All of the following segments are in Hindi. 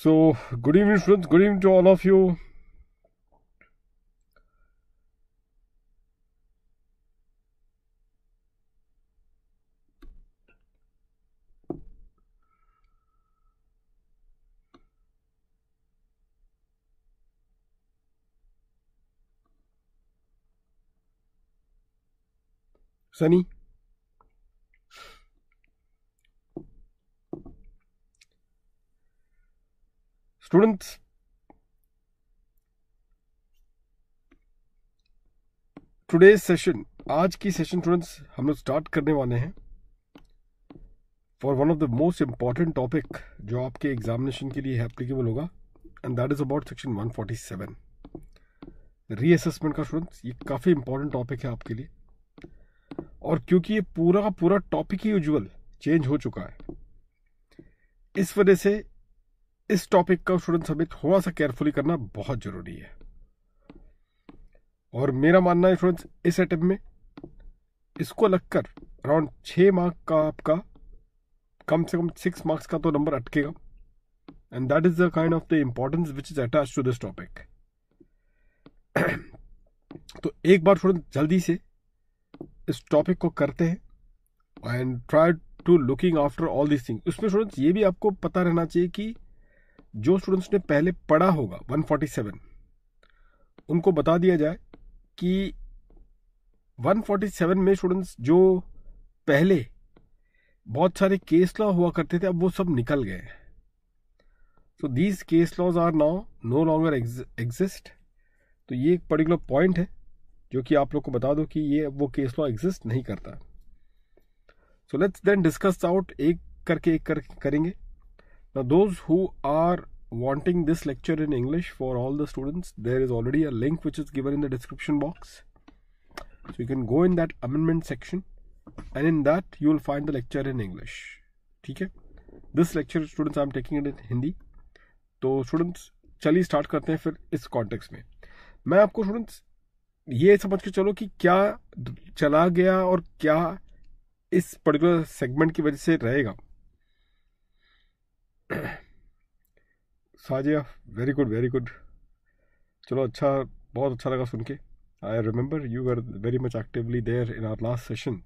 so, good evening, friends. Good evening to all of you. Sunny. Students, today session आज की सेशन स्टूडेंट्स हम लोग स्टार्ट करने वाले हैं for one of the most important topic जो आपके एग्जामिनेशन के लिए एप्लीकेबल होगा and that is about section 147 reassessment का स्टूडेंट्स ये काफ़ी इंपॉर्टेंट टॉपिक है आपके लिए और क्योंकि ये पूरा पूरा टॉपिक ही यूजल चेंज हो चुका है इस वजह से इस टॉपिक का स्टूडेंट सभी थोड़ा सा केयरफुली करना बहुत ज़रूरी है और मेरा मानना है स्टूडेंट्स इस अटेम्प में इसको लगकर अराउंड छः मार्क का आपका कम से कम सिक्स मार्क्स का तो नंबर अटकेगा and that is the kind of the importance which is attach to this topic तो एक बार स्टूडेंट जल्दी से इस टॉपिक को करते हैं and try to looking after all this thing उसमें स्टूडेंट्स ये भी आपको पता रहना चाहिए कि जो स्टूडेंट्स ने पहले पढ़ा होगा 147 उनको बता दिया जाए कि 147 में स्टूडेंट्स जो पहले बहुत सारे केस लॉ हुआ करते थे अब वो सब निकल गए so these case laws are now no longer exist तो ये एक पर्टिकुलर पॉइंट है जो कि आप लोग को बता दो कि ये वो केस लॉ एग्जिस्ट नहीं करता so let's then discuss out एक करके एक कर करेंगे Now, those who are wanting this lecture in English for all the students, there is already a link which is given in the description box. So you can go in that amendment section and in that you will find the lecture in English. okay this lecture students i am taking it in hindi so students students चलिए स्टार्ट करते हैं फिर इस कॉन्टेक्स्ट में मैं आपको स्टूडेंट्स ये समझ के चलो कि क्या चला गया और क्या इस पर्टिकुलर सेगमेंट की वजह से रहेगा Sajiya very good very good चलो अच्छा बहुत अच्छा लगा सुन के I remember you are very much actively there in our last sessions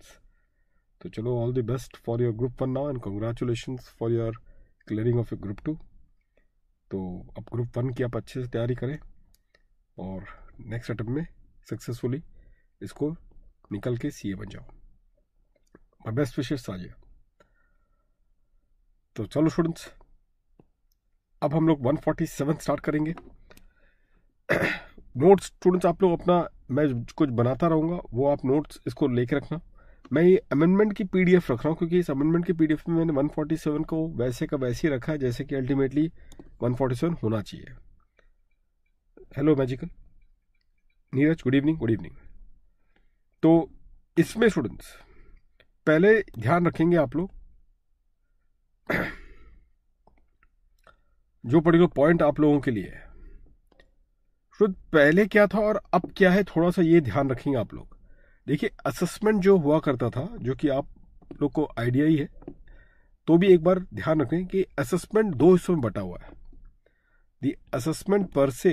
तो चलो all the best for your group one now and congratulation for your clearing of your group two तो अब ग्रुप वन की आप अच्छे से तैयारी करें और नेक्स्ट अटैम्प में सक्सेसफुली इसको निकल के ए बन जाओ माई बेस्ट विशेष साजिया तो चलो स्टूडेंट्स अब हम लोग 147 स्टार्ट करेंगे नोट्स स्टूडेंट्स आप लोग अपना मैं कुछ बनाता रहूँगा वो आप नोट्स इसको लेके रखना मैं ये अमेंडमेंट की पीडीएफ रख रहा हूँ क्योंकि इस अमेंडमेंट की पीडीएफ में मैंने 147 को वैसे का वैसे ही रखा है जैसे कि अल्टीमेटली 147 होना चाहिए hello magical Neeraj good evening good evening तो इसमें स्टूडेंट्स पहले ध्यान रखेंगे आप लोग जो पर्टिकुलर पॉइंट आप लोगों के लिए है तो पहले क्या था और अब क्या है थोड़ा सा ये ध्यान रखेंगे आप लोग देखिए असेसमेंट जो हुआ करता था जो कि आप लोग को आइडिया ही है तो भी एक बार ध्यान रखें कि असेसमेंट दो हिस्सों में बटा हुआ है दी assessment per se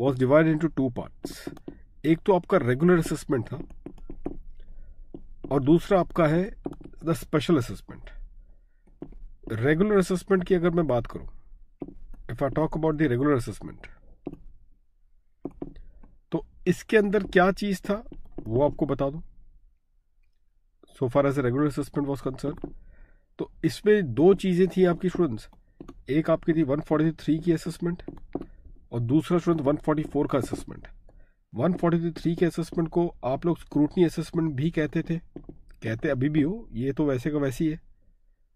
was divide into two parts एक तो आपका रेगुलर असेसमेंट था और दूसरा आपका है the special assessment regular assessment की अगर मैं बात करूं if I talk about the regular assessment तो इसके अंदर क्या चीज था वो आपको बता दो so far as regular assessment was concern तो इसमें दो चीज़ें थी आपकी स्टूडेंट्स एक आपकी थी 143 की असेसमेंट और दूसरा स्टूडेंट 144 का असेसमेंट 143 के असेसमेंट को आप लोग स्क्रूटनी असेसमेंट भी कहते थे कहते अभी भी हो ये तो वैसे का वैसी है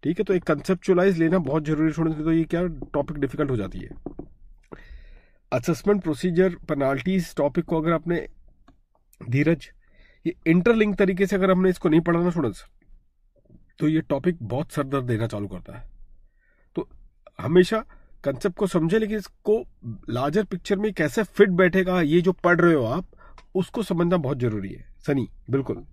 ठीक है तो एक कंसेप्चुअलाइज लेना बहुत जरूरी छोड़ने तो ये क्या टॉपिक डिफिकल्ट हो जाती है असेसमेंट प्रोसीजर पेनाल्टीज टॉपिक को अगर आपने धीरज ये इंटरलिंक तरीके से अगर हमने इसको नहीं पढ़ा ना स्टूडेंट्स तो ये टॉपिक बहुत सर दर्द देना चालू करता है तो हमेशा कंसेप्ट को समझे लेकिन इसको लार्जर पिक्चर में कैसे फिट बैठेगा ये जो पढ़ रहे हो आप उसको समझना बहुत जरूरी है सनी बिल्कुल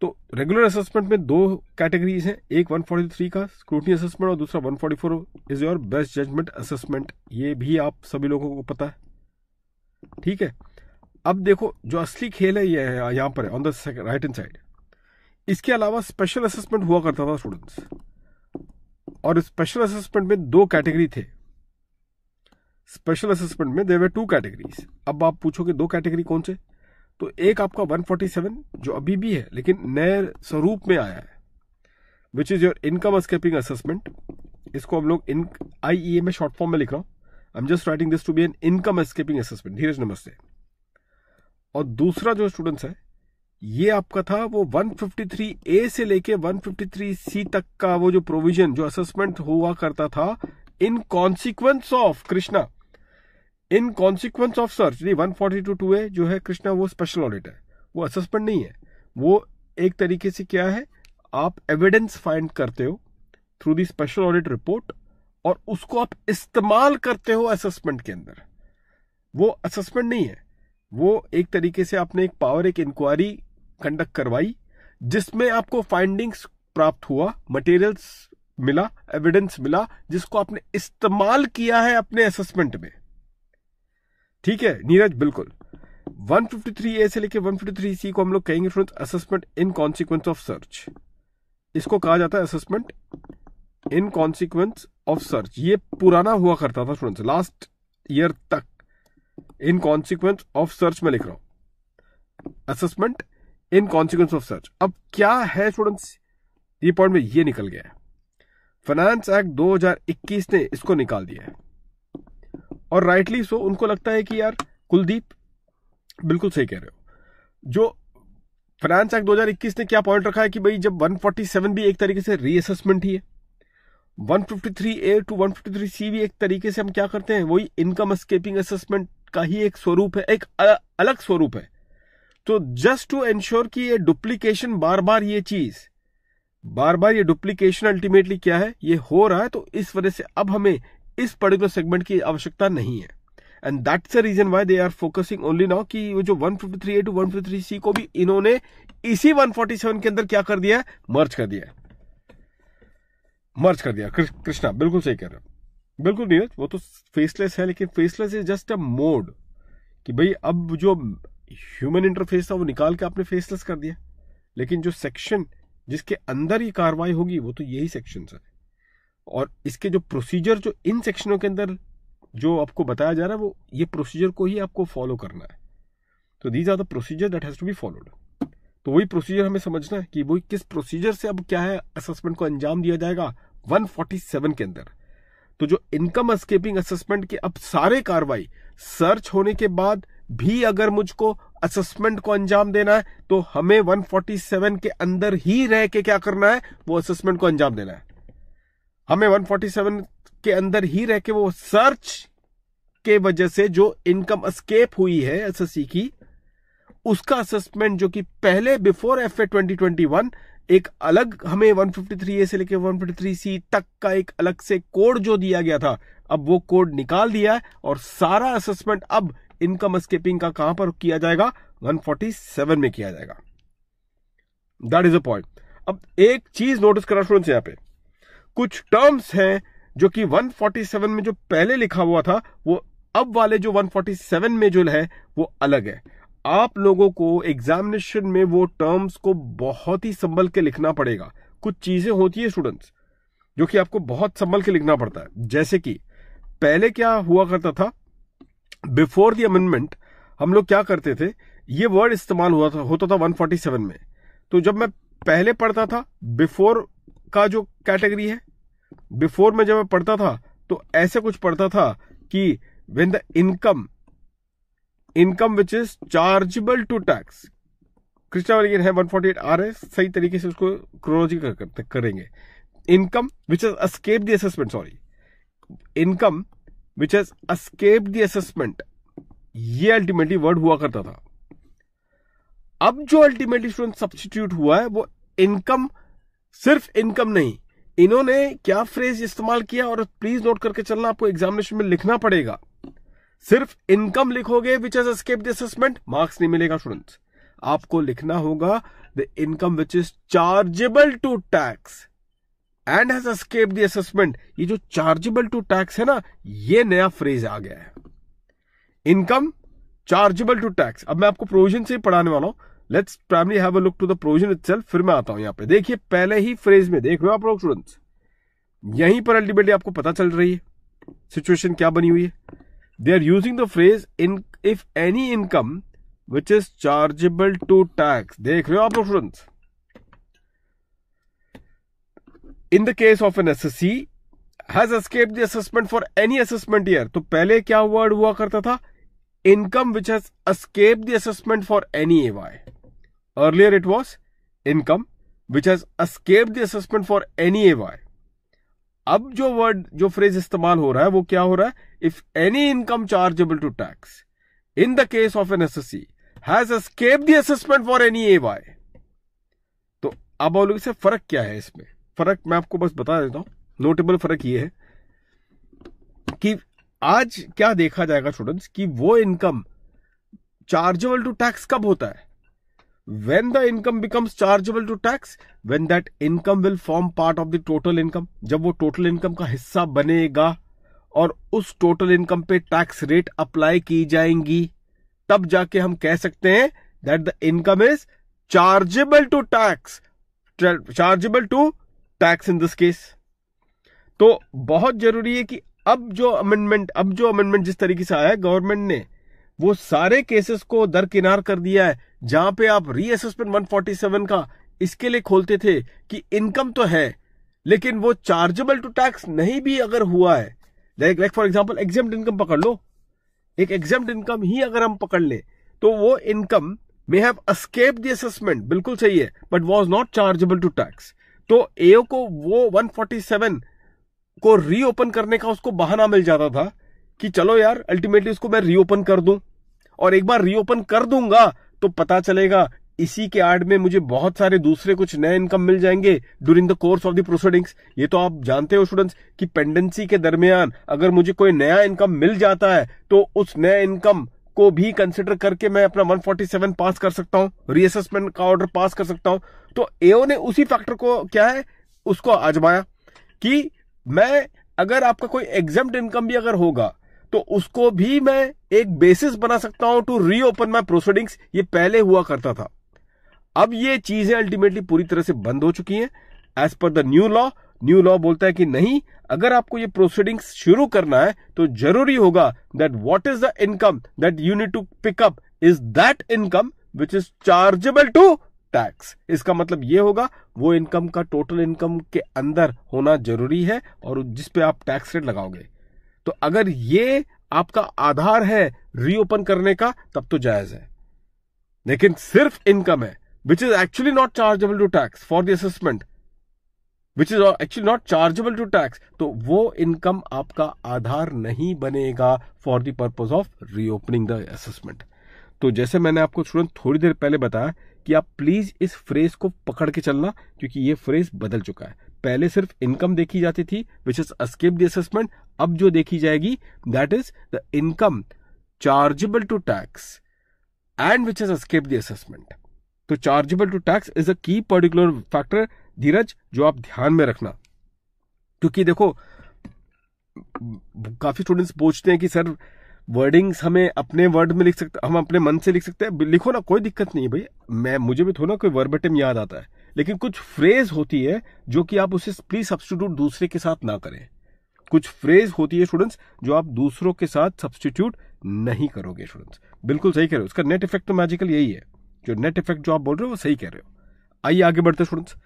तो रेगुलर असेसमेंट में दो कैटेगरीज हैं एक 143 का स्क्रूटनी असेसमेंट और दूसरा 144 is your best judgement assessment ये भी आप सभी लोगों को पता है ठीक है अब देखो जो असली खेल है ये यह यहाँ पर on the right hand side इसके अलावा स्पेशल असेसमेंट हुआ करता था स्टूडेंट्स और स्पेशल असेसमेंट में दो कैटेगरी थे स्पेशल असेसमेंट में देवे टू कैटेगरीज अब आप पूछोगे दो कैटेगरी कौन से तो एक आपका 147 जो अभी भी है लेकिन नए स्वरूप में आया है which is your income escaping assessment इसको हम लोग इन आई e में शॉर्ट फॉर्म में लिख रहा हूं I am just writing this to be an income escaping assessment Dheeraj नमस्ते और दूसरा जो स्टूडेंट्स है ये आपका था वो 153 ए से लेके 153 सी तक का वो जो प्रोविजन जो असेसमेंट हुआ करता था in consequence of Krishna in consequence of search ये one forty two two A जो है कृष्णा वो स्पेशल ऑडिट है वो असेसमेंट नहीं है वो एक तरीके से क्या है आप एविडेंस फाइंड करते हो through the special audit report और उसको आप इस्तेमाल करते हो असेसमेंट के अंदर वो असेसमेंट नहीं है वो एक तरीके से आपने एक पावर एक इंक्वायरी कंडक्ट करवाई जिसमें आपको फाइंडिंग्स प्राप्त हुआ मटेरियल्स मिला एविडेंस मिला जिसको आपने इस्तेमाल किया है अपने असेसमेंट में ठीक है नीरज बिल्कुल 153 ए से लेके 153 सी को हम लोग कहेंगे friends assessment in consequence of search इसको कहा जाता है assessment in consequence of search ये पुराना हुआ करता था फ्रेंड्स लास्ट ईयर तक इन कॉन्सिक्वेंस ऑफ सर्च में लिख रहा हूं assessment in consequence of search अब क्या है स्टूडेंट्स ये पॉइंट में ये निकल गया है फाइनेंस एक्ट 2021 ने इसको निकाल दिया है और राइटली सो उनको लगता है कि यार कुलदीप बिल्कुल सही कह रहे हो जो फाइनेंस एक्ट 2021 ने क्या पॉइंट रखा है कि भाई जब 147 भी एक तरीके से रीअसेसमेंट ही है 153 ए टू 153 सी भी एक तरीके से हम क्या करते हैं वही इनकम स्केपिंग असेसमेंट का ही एक स्वरूप है एक अलग स्वरूप है तो जस्ट टू एंश्योर कि ये डुप्लीकेशन बार बार ये चीज बार बार ये डुप्लीकेशन अल्टीमेटली क्या है ये हो रहा है तो इस वजह से अब हमें इस पर्टिकुलर सेगमेंट की आवश्यकता नहीं है and that's a reason why they are focusing only now कि वो जो 153 ए टू 153 सी को भी इन्होंने इसी 147 के अंदर क्या कर दिया है मर्ज कर दिया मर्ज कर दिया कृष्णा बिल्कुल सही कह रहे हो बिल्कुल नीरज वो तो फेसलेस है लेकिन faceless is just a mode कि भाई अब जो ह्यूमन इंटरफेस था वो निकाल के आपने फेसलेस कर दिया लेकिन जो सेक्शन जिसके अंदर ये कार्रवाई होगी वो तो यही सेक्शन है और इसके जो प्रोसीजर जो इन सेक्शनों के अंदर जो आपको बताया जा रहा है वो ये प्रोसीजर को ही आपको फॉलो करना है तो these are the procedure that has to be followed तो वही प्रोसीजर हमें समझना है कि वही किस प्रोसीजर से अब क्या है असेसमेंट को अंजाम दिया जाएगा 147 के अंदर तो जो इनकम स्केपिंग असेसमेंट के अब सारे कार्रवाई सर्च होने के बाद भी अगर मुझको असेसमेंट को अंजाम देना है तो हमें 147 के अंदर ही रह के क्या करना है वो असेसमेंट को अंजाम देना है हमें 147 के अंदर ही रह के वो सर्च के वजह से जो इनकम स्केप हुई है एसएससी की उसका असेसमेंट जो कि पहले before F A twenty twenty one एक अलग हमें 153 ए से लेकर 153 सी तक का एक अलग से कोड जो दिया गया था अब वो कोड निकाल दिया है और सारा असेसमेंट अब इनकम स्केपिंग का कहां पर किया जाएगा 147 में किया जाएगा दैट इज अ पॉइंट अब एक चीज नोटिस करा स्टूडेंट्स यहां पे कुछ टर्म्स हैं जो कि 147 में जो पहले लिखा हुआ था वो अब वाले जो 147 में जो है वो अलग है आप लोगों को एग्जामिनेशन में वो टर्म्स को बहुत ही संभल के लिखना पड़ेगा कुछ चीजें होती है स्टूडेंट्स जो कि आपको बहुत संभल के लिखना पड़ता है जैसे कि पहले क्या हुआ करता था बिफोर द अमेंडमेंट हम लोग क्या करते थे ये वर्ड इस्तेमाल हुआ था होता था 147 में तो जब मैं पहले पढ़ता था बिफोर का जो कैटेगरी है बिफोर में जब मैं पढ़ता था तो ऐसे कुछ पढ़ता था कि when the income income which is chargeable to tax Krishna वर्गीन है 148 आर सही तरीके से उसको क्रोनोलॉजी कर, करेंगे income which is escape the assessment sorry income which is escape the assessment ये अल्टीमेटली वर्ड हुआ करता था अब जो अल्टीमेटली स्टूडेंट सब्सटीट्यूट हुआ है वो इनकम सिर्फ इनकम नहीं इन्होंने क्या फ्रेज इस्तेमाल किया और प्लीज नोट करके चलना आपको एग्जामिनेशन में लिखना पड़ेगा सिर्फ इनकम लिखोगे which as escape the assessment marks नहीं मिलेगा स्टूडेंट्स आपको लिखना होगा the income which is chargeable to tax and has escape the assessment ये जो चार्जेबल टू टैक्स है ना ये नया फ्रेज आ गया है इनकम चार्जेबल टू टैक्स अब मैं आपको प्रोविजन से ही पढ़ाने वाला हूं let's primary have a look to the provision itself फिर मैं आता हूं यहां पे देखिए पहले ही फ्रेज में देख रहे हो आप लोग स्टूडेंट्स यहीं पर अल्टीमेटली आपको पता चल रही है सिचुएशन क्या बनी हुई है they are using the phrase in if any income which is chargeable to tax देख रहे हो आप लोग students in the case of an assessee has escape the assessment for any assessment year तो पहले क्या वर्ड हुआ करता था income which has escape the assessment for any A Y Earlier it was income which has escaped the assessment for any AY. अब जो वर्ड जो फ्रेज इस्तेमाल हो रहा है वो क्या हो रहा है if any income chargeable to tax in the case of an assessee has escape the assessment for any A Y तो अब आप से फर्क क्या है इसमें फर्क मैं आपको बस बता देता हूं नोटेबल फर्क ये है कि आज क्या देखा जाएगा स्टूडेंट्स कि वो इनकम चार्जेबल टू टैक्स कब होता है when the income becomes chargeable to tax when that income will form part of the total income जब वो टोटल इनकम का हिस्सा बनेगा और उस टोटल इनकम पे टैक्स रेट अप्लाई की जाएंगी तब जाके हम कह सकते हैं that the income is chargeable to tax chargeable to tax in this case तो बहुत जरूरी है कि अब जो अमेंडमेंट अब जो अमेंडमेंट जिस तरीके से आया है गवर्नमेंट ने वो सारे केसेस को दरकिनार कर दिया है जहां पे आप रीअसेसमेंट 147 का इसके लिए खोलते थे कि इनकम तो है लेकिन वो चार्जेबल टू टैक्स नहीं भी अगर हुआ है like like for example exam income पकड़ लो एक एग्जाम इनकम ही अगर हम पकड़ ले तो वो income may have escape the assessment बिल्कुल सही है but was not chargeable to tax तो एओ को वो 147 को रीओपन करने का उसको बहाना मिल जाता था कि चलो यार अल्टीमेटली उसको मैं रीओपन कर दूं और एक बार रीओपन कर दूंगा तो पता चलेगा इसी के आड़ में मुझे बहुत सारे दूसरे कुछ नए इनकम मिल जाएंगे during the course of the proceedings ये तो आप जानते हो स्टूडेंट्स कि पेंडेंसी के दरमियान अगर मुझे कोई नया इनकम मिल जाता है तो उस नए इनकम को भी कंसिडर करके मैं अपना 147 पास कर सकता हूँ रीअसेसमेंट का ऑर्डर पास कर सकता हूँ तो एओ ने उसी फैक्टर को क्या है उसको आजमाया कि मैं अगर आपका कोई एग्जाम इनकम भी अगर होगा तो उसको भी मैं एक बेसिस बना सकता हूं टू रीओपन माई प्रोसीडिंग्स ये पहले हुआ करता था अब ये चीजें अल्टीमेटली पूरी तरह से बंद हो चुकी हैं as per the new law new law बोलता है कि नहीं अगर आपको ये प्रोसीडिंग्स शुरू करना है तो जरूरी होगा that what is the income that you need to pick up is that income which is chargeable to tax इसका मतलब ये होगा वो इनकम का टोटल इनकम के अंदर होना जरूरी है और जिसपे आप टैक्स रेट लगाओगे तो अगर ये आपका आधार है रीओपन करने का तब तो जायज है लेकिन सिर्फ इनकम है which is actually not chargeable to tax for the assessment which is actually not chargeable to tax तो वो इनकम आपका आधार नहीं बनेगा for the purpose of reopening the assessment तो जैसे मैंने आपको स्टूडेंट थोड़ी देर पहले बताया कि आप प्लीज इस फ्रेज को पकड़ के चलना क्योंकि ये फ्रेज बदल चुका है पहले सिर्फ इनकम देखी जाती थी विच इज अस्केप असेसमेंट अब जो देखी जाएगी that is the income chargeable to tax and which is escape assessment तो chargeable to tax is a key particular factor धीरज जो आप ध्यान में रखना क्योंकि देखो काफी स्टूडेंट्स पूछते हैं कि सर वर्डिंग्स हमें अपने वर्ड में लिख सकते हम अपने मन से लिख सकते हैं लिखो ना कोई दिक्कत नहीं है भाई मैं मुझे भी थोड़ा कोई वर्बेटम याद आता है लेकिन कुछ फ्रेज होती है जो कि आप उसे प्लीज सब्सटीट्यूट दूसरे के साथ ना करें कुछ फ्रेज होती है स्टूडेंट्स जो आप दूसरों के साथ सब्सटीट्यूट नहीं करोगे स्टूडेंट्स बिल्कुल सही कह रहे हो उसका नेट इफेक्ट तो मैजिकल यही है जो नेट इफेक्ट जो आप बोल रहे हो वो सही कह रहे हो आइए आगे बढ़ते students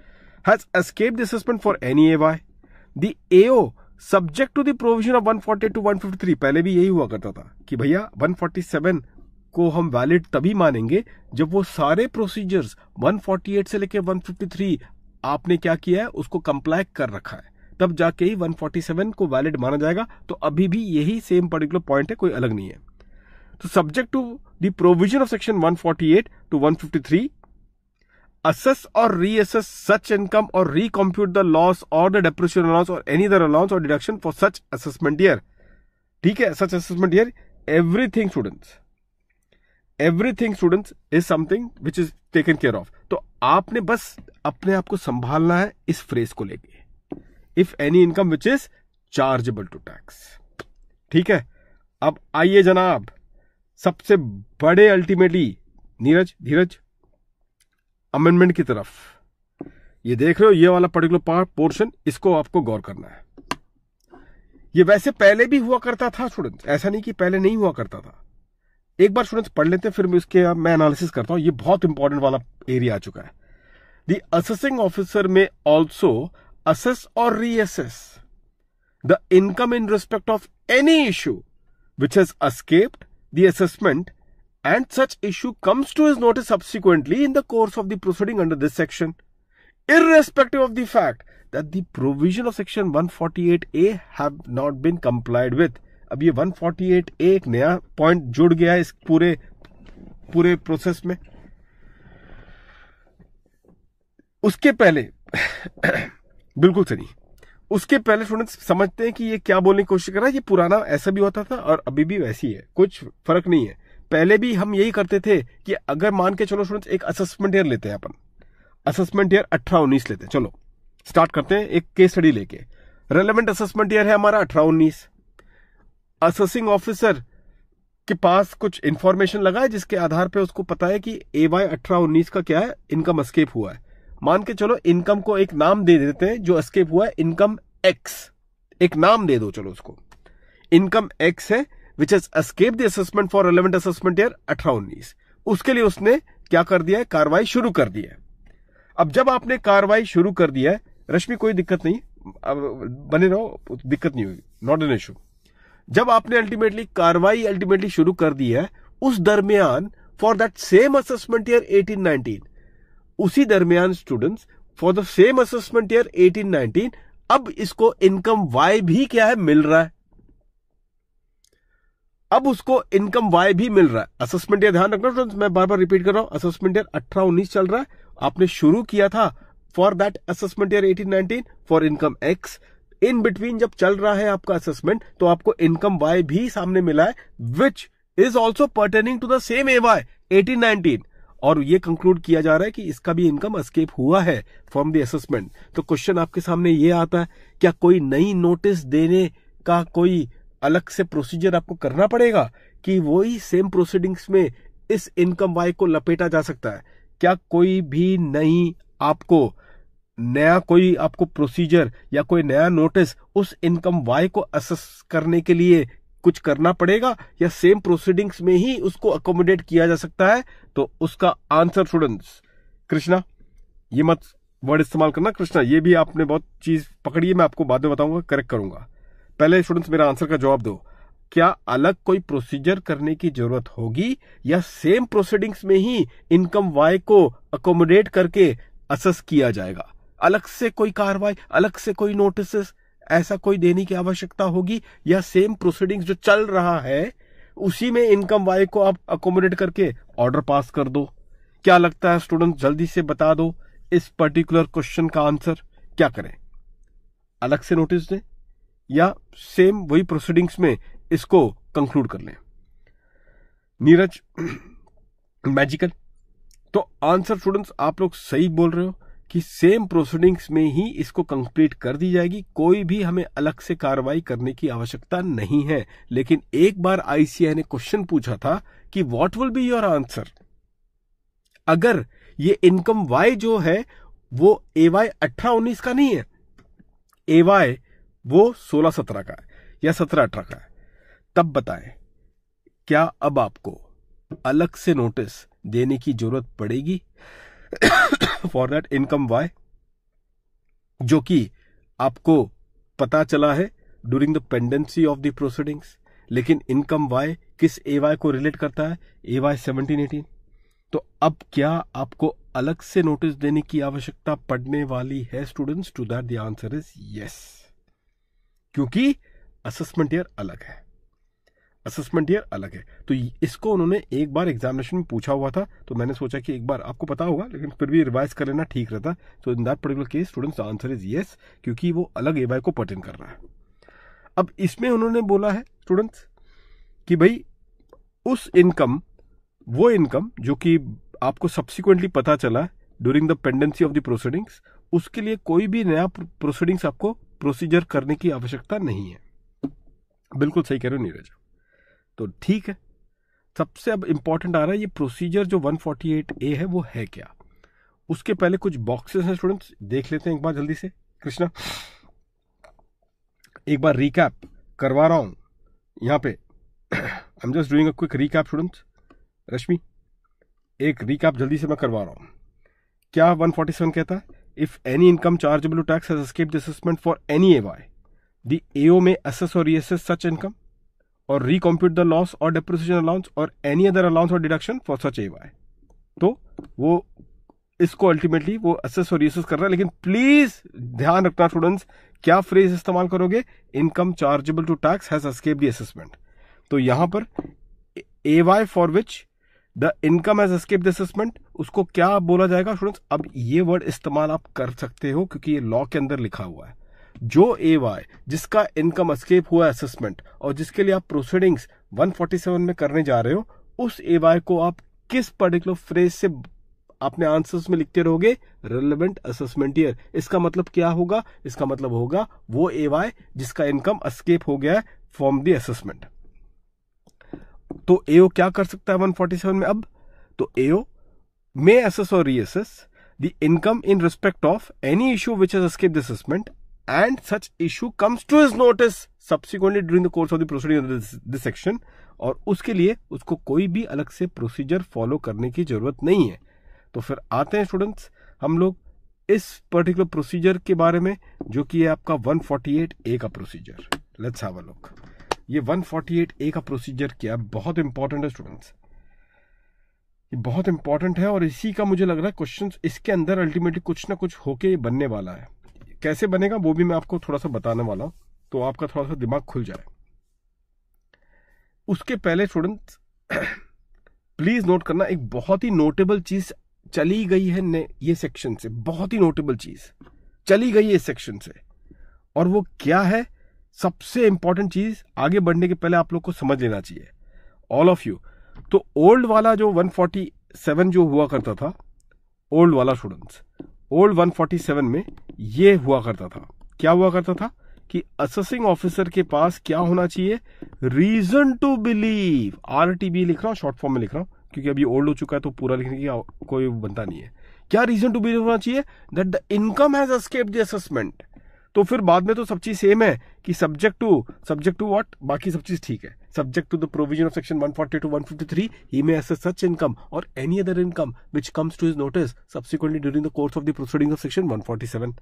has escape the suspend for any A Y the AO subject to the provision of 140 to 153 पहले भी यही हुआ करता था कि भैया 147 को हम वैलिड तभी मानेंगे जब वो सारे प्रोसीजर्स 148 से लेके 153 आपने क्या किया है उसको कंप्लाई कर रखा है तब जाके ही 147 को वैलिड माना जाएगा तो अभी भी यही सेम पर्टिकुलर पॉइंट है कोई अलग नहीं है तो subject to the provision of section 148 to 153 assess or reassess such income or recompute the loss or the depreciation allowance or any other allowance or deduction for such assessment year ठीक है such assessment year everything students everything students is something which is taken care of तो आपने बस अपने आप को संभालना है इस फ्रेज को लेके if any income which is chargeable to tax ठीक है अब आइए जनाब सबसे बड़े अल्टीमेटली नीरज धीरज अमेंडमेंट की तरफ ये देख रहे हो ये वाला पर्टिकुलर पोर्शन इसको आपको गौर करना है ये वैसे पहले भी हुआ करता था स्टूडेंट ऐसा नहीं कि पहले नहीं हुआ करता था एक बार स्टूडेंट्स पढ़ लेते हैं फिर मैं इसके मैं एनालिसिस करता हूं ये बहुत इंपॉर्टेंट वाला एरिया आ चुका है the assessing officer may also assess or reassess the income in respect of any issue which has escaped the assessment and such issue comes to his notice subsequently in the course of the proceeding under this section irrespective of the fact that the provision of section one forty eight A have not been complied with अब ये 148 एक नया पॉइंट जुड़ गया इस पूरे पूरे प्रोसेस में उसके पहले बिल्कुल सही उसके पहले स्टूडेंट्स समझते हैं कि ये क्या बोलने की कोशिश कर रहा है ये पुराना ऐसा भी होता था और अभी भी वैसी है कुछ फर्क नहीं है पहले भी हम यही करते थे कि अगर मान के चलो स्टूडेंट्स एक असेसमेंट ईयर लेते हैं अपन असेसमेंट ईयर अठारह उन्नीस लेते हैं चलो स्टार्ट करते हैं एक केस स्टडी लेके रेलिवेंट असेसमेंट ईयर है हमारा अठारह उन्नीस असेसिंग ऑफिसर के पास कुछ इंफॉर्मेशन लगा है जिसके आधार पे उसको पता है कि ए वाई अठारह उन्नीस का क्या है इनकम अस्केप हुआ है मान के चलो इनकम को एक नाम दे देते हैं जो अस्केप हुआ है इनकम एक्स एक नाम दे दो चलो उसको इनकम एक्स है which is escape the assessment for relevant assessment year अठारह उन्नीस उसके लिए उसने क्या कर दिया है कार्रवाई शुरू कर दी है अब जब आपने कार्रवाई शुरू कर दिया है रश्मि कोई दिक्कत नहीं अब बने रहो दिक्कत नहीं होगी नॉट एन इशू जब आपने अल्टीमेटली कार्रवाई अल्टीमेटली शुरू कर दी है उस दरमियान for that same assessment year 1819 उसी दरमियान students for the same assessment year 1819 अब इसको इनकम वाई भी क्या है मिल रहा है अब उसको इनकम वाई भी मिल रहा है असेसमेंट ईयर ध्यान रखना स्टूडेंट्स मैं बार बार रिपीट कर रहा हूं असेसमेंट ईयर अठारह उन्नीस चल रहा है आपने शुरू किया था for that assessment year 1819 for income X in between जब चल रहा है आपका असेसमेंट तो आपको इनकम वाई भी सामने मिला है which is also pertaining to the same A Y eighteen nineteen और ये कंक्लूड किया जा रहा है कि इसका भी इनकम अस्केप हुआ है फ्रॉम द असेसमेंट तो क्वेश्चन आपके सामने ये आता है क्या कोई नई नोटिस देने का कोई अलग से प्रोसीजर आपको करना पड़ेगा कि वही सेम प्रोसीडिंग्स में इस इनकम वाई को लपेटा जा सकता है क्या कोई भी नई आपको नया कोई आपको प्रोसीजर या कोई नया नोटिस उस इनकम वाई को असेस करने के लिए कुछ करना पड़ेगा या सेम प्रोसीडिंग्स में ही उसको अकोमोडेट किया जा सकता है तो उसका आंसर स्टूडेंट्स कृष्णा ये मत वर्ड इस्तेमाल करना कृष्णा ये भी आपने बहुत चीज पकड़ी है मैं आपको बाद में बताऊंगा करेक्ट करूंगा पहले स्टूडेंट्स मेरा आंसर का जवाब दो क्या अलग कोई प्रोसीजर करने की जरूरत होगी या सेम प्रोसीडिंग्स में ही इनकम वाई को अकोमोडेट करके असस किया जाएगा अलग से कोई कार्रवाई अलग से कोई नोटिस ऐसा कोई देने की आवश्यकता होगी या सेम प्रोसीडिंग जो चल रहा है उसी में इनकम वाई को आप अकोमोडेट करके ऑर्डर पास कर दो क्या लगता है स्टूडेंट जल्दी से बता दो इस पर्टिकुलर क्वेश्चन का आंसर क्या करें अलग से नोटिस दें या सेम वही प्रोसीडिंग्स में इसको कंक्लूड कर लें नीरज मैजिकल तो आंसर स्टूडेंट्स आप लोग सही बोल रहे हो कि सेम प्रोसीडिंग्स में ही इसको कंप्लीट कर दी जाएगी कोई भी हमें अलग से कार्रवाई करने की आवश्यकता नहीं है लेकिन एक बार आईसीआई ने क्वेश्चन पूछा था कि what will be your answer अगर ये इनकम वाई जो है वो ए वाई अठारह उन्नीस का नहीं है ए वाई वो सोलह सत्रह का है या सत्रह अठारह का है तब बताएं क्या अब आपको अलग से नोटिस देने की जरूरत पड़ेगी फॉर दैट इनकम वाई जो कि आपको पता चला है during the pendency of the proceedings लेकिन इनकम वाई किस ए वाई को रिलेट करता है ए वाई सेवनटीन एटीन तो अब क्या आपको अलग से नोटिस देने की आवश्यकता पड़ने वाली है students to that the answer is yes क्योंकि असेसमेंट ईयर अलग है असेसमेंट ईयर अलग है तो इसको उन्होंने एक बार एग्जामिनेशन में पूछा हुआ था तो मैंने सोचा कि एक बार आपको पता होगा लेकिन फिर भी रिवाइज कर लेना ठीक रहता तो in that particular case students answer is yes क्योंकि वो अलग ए को पटेन कर रहा है अब इसमें उन्होंने बोला है स्टूडेंट्स कि भाई उस इनकम वो इनकम जो कि आपको सब्सिक्वेंटली पता चला during the pendency of the proceedings उसके लिए कोई भी नया प्रोसीडिंग्स आपको प्रोसीजर करने की आवश्यकता नहीं है बिल्कुल सही कह रहे हो नीरज तो ठीक है सबसे अब इम्पॉर्टेंट आ रहा है ये प्रोसीजर जो 148 ए है वो है क्या उसके पहले कुछ बॉक्सेस हैं स्टूडेंट्स देख लेते हैं एक बार जल्दी से कृष्णा एक बार रिकैप करवा रहा हूँ यहाँ पे I am just doing a quick recap students Rashmi एक रिकैप जल्दी से मैं करवा रहा हूँ क्या 147 कहता है if any income chargeable tax has escaped assessment for any AY the AO may assess or reassess such income or recompute the loss or depreciation allowance or any other allowance or deduction for such A Y तो वो इसको अल्टीमेटली वो असेस और रिसेस कर रहा है लेकिन प्लीज ध्यान रखना स्टूडेंट्स क्या फ्रेज इस्तेमाल करोगे income chargeable to tax has escape the assessment तो यहां पर A Y for which the income has escape assessment उसको क्या बोला जाएगा स्टूडेंट्स अब ये वर्ड इस्तेमाल आप कर सकते हो क्योंकि ये लॉ के अंदर लिखा हुआ है जो ए वाई जिसका इनकम अस्केप हुआ असेसमेंट और जिसके लिए आप प्रोसीडिंग्स 147 में करने जा रहे हो उस ए वाई को आप किस पर्टिकुलर फ्रेज से अपने आंसर्स में लिखते रहोगे रेलिवेंट असेसमेंट ईयर इसका मतलब क्या होगा इसका मतलब होगा वो ए वाई जिसका इनकम अस्केप हो गया है फ्रॉम दी असेसमेंट तो एओ क्या कर सकता है 147 में अब तो एओ मे assess or reassess the income in respect of any issue which as the assessment and such issue comes to his notice subsequently during the course of the proceeding under this, this section और उसके लिए उसको कोई भी अलग से प्रोसीजर फॉलो करने की जरूरत नहीं है तो फिर आते हैं स्टूडेंट्स हम लोग इस पर्टिकुलर प्रोसीजर के बारे में जो कि आपका 148 ए का procedure let's have a look ये 148 ए का प्रोसीजर क्या बहुत इंपॉर्टेंट है स्टूडेंट्स ये बहुत इंपॉर्टेंट है और इसी का मुझे लग रहा है क्वेश्चन इसके अंदर अल्टीमेटली कुछ ना कुछ होके बनने वाला है कैसे बनेगा वो भी मैं आपको थोड़ा सा बताने वाला हूं तो आपका थोड़ा सा दिमाग खुल जाए उसके पहले स्टूडेंट प्लीज नोट करना एक बहुत ही नोटेबल चीज चली गई है ने ये सेक्शन से बहुत ही नोटेबल चीज चली गई है इस सेक्शन से और वो क्या है सबसे इंपॉर्टेंट चीज आगे बढ़ने के पहले आप लोग को समझ लेना चाहिए ऑल ऑफ यू तो ओल्ड वाला जो 147 जो हुआ करता था ओल्ड वाला स्टूडेंट्स ओल्ड 147 में ये हुआ करता था क्या हुआ करता था कि असेसिंग ऑफिसर के पास क्या होना चाहिए रीजन टू बिलीव बी लिख रहा हूं शॉर्ट फॉर्म में लिख रहा हूं क्योंकि अभी ओल्ड हो चुका है तो पूरा लिखने की कोई बनता नहीं है क्या रीजन टू बिलीव होना चाहिए that the income has escaped the assessment तो फिर बाद में तो सब चीज सेम है कि subject to subject to what बाकी सब चीज ठीक है subject to the provision of section 140 to 153 he may assess such income or any other income which comes to his notice subsequently during the course of the proceedings of section 147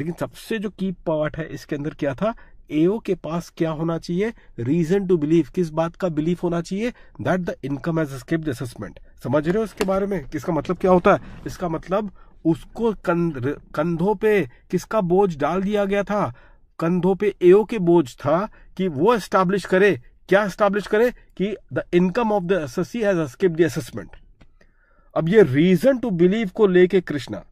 lekin sabse jo key part hai iske andar kya tha एओ के पास क्या होना चाहिए रीजन टू बिलीव किस बात का बिलीव होना चाहिए that the income as escape assessment समझ रहे हो इसके बारे में किसका मतलब क्या होता है इसका मतलब उसको कंध, कंधों पे किसका बोझ डाल दिया गया था कंधों पे एओ के बोझ था कि वो एस्टैब्लिश करे क्या स्टैब्लिश करे कि the income of the assessee has escaped the assessment अब ये रीजन टू बिलीव को लेके कृष्णा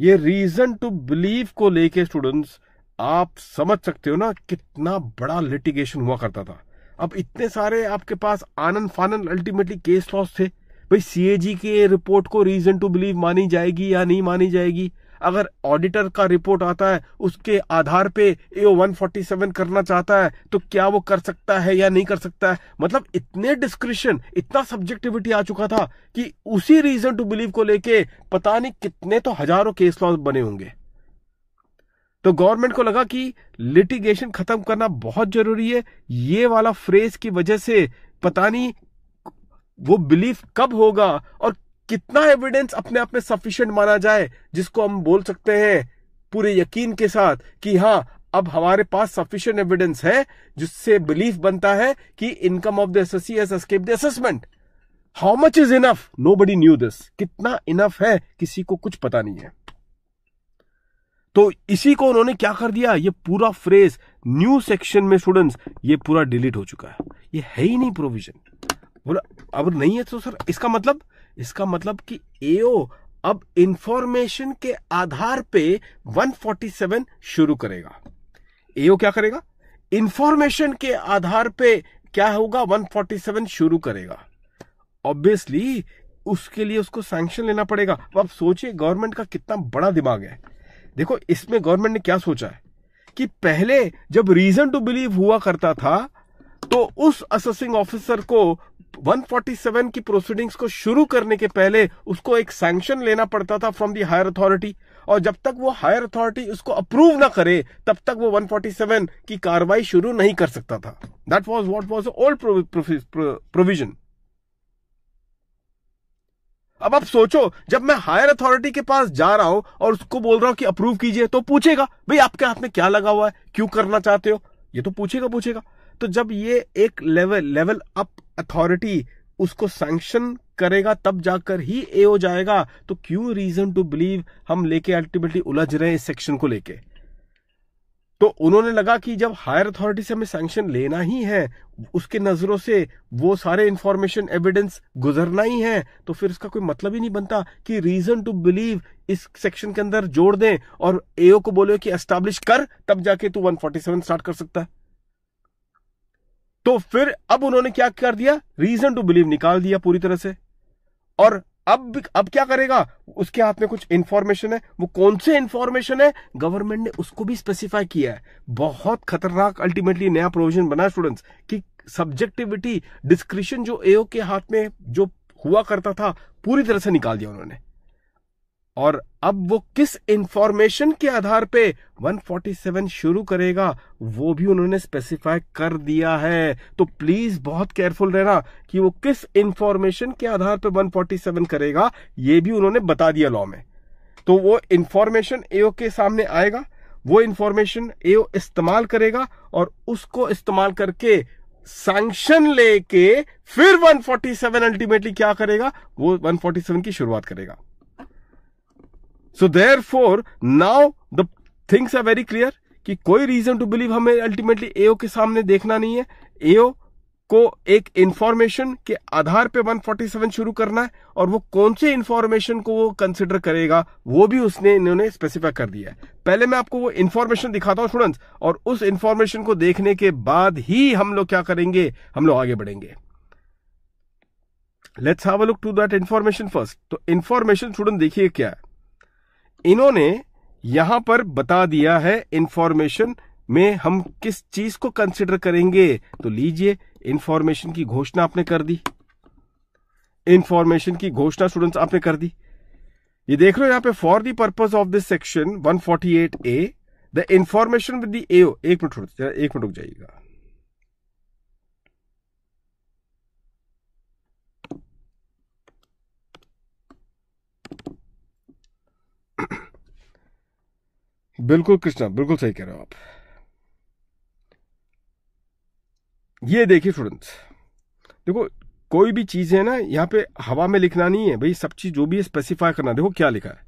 ये रीजन टू बिलीव को लेके स्टूडेंट्स आप समझ सकते हो ना कितना बड़ा लिटिगेशन हुआ करता था अब इतने सारे आपके पास आनंद फानंद अल्टीमेटली केस लॉस थे भाई सीएजी के रिपोर्ट को रीजन टू बिलीव मानी जाएगी या नहीं मानी जाएगी अगर ऑडिटर का रिपोर्ट आता है उसके आधार पे एओ वन फोर्टी सेवन करना चाहता है तो क्या वो कर सकता है या नहीं कर सकता है मतलब इतने डिस्क्रिप्शन इतना सब्जेक्टिविटी आ चुका था कि उसी रीजन टू बिलीव को लेके पता नहीं कितने तो हजारों केस लॉ बने होंगे तो गवर्नमेंट को लगा कि लिटिगेशन खत्म करना बहुत जरूरी है ये वाला फ्रेज की वजह से पता नहीं वो बिलीफ कब होगा और कितना एविडेंस अपने आप में सफिशियंट माना जाए जिसको हम बोल सकते हैं पूरे यकीन के साथ कि हाँ अब हमारे पास सफिशियंट एविडेंस है जिससे बिलीफ बनता है कि income of the assessee has escape the assessment how much is enough nobody knew this कितना इनफ है किसी को कुछ पता नहीं है तो इसी को उन्होंने क्या कर दिया ये पूरा फ्रेज न्यू सेक्शन में स्टूडेंट्स ये पूरा डिलीट हो चुका है ये है ही नहीं प्रोविजन बोला अब नहीं है तो सर इसका मतलब इसका मतलब कि एओ अब इंफॉर्मेशन के आधार पे 147 शुरू करेगा एओ क्या करेगा इंफॉर्मेशन के आधार पे क्या होगा 147 शुरू करेगा ऑब्वियसली उसके लिए उसको सैंक्शन लेना पड़ेगा अब सोचिए गवर्नमेंट का कितना बड़ा दिमाग है देखो इसमें गवर्नमेंट ने क्या सोचा है कि पहले जब रीजन टू बिलीव हुआ करता था तो उस असेसिंग ऑफिसर को 147 की प्रोसीडिंग्स को शुरू करने के पहले उसको एक सैंक्शन लेना पड़ता था फ्रॉम दी हायर अथॉरिटी और जब तक वो हायर अथॉरिटी उसको अप्रूव ना करे तब तक वो 147 की कार्रवाई शुरू नहीं कर सकता था that was what was old provision अब आप सोचो जब मैं हायर अथॉरिटी के पास जा रहा हूं और उसको बोल रहा हूं कि अप्रूव कीजिए तो पूछेगा भाई आपके हाथ में क्या लगा हुआ है क्यों करना चाहते हो ये तो पूछेगा पूछेगा तो जब ये एक लेवल लेवल अप अथॉरिटी उसको सैंक्शन करेगा तब जाकर ही ए हो जाएगा तो क्यों रीजन टू बिलीव हम लेके अल्टीमेटली उलझ रहे हैं इस सेक्शन को लेके तो उन्होंने लगा कि जब हायर अथॉरिटी से हमें सैंक्शन लेना ही है उसके नजरों से वो सारे इंफॉर्मेशन एविडेंस गुजरना ही है तो फिर इसका कोई मतलब ही नहीं बनता कि रीजन टू बिलीव इस सेक्शन के अंदर जोड़ दें और एओ को बोले कि एस्टाब्लिश कर तब जाके तू 147 स्टार्ट कर सकता है तो फिर अब उन्होंने क्या कर दिया रीजन टू बिलीव निकाल दिया पूरी तरह से और अब अब क्या करेगा उसके हाथ में कुछ इंफॉर्मेशन है वो कौन से इंफॉर्मेशन है गवर्नमेंट ने उसको भी स्पेसिफाई किया है बहुत खतरनाक अल्टीमेटली नया प्रोविजन बना स्टूडेंट्स कि सब्जेक्टिविटी डिस्क्रिशन जो एओ के हाथ में जो हुआ करता था पूरी तरह से निकाल दिया उन्होंने और अब वो किस इंफॉर्मेशन के आधार पे 147 शुरू करेगा वो भी उन्होंने स्पेसिफाई कर दिया है तो प्लीज बहुत केयरफुल रहना कि वो किस इंफॉर्मेशन के आधार पे 147 करेगा ये भी उन्होंने बता दिया लॉ में तो वो इंफॉर्मेशन एओ के सामने आएगा वो इंफॉर्मेशन एओ इस्तेमाल करेगा और उसको इस्तेमाल करके सैंक्शन लेके फिर 147 अल्टीमेटली क्या करेगा वो 147 की शुरुआत करेगा so therefore now the things are very clear कि कोई रीजन टू बिलीव हमें अल्टीमेटली एओ के सामने देखना नहीं है एओ को एक इंफॉर्मेशन के आधार पे 147 शुरू करना है और वो कौन से इंफॉर्मेशन को वो कंसिडर करेगा वो भी उसने इन्होंने स्पेसिफाई कर दिया है पहले मैं आपको वो इंफॉर्मेशन दिखाता हूं स्टूडेंट्स और उस इंफॉर्मेशन को देखने के बाद ही हम लोग क्या करेंगे हम लोग आगे बढ़ेंगे let's have a look to that information first तो इंफॉर्मेशन स्टूडेंट देखिए क्या है इन्होंने यहां पर बता दिया है इंफॉर्मेशन में हम किस चीज को कंसिडर करेंगे तो लीजिए इंफॉर्मेशन की घोषणा आपने कर दी इंफॉर्मेशन की घोषणा स्टूडेंट्स आपने कर दी ये देख रहे हो यहां पे for the purpose of this section 148 A the information with the AO एक मिनट एक मिनट रुक जाइएगा बिल्कुल कृष्णा बिल्कुल सही कह रहे हो आप ये देखिए स्टूडेंट्स देखो कोई भी चीज़ है ना यहाँ पे हवा में लिखना नहीं है भाई सब चीज़ जो भी है स्पेसिफाई करना देखो क्या लिखा है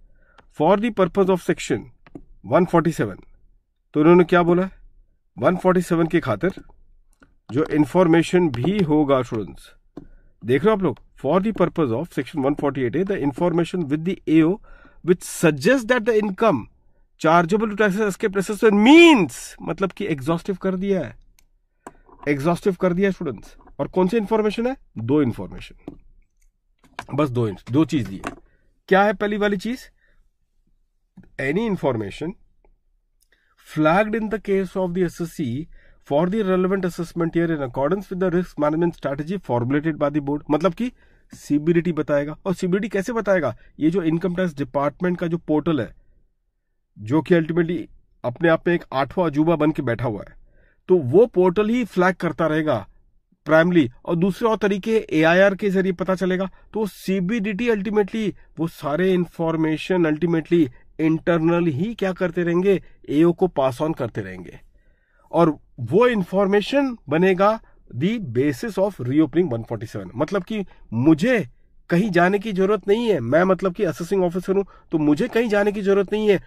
for the purpose of section 147 तो उन्होंने क्या बोला 147 की खातिर जो इन्फॉर्मेशन भी होगा स्टूडेंट्स देख रहे हो आप लोग for the purpose of section 148 forty the information with the AO which suggest that the income chargeable to taxes escape resistant means मतलब कि एग्जॉस्टिव कर दिया है एग्जॉस्टिव कर दिया स्टूडेंट्स और कौन सी इंफॉर्मेशन है दो इंफॉर्मेशन बस दो दो चीज दी क्या है पहली वाली चीज any information flagged in the case of the SSC for the relevant assessment year in accordance with the risk management strategy formulated by the मतलब कि सीबीडीटी बताएगा और सीबीडीटी कैसे बताएगा ये जो इनकम टैक्स डिपार्टमेंट का जो पोर्टल है जो कि अल्टीमेटली अपने आप में एक आठवां अजूबा बन के बैठा हुआ है तो वो पोर्टल ही फ्लैग करता रहेगा प्राइमली और दूसरे और तरीके ए के जरिए पता चलेगा तो सीबीडीटी अल्टीमेटली वो सारे इंफॉर्मेशन अल्टीमेटली इंटरनल ही क्या करते रहेंगे एओ को पास ऑन करते रहेंगे और वो इंफॉर्मेशन बनेगा दी बेसिस ऑफ रीओपनिंग 147 मतलब कि मुझे कहीं जाने की जरूरत नहीं है मैं मतलब कि असेसिंग ऑफिसर हूं तो मुझे कहीं जाने की जरूरत नहीं है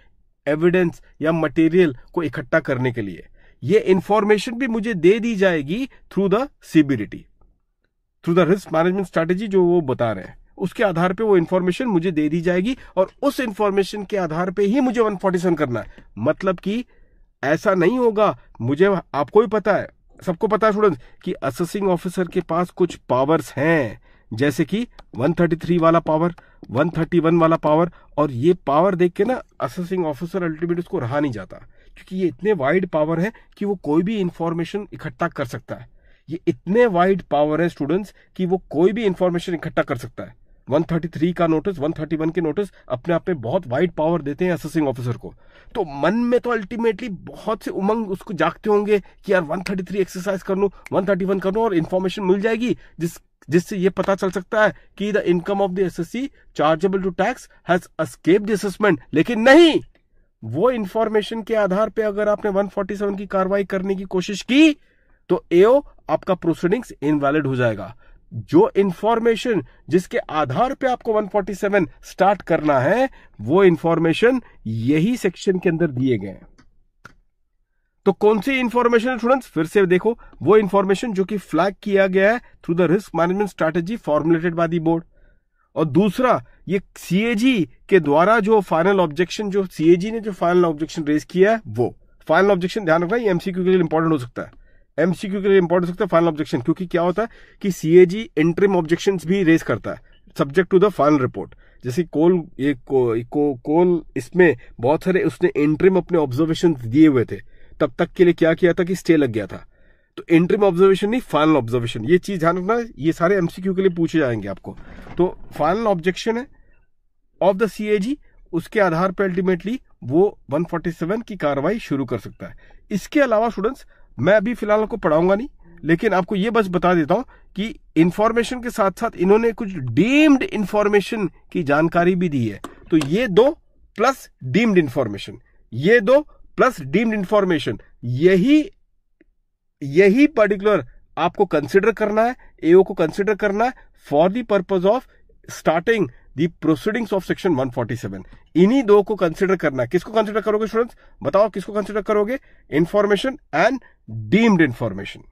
एविडेंस या मटेरियल को इकट्ठा करने के लिए ये इंफॉर्मेशन भी मुझे दे दी जाएगी through the CBDT through the risk management strategy जो वो बता रहे हैं उसके आधार पे वो इंफॉर्मेशन मुझे दे दी जाएगी और उस इंफॉर्मेशन के आधार पे ही मुझे 147 करना है मतलब कि ऐसा नहीं होगा मुझे आपको भी पता है सबको पता है स्टूडेंट कि असेसिंग ऑफिसर के पास कुछ पावर्स हैं जैसे कि 133 वाला पावर 131 वाला पावर और ये पावर देख के ना असेसिंग ऑफिसर अल्टीमेट उसको रहा नहीं जाता क्योंकि ये इतने वाइड पावर है कि वो कोई भी इंफॉर्मेशन इकट्ठा कर सकता है ये इतने वाइड पावर है स्टूडेंट्स कि वो कोई भी इंफॉर्मेशन इकट्ठा कर सकता है 133 का नोटिस 131 के नोटिस अपने आप में बहुत वाइड पावर देते हैं असेसिंग ऑफिसर को तो मन में तो अल्टीमेटली बहुत से उमंग उसको जागते होंगे कि यार 133 एक्सरसाइज कर लूँ 131 कर लो और इन्फॉर्मेशन मिल जाएगी जिस जिससे यह पता चल सकता है कि the income of the SSC chargeable to tax has escape the assessment लेकिन नहीं वो इंफॉर्मेशन के आधार पे अगर आपने 147 की कार्रवाई करने की कोशिश की तो एओ आपका प्रोसीडिंग्स इनवैलिड हो जाएगा जो इंफॉर्मेशन जिसके आधार पे आपको 147 स्टार्ट करना है वो इंफॉर्मेशन यही सेक्शन के अंदर दिए गए हैं तो कौन सी इन्फॉर्मेशन स्टूडेंट्स फिर से देखो वो इन्फॉर्मेशन जो कि फ्लैग किया गया है through the risk management strategy formulated by the board और दूसरा ये सीएजी के द्वारा जो फाइनल ऑब्जेक्शन जो सीएजी ने जो फाइनल ऑब्जेक्शन रेज किया है वो फाइनल ऑब्जेक्शन ध्यान रखना ये एमसीक्यू के लिए इंपॉर्टेंट हो सकता है एमसीक्यू के लिए इंपॉर्टेंट हो सकता है फाइनल ऑब्जेक्शन क्योंकि क्या होता है कि सीएजी इंट्रीम ऑब्जेक्शन भी रेज करता है subject to the final report जैसे कोल ये को, को, कोल इसमें बहुत सारे उसने इंट्रीम अपने ऑब्जर्वेशन दिए हुए थे तब तक के लिए क्या किया था कि स्टे लग गया था तो इंट्रीम ऑब्जर्वेशन नहीं फाइनल ऑब्जर्वेशन ये चीज ध्यान रखना ये सारे एमसीक्यू के लिए पूछे जाएंगे आपको तो फाइनल ऑब्जेक्शन है ऑफ द सीएजी उसके आधार पर अल्टीमेटली वो 147 की कार्रवाई शुरू कर सकता है इसके अलावा स्टूडेंट्स मैं अभी फिलहाल आपको पढ़ाऊंगा नहीं लेकिन आपको ये बस बता देता हूं कि इंफॉर्मेशन के साथ साथ इन्होंने कुछ डीम्ड इंफॉर्मेशन की जानकारी भी दी है तो ये दो प्लस डीम्ड इंफॉर्मेशन ये दो प्लस डीम्ड इंफॉर्मेशन यही यही पर्टिकुलर आपको कंसिडर करना है एओ को कंसिडर करना है for the purpose of starting the proceedings of section 147 इन्हीं दो को कंसिडर करना है किसको कंसिडर करोगे स्टूडेंट्स बताओ किसको कंसिडर करोगे इंफॉर्मेशन एंड डीम्ड इंफॉर्मेशन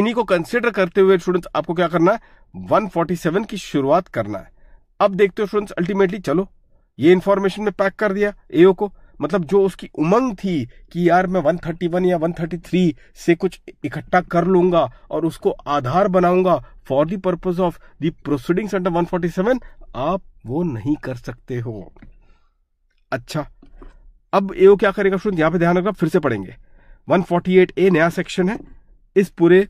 इन्हीं को कंसिडर करते हुए स्टूडेंट्स आपको क्या करना है 147 की शुरुआत करना है अब देखते हो स्टूडेंट्स अल्टीमेटली चलो ये इंफॉर्मेशन में पैक कर दिया एओ को मतलब जो उसकी उमंग थी कि यार मैं 131 या 133 से कुछ इकट्ठा कर लूंगा और उसको आधार बनाऊंगा for the purpose of the proceeding under 147 आप वो नहीं कर सकते हो अच्छा अब ए क्या करेगा स्टूडेंट यहां पे ध्यान रखना फिर से पढ़ेंगे 148 ए नया सेक्शन है इस पूरे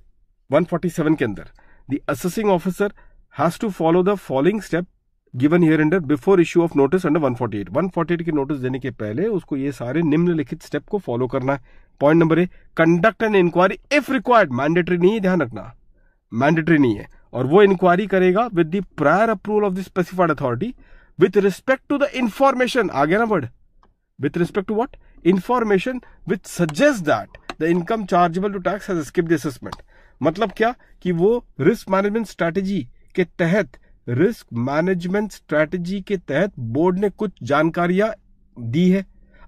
147 के अंदर the assessing officer has to follow the following step given here under before issue of notice under 148 148 के नोटिस देने के पहले उसको ये सारे निम्नलिखित स्टेप को फॉलो करना है point number A conduct an inquiry if required mandatory नहीं है ध्यान रखना मैंडेटरी नहीं है और वो इंक्वायरी करेगा with the prior approval of the specified authority with respect to the information आ गया ना word with respect to what information which suggest that the income chargeable to tax has skip the assessment मतलब क्या कि वो रिस्क मैनेजमेंट स्ट्रेटेजी के तहत रिस्क मैनेजमेंट स्ट्रेटजी के तहत बोर्ड ने कुछ जानकारियां दी है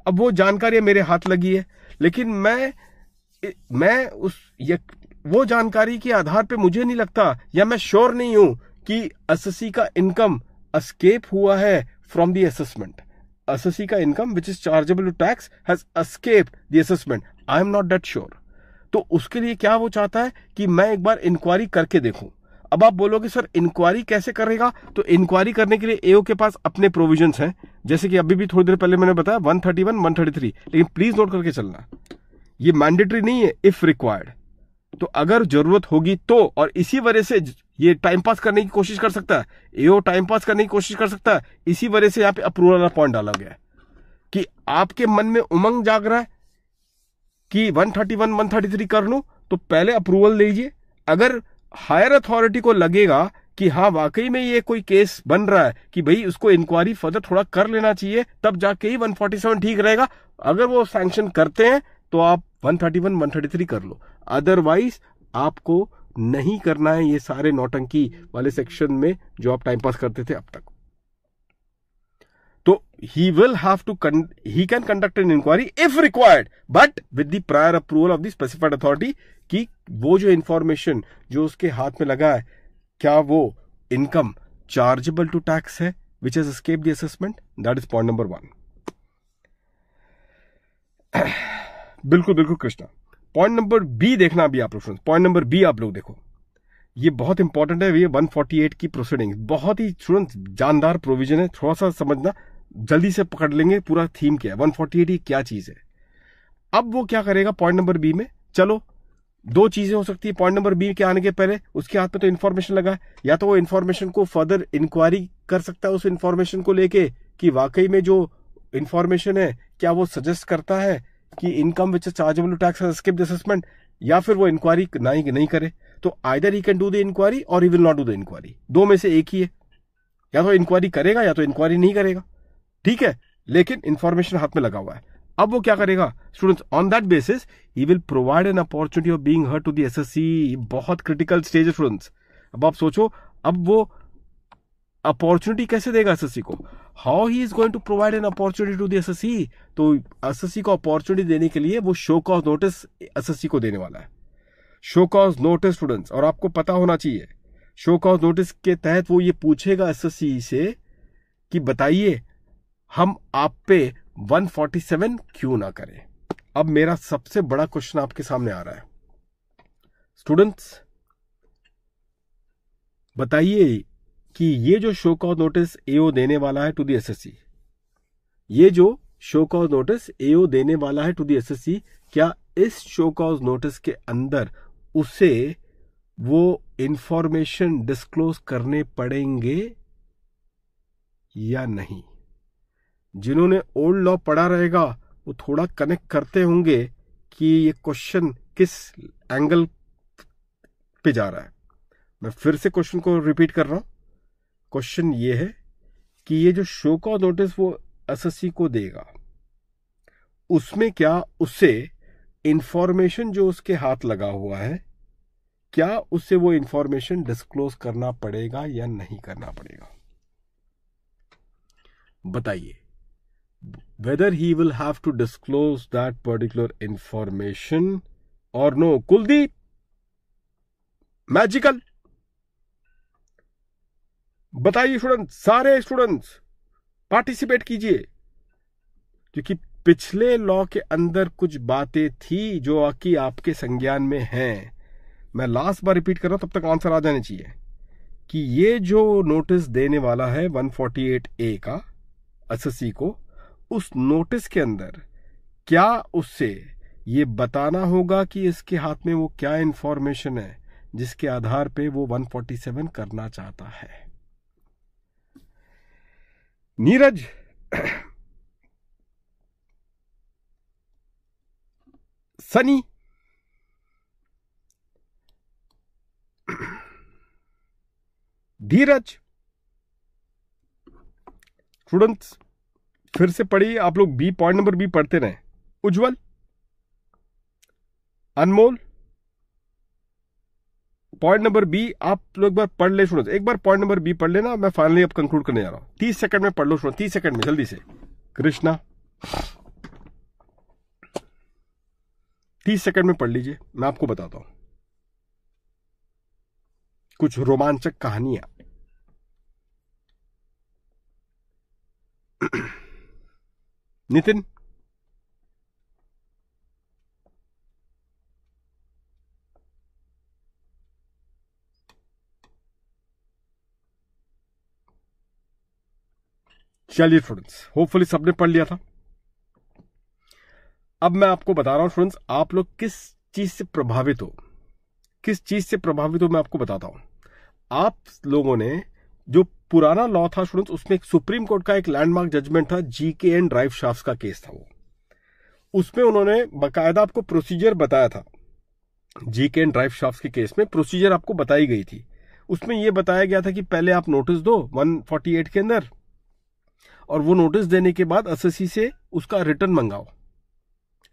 अब वो जानकारियां मेरे हाथ लगी है लेकिन मैं मैं उस ये, वो जानकारी के आधार पे मुझे नहीं लगता या मैं श्योर नहीं हूं कि एस का इनकम अस्केप हुआ है फ्रॉम दी असेसमेंट एस का income which is chargeable to tax has escape assessment I am not that sure तो उसके लिए क्या वो चाहता है कि मैं एक बार इंक्वायरी करके देखूं अब आप बोलोगे सर इंक्वायरी कैसे करेगा तो इंक्वायरी करने के लिए एओ के पास अपने प्रोविजन हैं जैसे कि अभी भी थोड़ी देर पहले मैंने बताया 131, 133 लेकिन प्लीज नोट करके चलना ये मैंडेटरी नहीं है इफ रिक्वायर्ड तो अगर जरूरत होगी तो और इसी वजह से ये टाइम पास करने की कोशिश कर सकता है एओ टाइम पास करने की कोशिश कर सकता है इसी वजह से यहाँ पे अप्रूवल वाला पॉइंट डाला गया है कि आपके मन में उमंग जाग रहा है कि 131, 133 कर लू तो पहले अप्रूवल लीजिए अगर हायर अथॉरिटी को लगेगा कि हाँ वाकई में ये कोई केस बन रहा है कि भाई उसको इंक्वायरी फर्दर थोड़ा कर लेना चाहिए तब जाके ही 147 ठीक रहेगा अगर वो सैंक्शन करते हैं तो आप 131 133 कर लो अदरवाइज आपको नहीं करना है ये सारे नौटंकी वाले सेक्शन में जो आप टाइम पास करते थे अब तक तो he will have to he can conduct an inquiry if required but with the prior approval of the specified authority की वो जो इंफॉर्मेशन जो उसके हाथ में लगा है क्या वो इनकम चार्जेबल टू टैक्स है which is escape assessment that is point number one बिल्कुल बिल्कुल कृष्णा पॉइंट नंबर बी देखना अभी आप लोग पॉइंट नंबर बी आप लोग देखो ये बहुत इंपॉर्टेंट है ये 148 की प्रोसीडिंग बहुत ही तुरंत जानदार प्रोविजन है थोड़ा सा समझना जल्दी से पकड़ लेंगे पूरा थीम क्या है 148 ये क्या चीज है अब वो क्या करेगा पॉइंट नंबर बी में चलो दो चीजें हो सकती है पॉइंट नंबर बी के आने के पहले उसके हाथ में तो इन्फॉर्मेशन लगा है या तो वो इन्फॉर्मेशन को फर्दर इंक्वायरी कर सकता है उस इन्फॉर्मेशन को लेके कि वाकई में जो इन्फॉर्मेशन है क्या वो सजेस्ट करता है कि income which chargeable tax skip assessment या फिर वो इंक्वायरी नहीं नहीं करे तो either he can do the inquiry और he will not do the inquiry दो में से एक ही है या तो इंक्वायरी करेगा या तो इंक्वायरी नहीं करेगा ठीक है लेकिन इन्फॉर्मेशन हाथ में लगा हुआ है अब वो क्या करेगा students on that basis he will provide an opportunity of being heard to the assessee बहुत क्रिटिकल स्टेज है स्टूडेंट्स अब आप सोचो अब वो अपॉर्चुनिटी कैसे देगा एस एस सी को how he is going to provide an opportunity to the assessee तो एस एस सी को अपॉर्चुनिटी देने के लिए वो show cause notice assessee को देने वाला है शो कॉज नोटिस स्टूडेंट्स और आपको पता होना चाहिए शो कॉज नोटिस के तहत वो ये पूछेगा एस एस सी से कि बताइए हम आप पे 147 क्यों ना करें अब मेरा सबसे बड़ा क्वेश्चन आपके सामने आ रहा है स्टूडेंट्स बताइए कि ये जो शो कॉज नोटिस एओ देने वाला है टू दी एसएससी ये जो शो कॉज नोटिस एओ देने वाला है टू दी एसएससी क्या इस शो कॉज नोटिस के अंदर उसे वो इंफॉर्मेशन डिस्क्लोज करने पड़ेंगे या नहीं जिन्होंने ओल्ड लॉ पढ़ा रहेगा वो थोड़ा कनेक्ट करते होंगे कि ये क्वेश्चन किस एंगल पे जा रहा है मैं फिर से क्वेश्चन को रिपीट कर रहा हूं क्वेश्चन ये है कि ये जो शो का नोटिस वो सी को देगा उसमें क्या उसे इंफॉर्मेशन जो उसके हाथ लगा हुआ है क्या उसे वो इंफॉर्मेशन डिस्क्लोज करना पड़ेगा या नहीं करना पड़ेगा बताइए whether he will have to disclose that particular information or no. Kuldeep, magical. बताइए स्टूडेंट सारे स्टूडेंट्स पार्टिसिपेट कीजिए क्योंकि पिछले लॉ के अंदर कुछ बातें थी जो कि आपके संज्ञान में हैं मैं लास्ट बार रिपीट कर रहा हूं तब तक आंसर आ जाने चाहिए कि ये जो नोटिस देने वाला है 148 ए का एसएससी को उस नोटिस के अंदर क्या उससे ये बताना होगा कि इसके हाथ में वो क्या इंफॉर्मेशन है जिसके आधार पे वो 147 करना चाहता है नीरज सनी धीरज स्टूडेंट्स फिर से पढ़िए आप लोग बी पॉइंट नंबर बी पढ़ते रहे Ujjwal Anmol point number B आप लोग एक बार पढ़ ले सुनो एक बार पॉइंट नंबर बी पढ़ लेना मैं फाइनली अब कंक्लूड करने जा रहा हूं तीस सेकंड में पढ़ लो सुनो तीस सेकंड में जल्दी से कृष्णा तीस सेकंड में पढ़ लीजिए मैं आपको बताता हूं कुछ रोमांचक कहानियां नितिन चलिए स्टूडेंट्स होपफुली सबने पढ़ लिया था अब मैं आपको बता रहा हूं स्टूडेंट्स आप लोग किस चीज से प्रभावित हो किस चीज से प्रभावित हो मैं आपको बताता हूं आप लोगों ने जो पुराना लॉ था स्टूडेंट्स उसमें एक सुप्रीम कोर्ट का एक लैंडमार्क जजमेंट था G K N drive shaft का केस था वो उसमें उन्होंने बाकायदा आपको प्रोसीजर बताया था G K N drive shaft के केस में प्रोसीजर आपको बताई गई थी उसमें यह बताया गया था कि पहले आप नोटिस दो 148 के अंदर और वो नोटिस देने के बाद सी से उसका रिटर्न मंगाओ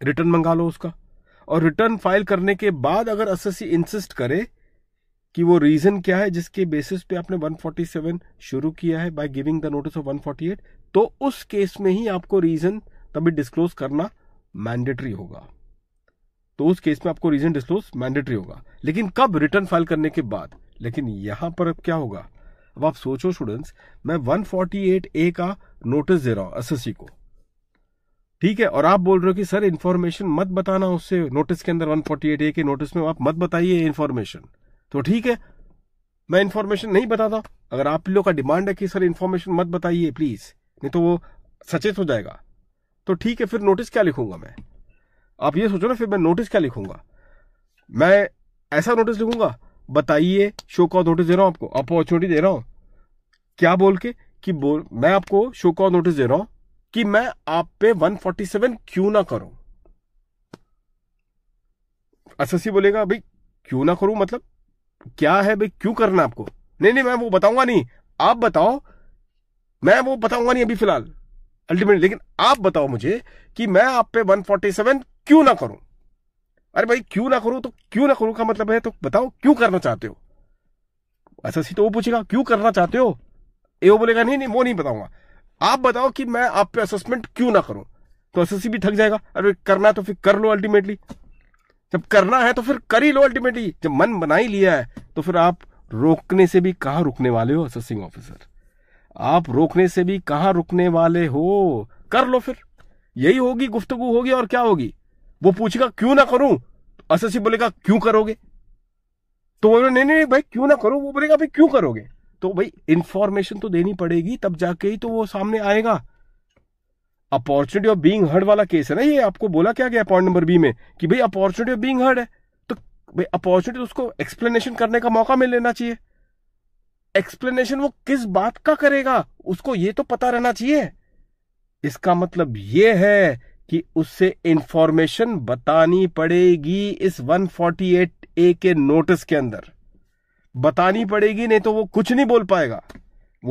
रिटर्न मंगा लो उसका और रिटर्न फाइल करने के बाद अगर सी इंसिस्ट करे कि वो रीजन क्या है जिसके बेसिस पे आपने 147 शुरू किया है by giving the notice of 148 तो उस केस में ही आपको रीजन तभी डिस्क्लोज करना मैंडेटरी होगा तो उस केस में आपको रीजन डिस्क्लोज मैंडेटरी होगा लेकिन कब रिटर्न फाइल करने के बाद लेकिन यहां पर अब क्या होगा अब आप सोचो स्टूडेंट्स मैं 148 ए का नोटिस दे रहा हूं एस को ठीक है और आप बोल रहे हो कि सर इन्फॉर्मेशन मत बताना उससे नोटिस के अंदर 148 ए के नोटिस में आप मत बताइए इन्फॉर्मेशन तो ठीक है मैं इन्फॉर्मेशन नहीं बताता अगर आप लोग का डिमांड है कि सर इन्फॉर्मेशन मत बताइए प्लीज नहीं तो वो सचेत हो जाएगा तो ठीक है फिर नोटिस क्या लिखूंगा मैं आप ये सोचो ना फिर मैं नोटिस क्या लिखूंगा मैं ऐसा नोटिस लिखूंगा बताइए शो का नोटिस दे रहा हूं आपको अपॉर्चुनिटी दे रहा हूं क्या बोल के कि बोल मैं आपको शो का नोटिस दे रहा हूं कि मैं आप पे 147 क्यों ना करूं एसएससी बोलेगा भाई क्यों ना करूं मतलब क्या है भाई क्यों करना आपको नहीं नहीं मैं वो बताऊंगा नहीं आप बताओ मैं वो बताऊंगा नहीं अभी फिलहाल अल्टीमेटली लेकिन आप बताओ मुझे कि मैं आप पे 147 क्यों ना करूं अरे भाई क्यों ना करूं तो क्यों ना करूं का मतलब है तो बताओ क्यों करना चाहते हो ऐसा सी तो वो पूछेगा क्यों करना चाहते हो ए वो बोलेगा नहीं नहीं वो नहीं बताऊंगा आप बताओ कि मैं आप पे असेसमेंट क्यों ना करूं तो एस भी थक जाएगा अरे करना तो फिर कर लो अल्टीमेटली जब करना है तो फिर कर ही लो अल्टीमेटली जब मन बना ही लिया है तो फिर आप रोकने से भी कहाँ रुकने वाले हो असिंग ऑफिसर आप रोकने से भी कहाँ रुकने वाले हो कर लो फिर यही होगी गुफ्तगु होगी और क्या होगी वो पूछेगा क्यों ना करूं असेसी तो बोलेगा क्यों करोगे तो वो नहीं नहीं भाई क्यों ना करो वो बोलेगा भाई क्यों करोगे तो भाई इंफॉर्मेशन तो देनी पड़ेगी तब जाके ही तो वो सामने आएगा अपॉर्चुनिटी ऑफ बीइंग हर्ड वाला केस है ना ये आपको बोला क्या गया पॉइंट नंबर बी में कि भाई अपॉर्चुनिटी ऑफ बीइंग हर्ड है तो भाई अपॉर्चुनिटी उसको एक्सप्लेनेशन करने का मौका मिल लेना चाहिए एक्सप्लेनेशन वो किस बात का करेगा उसको ये तो पता रहना चाहिए इसका मतलब ये है कि उससे इंफॉर्मेशन बतानी पड़ेगी इस 148 ए के नोटिस के अंदर बतानी पड़ेगी नहीं तो वो कुछ नहीं बोल पाएगा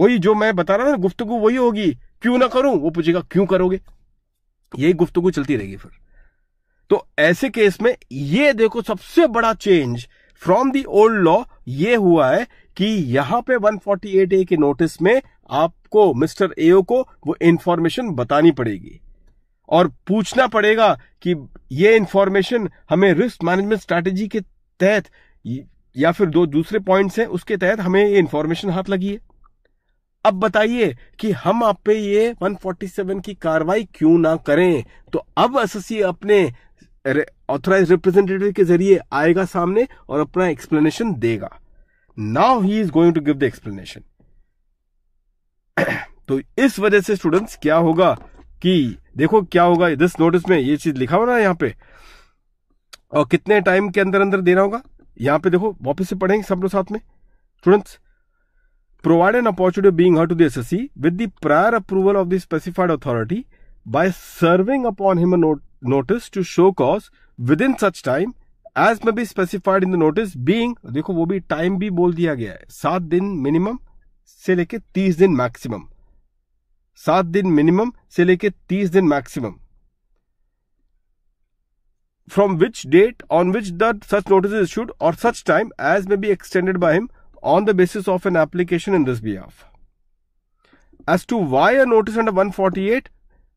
वही जो मैं बता रहा था गुफ्तगु वही होगी क्यों ना करूं वो पूछेगा क्यों करोगे यही गुफ्तगु चलती रहेगी फिर तो ऐसे केस में ये देखो सबसे बड़ा change from the old law ये हुआ है कि यहां पे 148 ए के नोटिस में आपको मिस्टर एओ को वो इंफॉर्मेशन बतानी पड़ेगी और पूछना पड़ेगा कि ये इंफॉर्मेशन हमें रिस्क मैनेजमेंट स्ट्रेटेजी के तहत या फिर दो दूसरे पॉइंट्स हैं उसके तहत हमें ये इंफॉर्मेशन हाथ लगी है अब बताइए कि हम आप पे ये 147 की कार्रवाई क्यों ना करें तो अब एससी अपने ऑथराइज रिप्रेजेंटेटिव के जरिए आएगा सामने और अपना एक्सप्लेनेशन देगा now he is going to give the explanation तो इस वजह से स्टूडेंट्स क्या होगा कि देखो क्या होगा दिस नोटिस में ये चीज लिखा हुआ ना यहाँ पे और कितने टाइम के अंदर अंदर देना होगा यहाँ पे देखो वापस से पढ़ेंगे सब लोग साथ में students provide an opportunity of being heard to the SSC with the prior approval of the specified authority by serving upon him a not- notice to show cause within such time as may be specified in the notice being देखो वो भी time भी बोल दिया गया है सात दिन minimum से लेके तीस दिन maximum सात दिन minimum से लेके तीस दिन maximum from which date on which that such notice is issued or such time as may be extended by him on the basis of an application in this behalf. As to why a notice under 148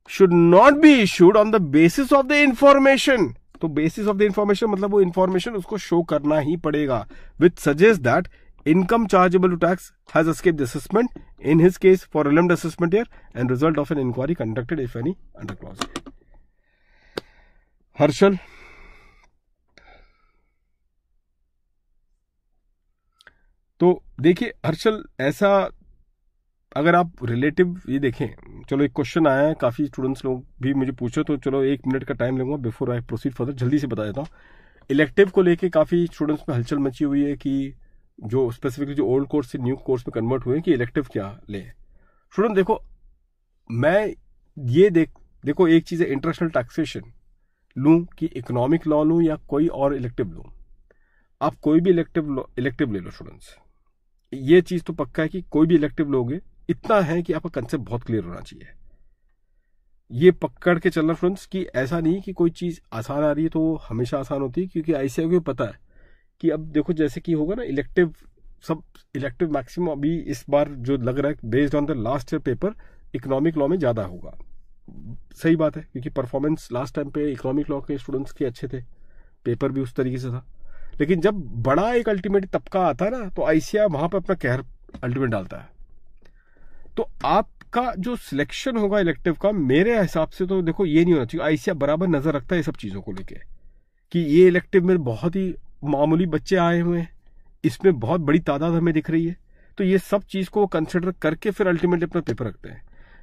should not be issued on the basis of the information. So, basis of the information, matlab wo information usko show karna hi padega, which suggests that income chargeable to tax has escaped assessment in his case for a lump assessment year and result of an inquiry conducted, if any, under clause. Harshal. तो देखिए हर्षल ऐसा अगर आप रिलेटिव ये देखें चलो एक क्वेश्चन आया है काफ़ी स्टूडेंट्स लोग भी मुझे पूछे तो चलो एक मिनट का टाइम लूँगा बिफोर आई प्रोसीड फर्दर जल्दी से बता देता हूँ इलेक्टिव को लेके काफ़ी स्टूडेंट्स में हलचल मची हुई है कि जो स्पेसिफिकली जो ओल्ड कोर्स से न्यू कोर्स में कन्वर्ट हुए कि इलेक्टिव क्या ले स्टूडेंट देखो मैं ये देख देखो एक चीज़ है इंटरनेशनल टैक्सेशन लूँ कि इकोनॉमिक लॉ लूँ या कोई और इलेक्टिव लूँ आप कोई भी इलेक्टिव इलेक्टिव ले लो स्टूडेंट्स ये चीज तो पक्का है कि कोई भी इलेक्टिव लोगे इतना है कि आपका कंसेप्ट बहुत क्लियर होना चाहिए ये पकड़ के चलना फ्रेंड्स कि ऐसा नहीं कि कोई चीज आसान आ रही है तो वो हमेशा आसान होती है क्योंकि ऐसे को पता है कि अब देखो जैसे कि होगा ना इलेक्टिव सब इलेक्टिव मैक्सिमम अभी इस बार जो लग रहा है based on the last year paper economic law में ज्यादा होगा सही बात है क्योंकि परफॉर्मेंस लास्ट टाइम पे इकोनॉमिक लॉ के स्टूडेंट्स के अच्छे थे पेपर भी उस तरीके से था लेकिन जब बड़ा एक अल्टीमेट तबका आता है ना तो आईसीआई वहां पर अपना कहर अल्टीमेट डालता है तो आपका जो सिलेक्शन होगा इलेक्टिव का मेरे हिसाब से तो देखो ये नहीं होना चाहिए आईसीआई बराबर नजर रखता है ये सब चीजों को लेके कि ये इलेक्टिव में बहुत ही मामूली बच्चे आए हुए हैं इसमें बहुत बड़ी तादाद हमें दिख रही है तो ये सब चीज को कंसिडर करके फिर अल्टीमेटली अपना पेपर रखते हैं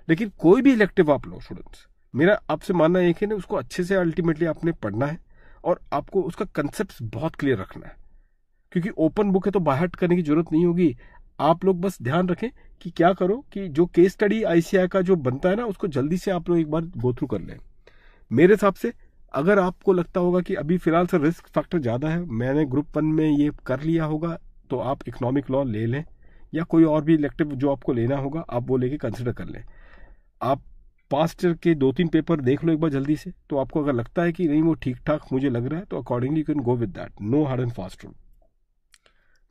लेकिन कोई भी इलेक्टिव आप लो स्टूडेंट्स मेरा आपसे मानना एक है ना उसको अच्छे से अल्टीमेटली आपने पढ़ना है और आपको उसका कंसेप्ट बहुत क्लियर रखना है क्योंकि ओपन बुक है तो बाहर करने की जरूरत नहीं होगी आप लोग बस ध्यान रखें कि क्या करो कि जो केस स्टडी आईसीआई का जो बनता है ना उसको जल्दी से आप लोग एक बार गो थ्रू कर लें मेरे हिसाब से अगर आपको लगता होगा कि अभी फिलहाल से रिस्क फैक्टर ज़्यादा है मैंने ग्रुप वन में ये कर लिया होगा तो आप इकोनॉमिक लॉ ले लें या कोई और भी इलेक्टिव जो आपको लेना होगा आप वो लेके कंसिडर कर लें आप पास्ट के दो तीन पेपर देख लो एक बार जल्दी से तो आपको अगर लगता है कि नहीं वो ठीक ठाक मुझे लग रहा है तो accordingly you can go with that no hard and fast rule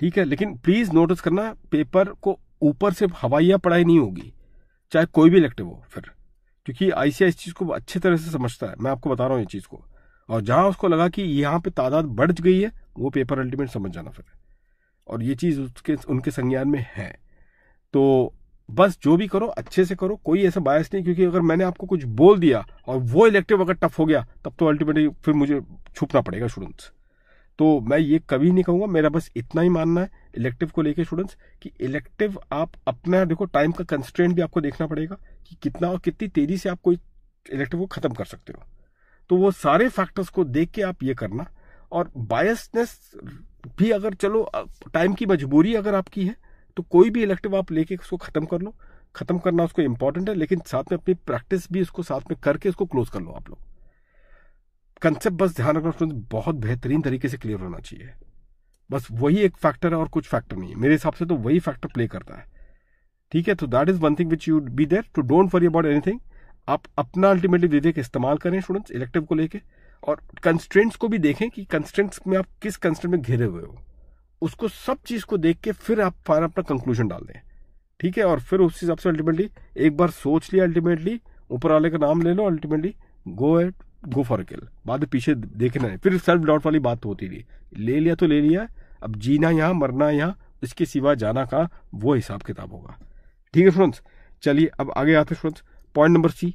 ठीक है लेकिन प्लीज नोटिस करना पेपर को ऊपर से हवाइया पढ़ाई नहीं होगी चाहे कोई भी इलेक्टिव हो फिर क्योंकि आईसीआई इस चीज़ को अच्छे तरह से समझता है मैं आपको बता रहा हूँ ये चीज़ को और जहाँ उसको लगा कि यहाँ पे तादाद बढ़ गई है वो पेपर अल्टीमेट समझ जाना फिर और ये चीज़ उसके उनके संज्ञान में है तो बस जो भी करो अच्छे से करो कोई ऐसा बायस नहीं क्योंकि अगर मैंने आपको कुछ बोल दिया और वो इलेक्टिव अगर टफ हो गया तब तो अल्टीमेटली फिर मुझे छुपना पड़ेगा स्टूडेंट्स तो मैं ये कभी नहीं कहूँगा मेरा बस इतना ही मानना है इलेक्टिव को लेके स्टूडेंट्स कि इलेक्टिव आप अपना देखो टाइम का कंस्ट्रेंट भी आपको देखना पड़ेगा कि कितना और कितनी तेज़ी से आप कोई इलेक्टिव को ख़त्म कर सकते हो तो वो सारे फैक्टर्स को देख के आप ये करना और बायसनेस भी अगर चलो टाइम की मजबूरी अगर आपकी है तो कोई भी इलेक्टिव आप लेके उसको खत्म कर लो खत्म करना उसको इंपॉर्टेंट है लेकिन साथ में अपनी प्रैक्टिस भी उसको साथ में करके उसको क्लोज कर लो आप लोग कंसेप्ट बस ध्यान रखना स्टूडेंट बहुत बेहतरीन तरीके से क्लियर होना चाहिए बस वही एक फैक्टर है और कुछ फैक्टर नहीं है मेरे हिसाब से तो वही फैक्टर प्ले करता है ठीक है तो that is one thing which you be there to don't worry about anything आप अपना अल्टीमेटली विवेक इस्तेमाल करें स्टूडेंट्स इलेक्टिव को लेके और कंस्टेंट्स को भी देखें कि कंस्टेंट्स में आप किस कंस्टेंट में घिरे हुए हो उसको सब चीज को देख के फिर आप फायर अपना कंक्लूजन डाल दें ठीक है और फिर उस हिसाब से अल्टीमेटली एक बार सोच लिया अल्टीमेटली ऊपर वाले का नाम ले लो ultimately go at go for kill बाद पीछे देखना है फिर सेल्फ डाउट वाली बात तो होती थी ले लिया तो ले लिया अब जीना यहाँ मरना यहाँ इसके सिवा जाना का वो हिसाब किताब होगा ठीक है फ्रेंड्स चलिए अब आगे आते हैं फ्रेंड्स पॉइंट नंबर सी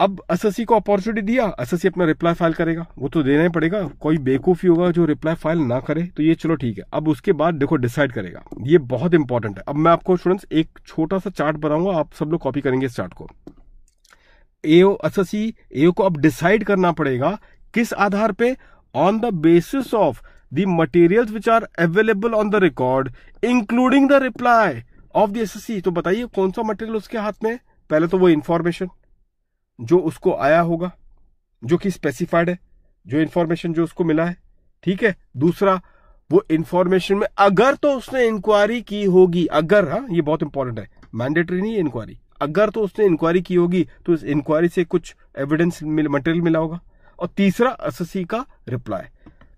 अब एस को अपॉर्चुनिटी दिया एस अपना रिप्लाई फाइल करेगा वो तो देना ही पड़ेगा कोई बेवकूफी होगा जो रिप्लाई फाइल ना करे तो ये चलो ठीक है अब उसके बाद देखो डिसाइड करेगा ये बहुत इंपॉर्टेंट है अब मैं आपको स्टूडेंट्स एक छोटा सा चार्ट बनाऊंगा आप सब लोग कॉपी करेंगे इस चार्ट को एओ एस एओ को अब डिसाइड करना पड़ेगा किस आधार पे on the basis of the material which are available on the record including the reply of the assessee तो बताइए कौन सा मटेरियल उसके हाथ में पहले तो वो इन्फॉर्मेशन जो उसको आया होगा जो कि स्पेसिफाइड है जो इन्फॉर्मेशन जो उसको मिला है ठीक है दूसरा वो इन्फॉर्मेशन में अगर तो उसने इंक्वायरी की होगी अगर हाँ ये बहुत इंपॉर्टेंट है मैंडेटरी नहीं इंक्वायरी अगर तो उसने इंक्वायरी की होगी तो इस इंक्वायरी से कुछ एविडेंस मटेरियल मिला होगा और तीसरा अससी का रिप्लाई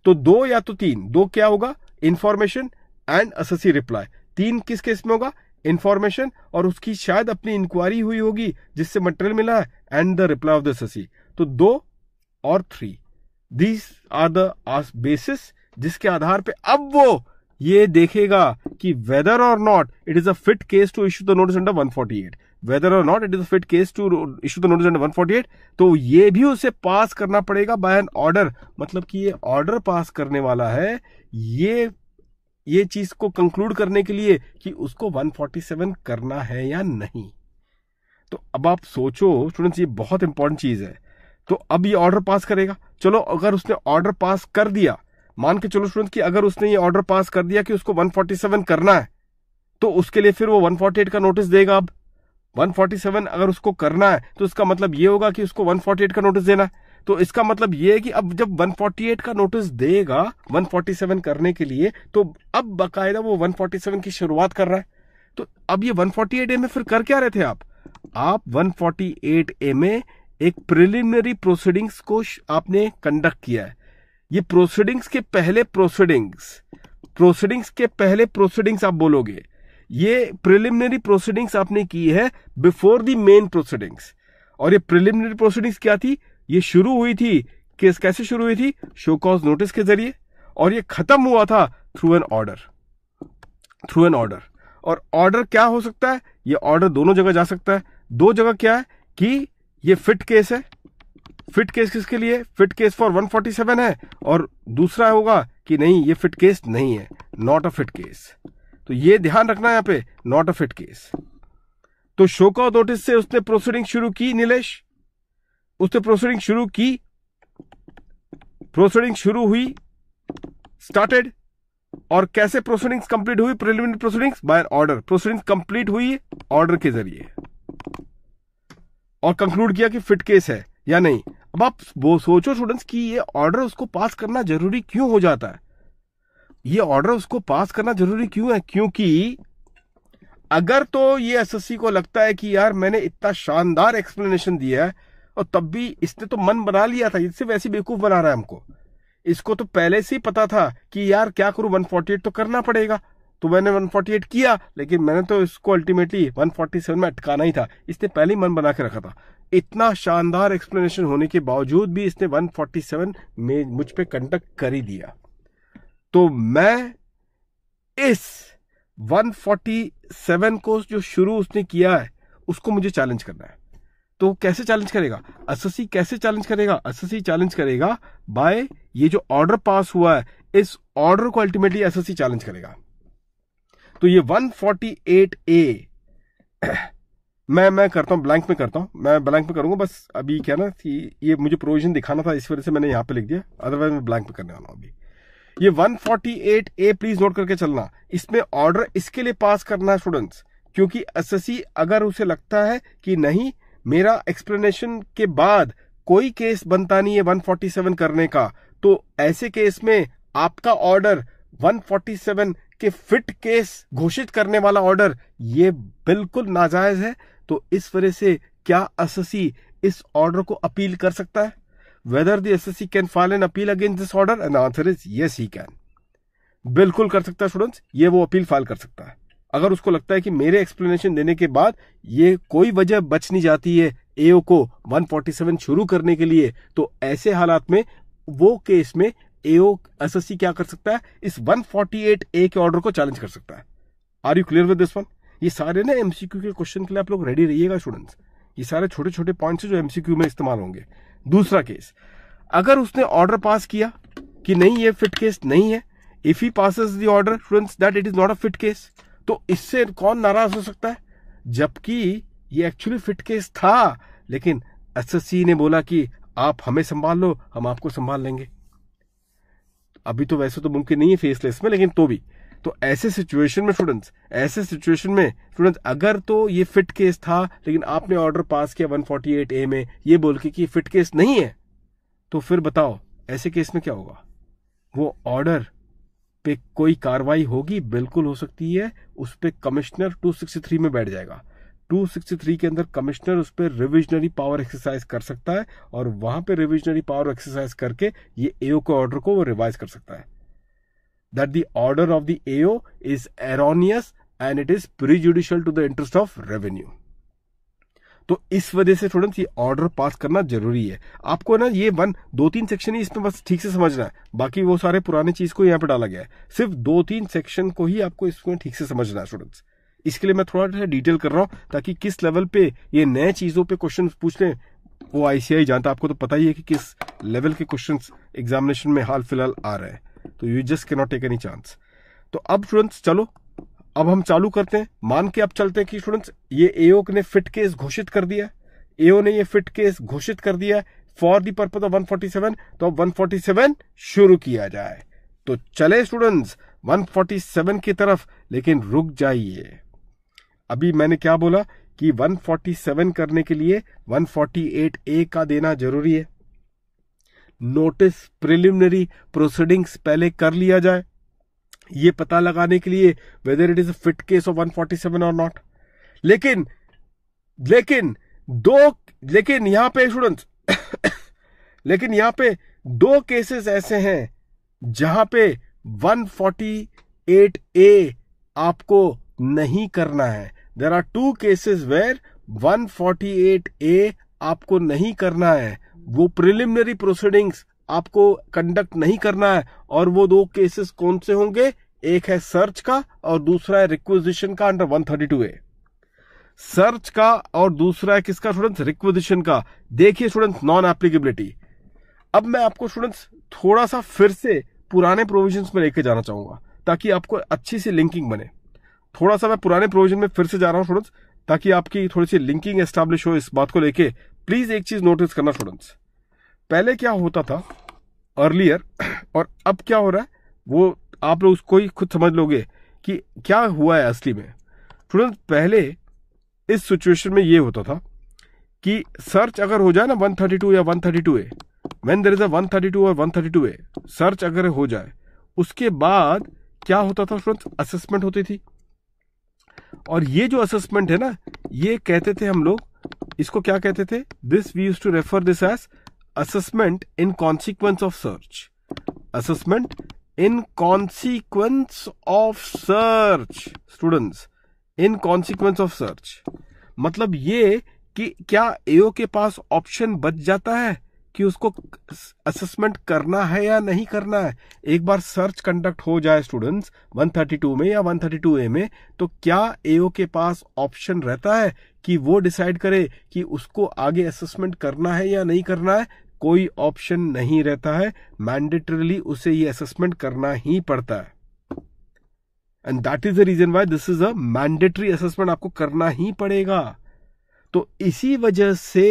तो दो या तो तीन दो क्या होगा इंफॉर्मेशन एंड अससी रिप्लाई तीन किस केस में होगा इन्फॉर्मेशन और उसकी शायद अपनी इंक्वायरी हुई होगी जिससे मटेरियल मिला है and the reply of the assessee तो दो और three these are the basis जिसके आधार पे अब वो ये देखेगा कि वेदर और not it is a fit case to issue the notice under 148 whether और not it is a fit case to issue the notice under 148 तो ये भी उसे पास करना पड़ेगा बाय एन ऑर्डर मतलब कि ये ऑर्डर पास करने वाला है ये ये चीज को कंक्लूड करने के लिए कि उसको 147 करना है या नहीं तो अब आप सोचो स्टूडेंट्स ये बहुत इंपॉर्टेंट चीज है तो अब ये ऑर्डर पास करेगा चलो अगर उसने ऑर्डर पास कर दिया मान के चलो स्टूडेंट कि अगर उसने ये ऑर्डर पास कर दिया कि उसको 147 करना है तो उसके लिए फिर वो 148 का नोटिस देगा अब 147 अगर उसको करना है तो उसका मतलब ये होगा कि उसको 148 का नोटिस देना है तो इसका मतलब ये है कि अब जब 148 का नोटिस देगा 147 करने के लिए तो अब बकायदा वो 147 की शुरुआत कर रहा है तो अब ये 148 ए में फिर कर क्या रहे थे आप आप 148 ए में एक प्रिलिमिनरी प्रोसीडिंग्स को आपने कंडक्ट किया है ये प्रोसीडिंग्स के पहले प्रोसीडिंग्स प्रोसीडिंग्स के पहले प्रोसीडिंग्स आप बोलोगे ये प्रिलिमिनरी प्रोसीडिंग्स आपने की है बिफोर दी मेन प्रोसीडिंग्स और ये प्रिलिमिनरी प्रोसीडिंग्स क्या थी ये शुरू हुई थी केस कैसे शुरू हुई थी शो कॉज नोटिस के जरिए और ये खत्म हुआ था through an order through an order और ऑर्डर क्या हो सकता है ये ऑर्डर दोनों जगह जा सकता है दो जगह क्या है कि ये फिट केस है फिट केस किसके लिए फिट केस फॉर 147 है और दूसरा होगा कि नहीं ये फिट केस नहीं है नॉट अ फिट केस तो ये ध्यान रखना यहां पे नॉट अ फिट केस तो शोका नोटिस से उसने प्रोसीडिंग शुरू की नीलेश उसने प्रोसीडिंग शुरू की प्रोसीडिंग शुरू हुई स्टार्टेड और कैसे प्रोसीडिंग्स कंप्लीट हुई preliminary proceedings by order proceedings complete हुई ऑर्डर के जरिए और कंक्लूड किया कि फिट केस है या नहीं अब आप वो सोचो स्टूडेंट्स कि ये ऑर्डर उसको पास करना जरूरी क्यों हो जाता है ये ऑर्डर उसको पास करना जरूरी क्यों है क्योंकि अगर तो ये एसएससी को लगता है कि यार मैंने इतना शानदार एक्सप्लेनेशन दिया है और तब भी इसने तो मन बना लिया था इससे वैसे बेवकूफ बना रहा है हमको इसको तो पहले से ही पता था कि यार क्या करूं 148 तो करना पड़ेगा तो मैंने 148 किया लेकिन मैंने तो इसको अल्टीमेटली 147 में अटकाना ही था इसने पहले ही मन बना के रखा था इतना शानदार एक्सप्लेनेशन होने के बावजूद भी इसने 147 में मुझ पर कंटक कर ही दिया तो मैं इस 147 को जो शुरू उसने किया है उसको मुझे चैलेंज करना है तो कैसे चैलेंज करेगा एसएससी कैसे चैलेंज करेगा एसएससी चैलेंज करेगा बाय ये जो ऑर्डर पास हुआ है इस ऑर्डर को अल्टीमेटली एसएससी चैलेंज करेगा तो ये 148 ए मैं मैं करता हूं ब्लैंक में करता हूं मैं ब्लैंक में करूंगा बस अभी क्या ना थी, ये मुझे प्रोविजन दिखाना था इस वजह से मैंने यहां पे लिख दिया अदरवाइज मैं ब्लैंक में करने वाला हूं अभी ये 148 ए प्लीज नोट करके चलना इसमें ऑर्डर इसके लिए पास करना है स्टूडेंट्स क्योंकि एसएससी अगर उसे लगता है कि नहीं मेरा एक्सप्लेनेशन के बाद कोई केस बनता नहीं है 147 करने का तो ऐसे केस में आपका ऑर्डर 147 के फिट केस घोषित करने वाला ऑर्डर ये बिल्कुल नाजायज है तो इस वजह से क्या अससी इस ऑर्डर को अपील कर सकता है whether the assessee can file an appeal against this order and answer is yes he can बिल्कुल कर सकता है स्टूडेंट्स ये वो अपील फाइल कर सकता है अगर उसको लगता है कि मेरे एक्सप्लेनेशन देने के बाद ये कोई वजह बच नहीं जाती है एओ को 147 शुरू करने के लिए तो ऐसे हालात में वो केस में एओ एसएससी क्या कर सकता है इस 148 ए के ऑर्डर को चैलेंज कर सकता है are you clear with this one ये सारे ना एमसीक्यू के क्वेश्चन के लिए आप लोग रेडी रहिएगा स्टूडेंट्स ये सारे छोटे छोटे पॉइंट्स जो एमसीक्यू में इस्तेमाल होंगे दूसरा केस अगर उसने ऑर्डर पास किया कि नहीं ये फिट केस नहीं है if he passes the order students that it is not a fit case तो इससे कौन नाराज हो सकता है जबकि ये एक्चुअली फिट केस था लेकिन एस ने बोला कि आप हमें संभाल लो हम आपको संभाल लेंगे अभी तो वैसे तो मुमकिन नहीं है फेसलेस में लेकिन तो भी तो ऐसे सिचुएशन में स्टूडेंट्स ऐसे सिचुएशन में स्टूडेंट्स अगर तो ये फिट केस था लेकिन आपने ऑर्डर पास किया 148 ए में ये बोल के कि फिट केस नहीं है तो फिर बताओ ऐसे केस में क्या होगा वो ऑर्डर पे कोई कार्रवाई होगी बिल्कुल हो सकती है उस पर कमिश्नर 263 में बैठ जाएगा 263 के अंदर कमिश्नर उस पर रिविजनरी पावर एक्सरसाइज कर सकता है और वहां पे रिविजनरी पावर एक्सरसाइज करके ये एओ के ऑर्डर को वो रिवाइज कर सकता है that the order of the AO is erroneous and it is prejudicial to the interest of revenue तो इस वजह से स्टूडेंट्स ये ऑर्डर पास करना जरूरी है आपको ना ये वन दो तीन सेक्शन ही इसमें बस ठीक से समझना है बाकी वो सारे पुराने चीज को यहाँ पे डाला गया है सिर्फ दो तीन सेक्शन को ही आपको इसमें ठीक से समझना है स्टूडेंट्स इसके लिए मैं थोड़ा डिटेल कर रहा हूँ ताकि किस लेवल पे ये नए चीजों पे क्वेश्चन पूछने वो आईसीआई जानता आपको तो पता ही है कि किस लेवल के क्वेश्चन एग्जामिनेशन में हाल फिलहाल आ रहे हैं तो you just can not take any chance तो अब स्टूडेंट्स चलो अब हम चालू करते हैं मान के अब चलते हैं कि स्टूडेंट्स ये एओ ने फिट केस घोषित कर दिया एओ ने ये फिट केस घोषित कर दिया for the purpose of one forty seven तो अब वन फोर्टी सेवन शुरू किया जाए तो चले स्टूडेंट्स वन फोर्टी सेवन की तरफ लेकिन रुक जाइए अभी मैंने क्या बोला कि 147 करने के लिए 148 ए का देना जरूरी है नोटिस प्रिलिमिनरी प्रोसीडिंग्स पहले कर लिया जाए ये पता लगाने के लिए whether it is fit case of 147 or not लेकिन लेकिन दो लेकिन यहां पे स्टूडेंट लेकिन यहां पे दो केसेस ऐसे हैं जहां पे 148 ए आपको नहीं करना है there are two cases where 148 A आपको नहीं करना है वो प्रिलिमिनरी प्रोसीडिंग्स आपको कंडक्ट नहीं करना है और वो दो केसेस कौन से होंगे एक है सर्च का और दूसरा है रिक्वेजिशन का अंडर टू ए सर्च का और दूसरा है किसका स्टूडेंट्स रिक्विजिशन का देखिए स्टूडेंट्स नॉन एप्लीकेबिलिटी अब मैं आपको स्टूडेंट्स थोड़ा सा फिर से पुराने प्रोविजन में लेके जाना चाहूंगा ताकि आपको अच्छी सी लिंकिंग बने थोड़ा सा मैं पुराने प्रोविजन में फिर से जा रहा हूँ स्टूडेंट्स ताकि आपकी थोड़ी सी लिंकिंग एस्टेब्लिश हो इस बात को लेके प्लीज एक चीज नोटिस करना स्टूडेंट्स पहले क्या होता था अर्लियर और अब क्या हो रहा है वो आप लोग उसको ही खुद समझ लोगे कि क्या हुआ है असली में स्टूडेंट पहले इस सिचुएशन में ये होता था कि सर्च अगर हो जाए ना 132 या 132 A when there is thirty two or two A search अगर हो जाए उसके बाद क्या होता था स्टूडेंट असेसमेंट होती थी और ये जो असेसमेंट है ना ये कहते थे हम लोग इसको क्या कहते थे this we use to refer this as assessment in consequence of search assessment in consequence of search students in consequence of search मतलब ये कि क्या एओ के पास ऑप्शन बच जाता है कि उसको असेसमेंट करना है या नहीं करना है एक बार सर्च कंडक्ट हो जाए स्टूडेंट्स 132 में या 132 ए में तो क्या एओ के पास ऑप्शन रहता है कि वो डिसाइड करे कि उसको आगे असेसमेंट करना है या नहीं करना है कोई ऑप्शन नहीं रहता है मैंडेटरली उसे ये असेसमेंट करना ही पड़ता है and that is the reason why this is a mandatory assessment आपको करना ही पड़ेगा तो इसी वजह से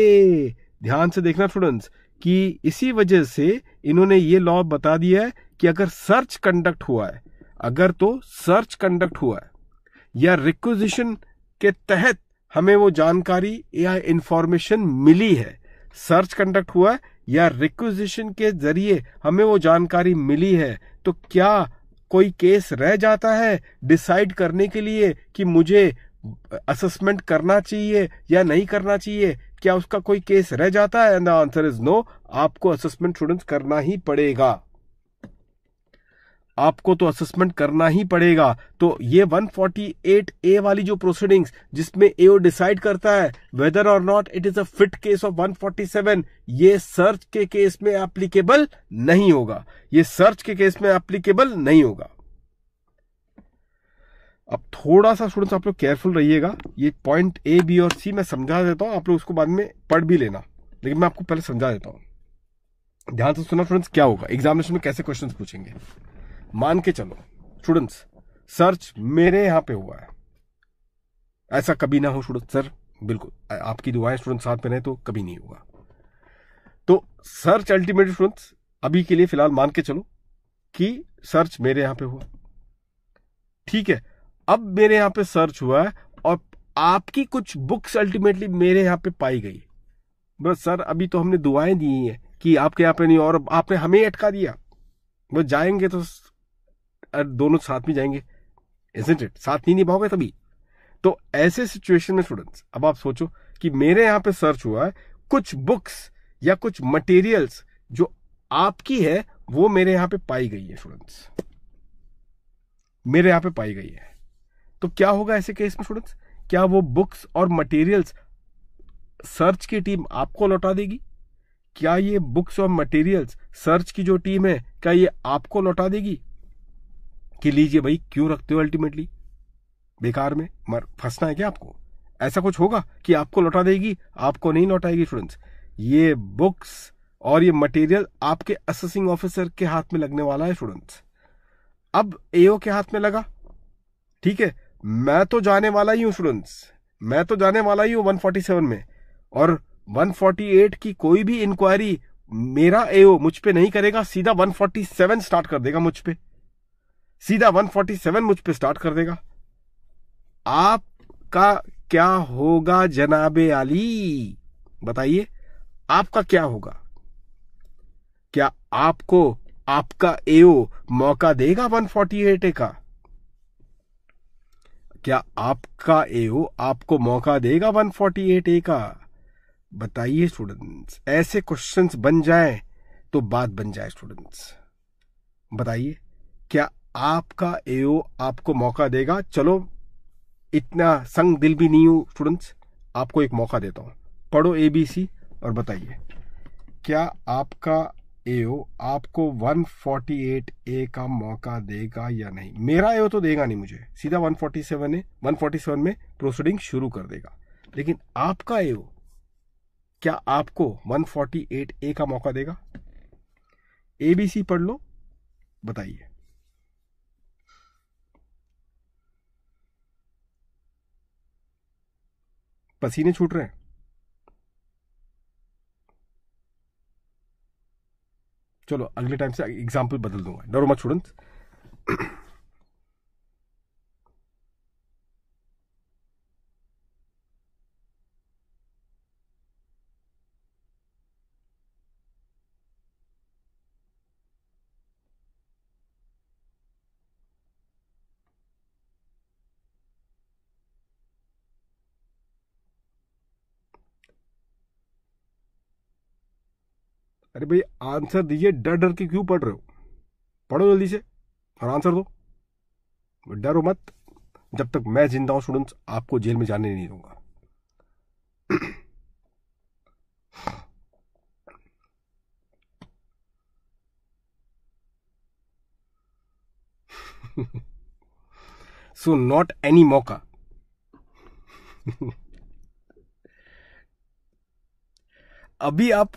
ध्यान से देखना स्टूडेंट्स कि इसी वजह से इन्होंने ये लॉ बता दिया है कि अगर सर्च कंडक्ट हुआ है अगर तो सर्च कंडक्ट हुआ है या रिक्विजिशन के तहत हमें वो जानकारी या इंफॉर्मेशन मिली है सर्च कंडक्ट हुआ है या रिक्विजिशन के जरिए हमें वो जानकारी मिली है तो क्या कोई केस रह जाता है डिसाइड करने के लिए कि मुझे असेसमेंट करना चाहिए या नहीं करना चाहिए क्या उसका कोई केस रह जाता है and the answer is no आपको असेसमेंट स्टूडेंट्स करना ही पड़ेगा आपको तो असेसमेंट करना ही पड़ेगा तो ये 148 ए वाली जो प्रोसीडिंग्स जिसमें एओ डिसाइड करता है वेदर और not it is a fit case of 147 ये सर्च के केस में एप्लीकेबल नहीं होगा ये सर्च के केस में एप्लीकेबल नहीं होगा अब थोड़ा सा स्टूडेंट्स आप लोग केयरफुल रहिएगा ये पॉइंट ए बी और सी मैं समझा देता हूं आप लोग उसको बाद में पढ़ भी लेना लेकिन मैं आपको पहले समझा देता हूं ध्यान से सुना फ्रेंड्स क्या होगा एग्जामिनेशन में कैसे क्वेश्चंस पूछेंगे मान के चलो स्टूडेंट्स सर्च मेरे यहां पे हुआ है ऐसा कभी ना हो स्टूडेंट सर बिल्कुल आपकी दुआएं स्टूडेंट साथ में रहे तो कभी नहीं हुआ तो सर्च अल्टीमेट स्टूडेंट्स अभी के लिए फिलहाल मान के चलो कि सर्च मेरे यहां पे हुआ ठीक है अब मेरे यहां पे सर्च हुआ है और आपकी कुछ बुक्स अल्टीमेटली मेरे यहां पे पाई गई बस सर अभी तो हमने दुआएं दी हैं कि आपके यहां पे नहीं और आपने हमें अटका दिया वो जाएंगे तो दोनों साथ में जाएंगे इजेंट इट साथ नहीं निभाओगे तभी तो ऐसे सिचुएशन में स्टूडेंट्स अब आप सोचो कि मेरे यहां पे सर्च हुआ है कुछ बुक्स या कुछ मटेरियल्स जो आपकी है वो मेरे यहां पे पाई गई है स्टूडेंट्स मेरे यहां पे पाई गई है तो क्या होगा ऐसे केस में स्टूडेंट्स क्या वो बुक्स और मटेरियल्स सर्च की टीम आपको लौटा देगी क्या ये बुक्स और मटेरियल्स सर्च की जो टीम है क्या ये आपको लौटा देगी कि लीजिए भाई क्यों रखते हो अल्टीमेटली बेकार में मर फंसना है क्या आपको ऐसा कुछ होगा कि आपको लौटा देगी आपको नहीं लौटाएगी स्टूडेंट्स ये बुक्स और ये मटेरियल आपके असेसिंग ऑफिसर के हाथ में लगने वाला है स्टूडेंट्स अब एओ के हाथ में लगा ठीक है मैं तो जाने वाला ही हूं स्टूडेंट्स मैं तो जाने वाला ही हूं 147 में और 148 की कोई भी इंक्वायरी मेरा एओ मुझ पे नहीं करेगा सीधा 147 स्टार्ट कर देगा मुझ पे सीधा 147 मुझ पे स्टार्ट कर देगा आपका क्या होगा जनाबे अली बताइए आपका क्या होगा क्या आपको आपका एओ मौका देगा 148 ए का क्या आपका एओ आपको मौका देगा 148 ए का बताइए स्टूडेंट्स ऐसे क्वेश्चंस बन जाए तो बात बन जाए स्टूडेंट्स बताइए क्या आपका एओ आपको मौका देगा चलो इतना संग दिल भी नहीं हूं स्टूडेंट्स आपको एक मौका देता हूं पढ़ो ए बी सी और बताइए क्या आपका एओ आपको 148 ए का मौका देगा या नहीं मेरा एओ तो देगा नहीं मुझे सीधा 147 फोर्टी सेवन में प्रोसीडिंग शुरू कर देगा लेकिन आपका एओ क्या आपको 148 ए का मौका देगा एबीसी पढ़ लो बताइए पसीने छूट रहे हैं चलो अगले टाइम से एग्जाम्पल बदल दूंगा डरो मत स्टूडेंट्स आंसर दीजिए डर डर के क्यों पढ़ रहे हो पढ़ो जल्दी से और आंसर दो डरो मत जब तक मैं जिंदा हूं स्टूडेंट्स आपको जेल में जाने नहीं दूंगा सो नॉट एनी मौका अभी आप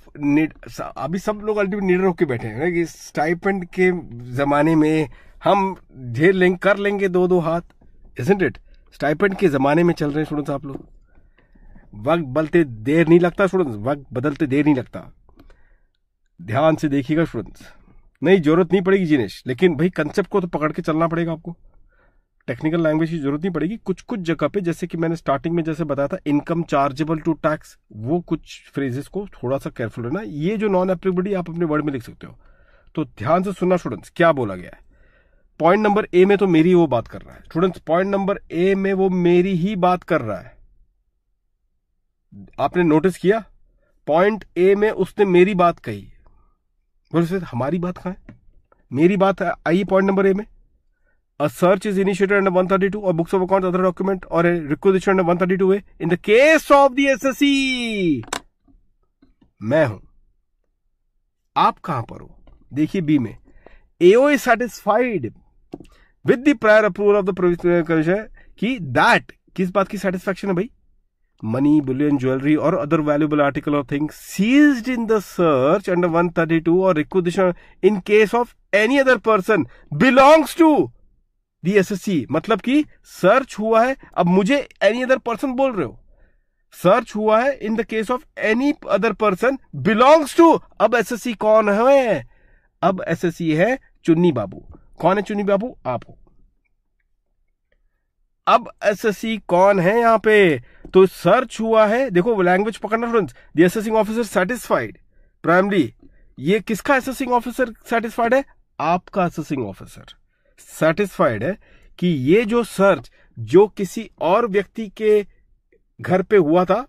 अभी सब लोग अल्टीमेट निडर होके बैठे हैं ना कि स्टाइपेंड के जमाने में हम ढेर लेंगे कर लेंगे दो दो हाथ इजेंट इट स्टाइपेंड के जमाने में चल रहे हैं स्टूडेंट्स तो आप लोग वक्त बदलते देर नहीं लगता स्टूडेंट्स तो, वक्त बदलते देर नहीं लगता ध्यान से देखिएगा स्टूडेंट्स तो। नहीं जरूरत नहीं पड़ेगी जिनेश लेकिन भाई कंसेप्ट को तो पकड़ के चलना पड़ेगा आपको टेक्निकल लैंग्वेज की जरूरत नहीं पड़ेगी कुछ कुछ जगह पे जैसे कि मैंने स्टार्टिंग में जैसे बताया था इनकम चार्जेबल टू टैक्स वो कुछ फ्रेजेस को थोड़ा सा केयरफुल रहना ये जो नॉन एप्लीबिलिटी आप अपने वर्ड में लिख सकते हो तो ध्यान से सुनना स्टूडेंट्स क्या बोला गया है पॉइंट नंबर ए में तो मेरी वो बात कर रहा है स्टूडेंट्स पॉइंट नंबर ए में वो मेरी ही बात कर रहा है आपने नोटिस किया पॉइंट ए में उसने मेरी बात कही बोले हमारी बात कहा है मेरी बात आई पॉइंट नंबर ए में A search is initiated under 132 or books of accounts, other document or a requisition under 132 a In the case of the SSC, मैं हूं आप कहां पर हो देखिए बी में AO is satisfied with the prior approval of the commission कि दैट किस बात की सेटिस्फेक्शन है भाई money bullion jewellery or other valuable article of thing seized in the search under 132 or requisition in case of any other person belongs to assessee मतलब कि सर्च हुआ है अब मुझे एनी अदर पर्सन बोल रहे हो सर्च हुआ है in the case of any other person belongs to अब एस एस सी कौन है अब एस एस सी है चुन्नी बाबू कौन है चुन्नी बाबू आप हो अब सी कौन है यहाँ पे तो सर्च हुआ है देखो लैंग्वेज पकड़ना friends the assessing officer satisfied primary ये किसका एसेसिंग ऑफिसर सेटिस्फाइड है आपका एसेसिंग ऑफिसर सेटिस्फाइड है कि ये जो सर्च जो किसी और व्यक्ति के घर पे हुआ था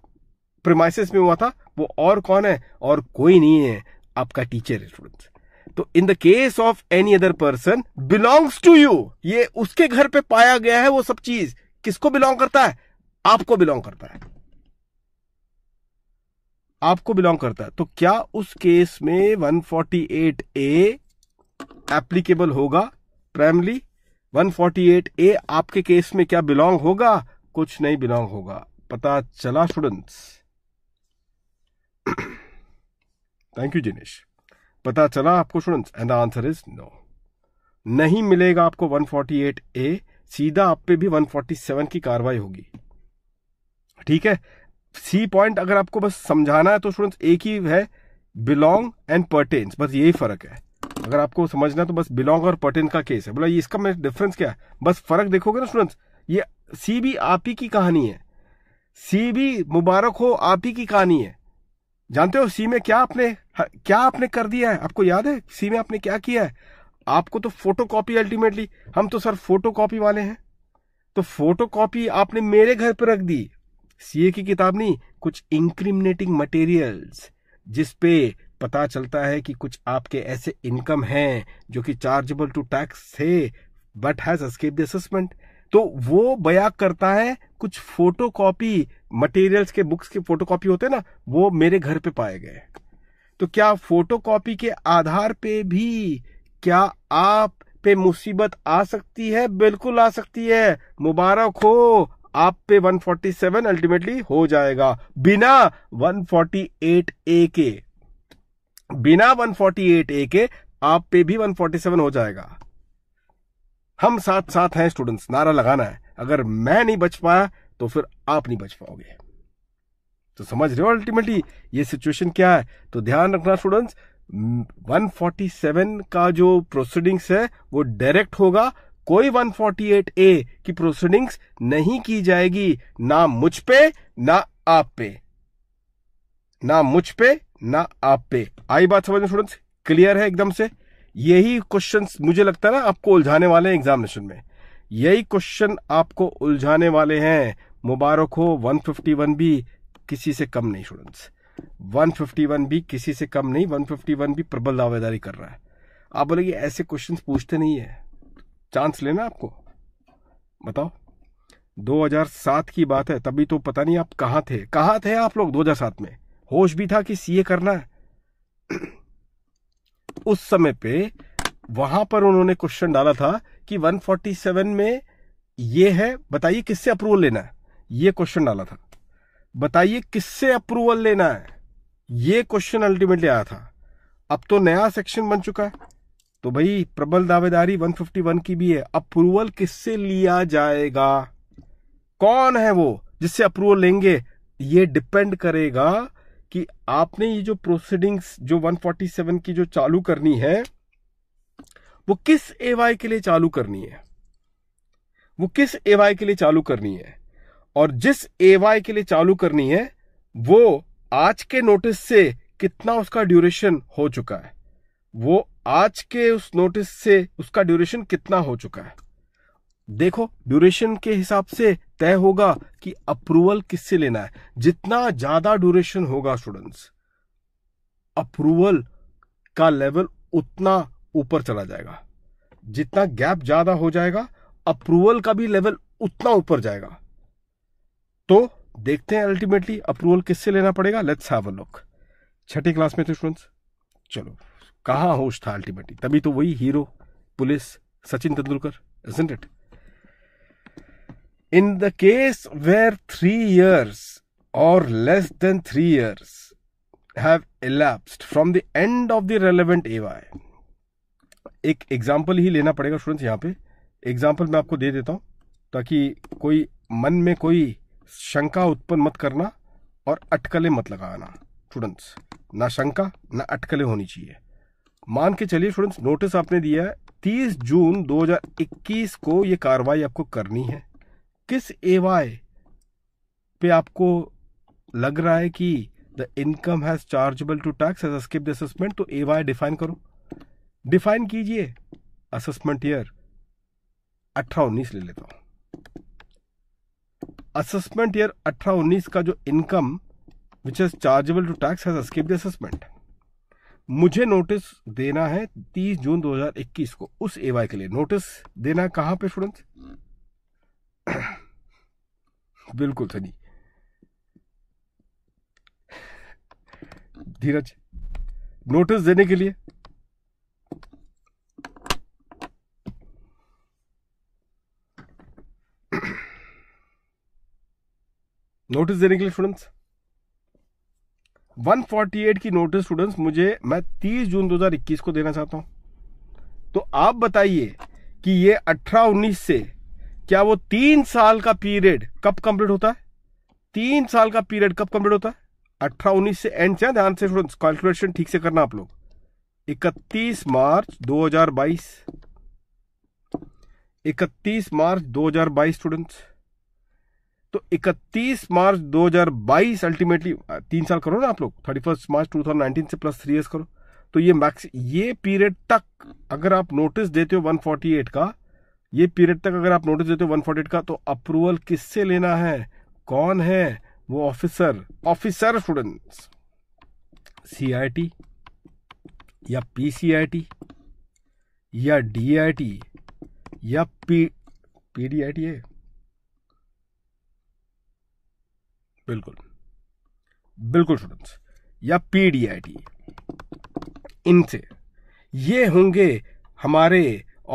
प्रमाइसिस में हुआ था वो और कौन है और कोई नहीं है आपका टीचर स्टूडेंट तो in the case of any other person belongs to you ये उसके घर पे पाया गया है वो सब चीज किसको बिलोंग करता है आपको बिलोंग करता है आपको बिलोंग करता है तो क्या उस केस में 148 ए एप्लीकेबल होगा प्राइमली ए आपके केस में क्या बिलोंग होगा कुछ नहीं बिलोंग होगा पता चला स्टूडेंट्स थैंक यू जिनेश पता चला आपको students and answer is no नहीं मिलेगा आपको ए सीधा आप पे भी 147 की कार्रवाई होगी ठीक है सी पॉइंट अगर आपको बस समझाना है तो स्टूडेंट्स एक ही है बिलोंग एंड परटेन्स बस यही फर्क है अगर आपको समझना तो बस बिलोंग और पर्टिन का केस है बोला ये इसका मैं डिफरेंस क्या है बस फर्क देखोगे ना स्टूडेंट्स ये सी भी आप ही की कहानी है सी भी मुबारक हो आप ही की कहानी है जानते हो सी में क्या आपने क्या आपने कर दिया है आपको याद है सी में आपने क्या किया है आपको तो फोटो कॉपी अल्टीमेटली हम तो सर फोटो कॉपी वाले हैं तो फोटो कॉपी आपने मेरे घर पर रख दी सीए की किताब नहीं कुछ इंक्रिमिनेटिंग मटेरियल्स जिस पे पता चलता है कि कुछ आपके ऐसे इनकम हैं जो कि चार्जेबल टू टैक्स थे बट हैज एस्केप असेसमेंट तो वो बया करता है कुछ फोटो कॉपी मटेरियल्स के बुक्स के फोटोकॉपी होते हैं ना वो मेरे घर पे पाए गए तो क्या फोटो कॉपी के आधार पे भी क्या आप पे मुसीबत आ सकती है बिल्कुल आ सकती है मुबारक हो आप पे 147 अल्टीमेटली हो जाएगा बिना 148 ए के बिना 148 ए के आप पे भी 147 हो जाएगा हम साथ साथ हैं स्टूडेंट्स नारा लगाना है अगर मैं नहीं बच पाया तो फिर आप नहीं बच पाओगे तो समझ रहे हो अल्टीमेटली ये सिचुएशन क्या है तो ध्यान रखना स्टूडेंट्स 147 का जो प्रोसीडिंग्स है वो डायरेक्ट होगा कोई 148 ए की प्रोसीडिंग्स नहीं की जाएगी ना मुझ पे ना आप पे ना मुझ पे ना आप पे आई बात समझ में स्टूडेंट्स क्लियर है एकदम से यही क्वेश्चन मुझे लगता है ना आपको उलझाने वाले हैं एग्जामिनेशन में यही क्वेश्चन आपको उलझाने वाले हैं मुबारक हो 151 भी किसी से कम नहीं स्टूडेंट्स 151 भी किसी से कम नहीं 151 भी प्रबल दावेदारी कर रहा है आप बोलेगे ऐसे क्वेश्चन पूछते नहीं है चांस लेना आपको बताओ 2007 की बात है तभी तो पता नहीं आप कहाँ थे कहाँ थे आप लोग 2007 में होश भी था कि सीए करना है उस समय पे वहां पर उन्होंने क्वेश्चन डाला था कि 147 में ये है बताइए किससे अप्रूवल लेना है ये क्वेश्चन डाला था बताइए किससे अप्रूवल लेना है ये क्वेश्चन अल्टीमेटली आया था अब तो नया सेक्शन बन चुका है तो भाई प्रबल दावेदारी 151 की भी है अप्रूवल किससे लिया जाएगा कौन है वो जिससे अप्रूवल लेंगे ये डिपेंड करेगा कि आपने ये जो प्रोसीडिंग्स जो 147 की जो चालू करनी है वो किस एवाई के लिए चालू करनी है वो किस एवाई के लिए चालू करनी है और जिस एवाई के लिए चालू करनी है वो आज के नोटिस से कितना उसका ड्यूरेशन हो चुका है वो आज के उस नोटिस से उसका ड्यूरेशन कितना हो चुका है देखो ड्यूरेशन के हिसाब से तय होगा कि अप्रूवल किससे लेना है जितना ज्यादा ड्यूरेशन होगा स्टूडेंट्स अप्रूवल का लेवल उतना ऊपर चला जाएगा जितना गैप ज्यादा हो जाएगा अप्रूवल का भी लेवल उतना ऊपर जाएगा तो देखते हैं अल्टीमेटली अप्रूवल किससे लेना पड़ेगा लेट्स हैव अ लुक छठी क्लास में थे स्टूडेंट्स चलो कहा होश था अल्टीमेटली तभी तो वही hero police Sachin Tendulkar it In the case where three years or less than three years have elapsed from the end of the relevant AY, एक एग्जाम्पल ही लेना पड़ेगा स्टूडेंट्स यहाँ पे एग्जाम्पल मैं आपको दे देता हूँ ताकि कोई मन में कोई शंका उत्पन्न मत करना और अटकलें मत लगाना स्टूडेंट्स ना शंका ना अटकलें होनी चाहिए मान के चलिए स्टूडेंट्स नोटिस आपने दिया है तीस जून 2021 को ये कार्रवाई आपको करनी है किस एवाय पे आपको लग रहा है कि the income has chargeable to tax escaped the assessment तो एवाय डिफाइन करो डिफाइन कीजिए असेसमेंट ईयर अठारह उन्नीस ले लेता हूं असेसमेंट ईयर अठारह उन्नीस का जो income which is chargeable to tax has skip the assessment मुझे नोटिस देना है 30 जून 2021 को उस एवाई के लिए नोटिस देना कहां पे स्टूडेंट बिल्कुल सही धीरज नोटिस देने के लिए नोटिस देने के लिए स्टूडेंट्स 148 की नोटिस स्टूडेंट्स मुझे मैं 30 जून 2021 को देना चाहता हूं तो आप बताइए कि ये 18 19 से क्या वो तीन साल का पीरियड कब कंप्लीट होता है तीन साल का पीरियड कब कंप्लीट होता है अठारह उन्नीस से एंड से ध्यान से कैलकुलेशन ठीक से करना आप लोग इकतीस मार्च 2022 इकतीस मार्च 2022 स्टूडेंट्स तो 31 मार्च 2022 अल्टीमेटली तीन साल करो ना आप लोग थर्टी फर्स्ट मार्च 2019 से प्लस थ्री ईयर्स करो तो ये मैक्स ये पीरियड तक अगर आप नोटिस देते हो 148 का ये पीरियड तक अगर आप नोटिस देते हो वन का तो अप्रूवल किससे लेना है कौन है वो ऑफिसर ऑफिसर स्टूडेंट्स सीआईटी या पीसीआईटी या डीआईटी या पी पीडीआईटी है बिल्कुल बिल्कुल स्टूडेंट्स या पीडीआईटी इनसे ये होंगे हमारे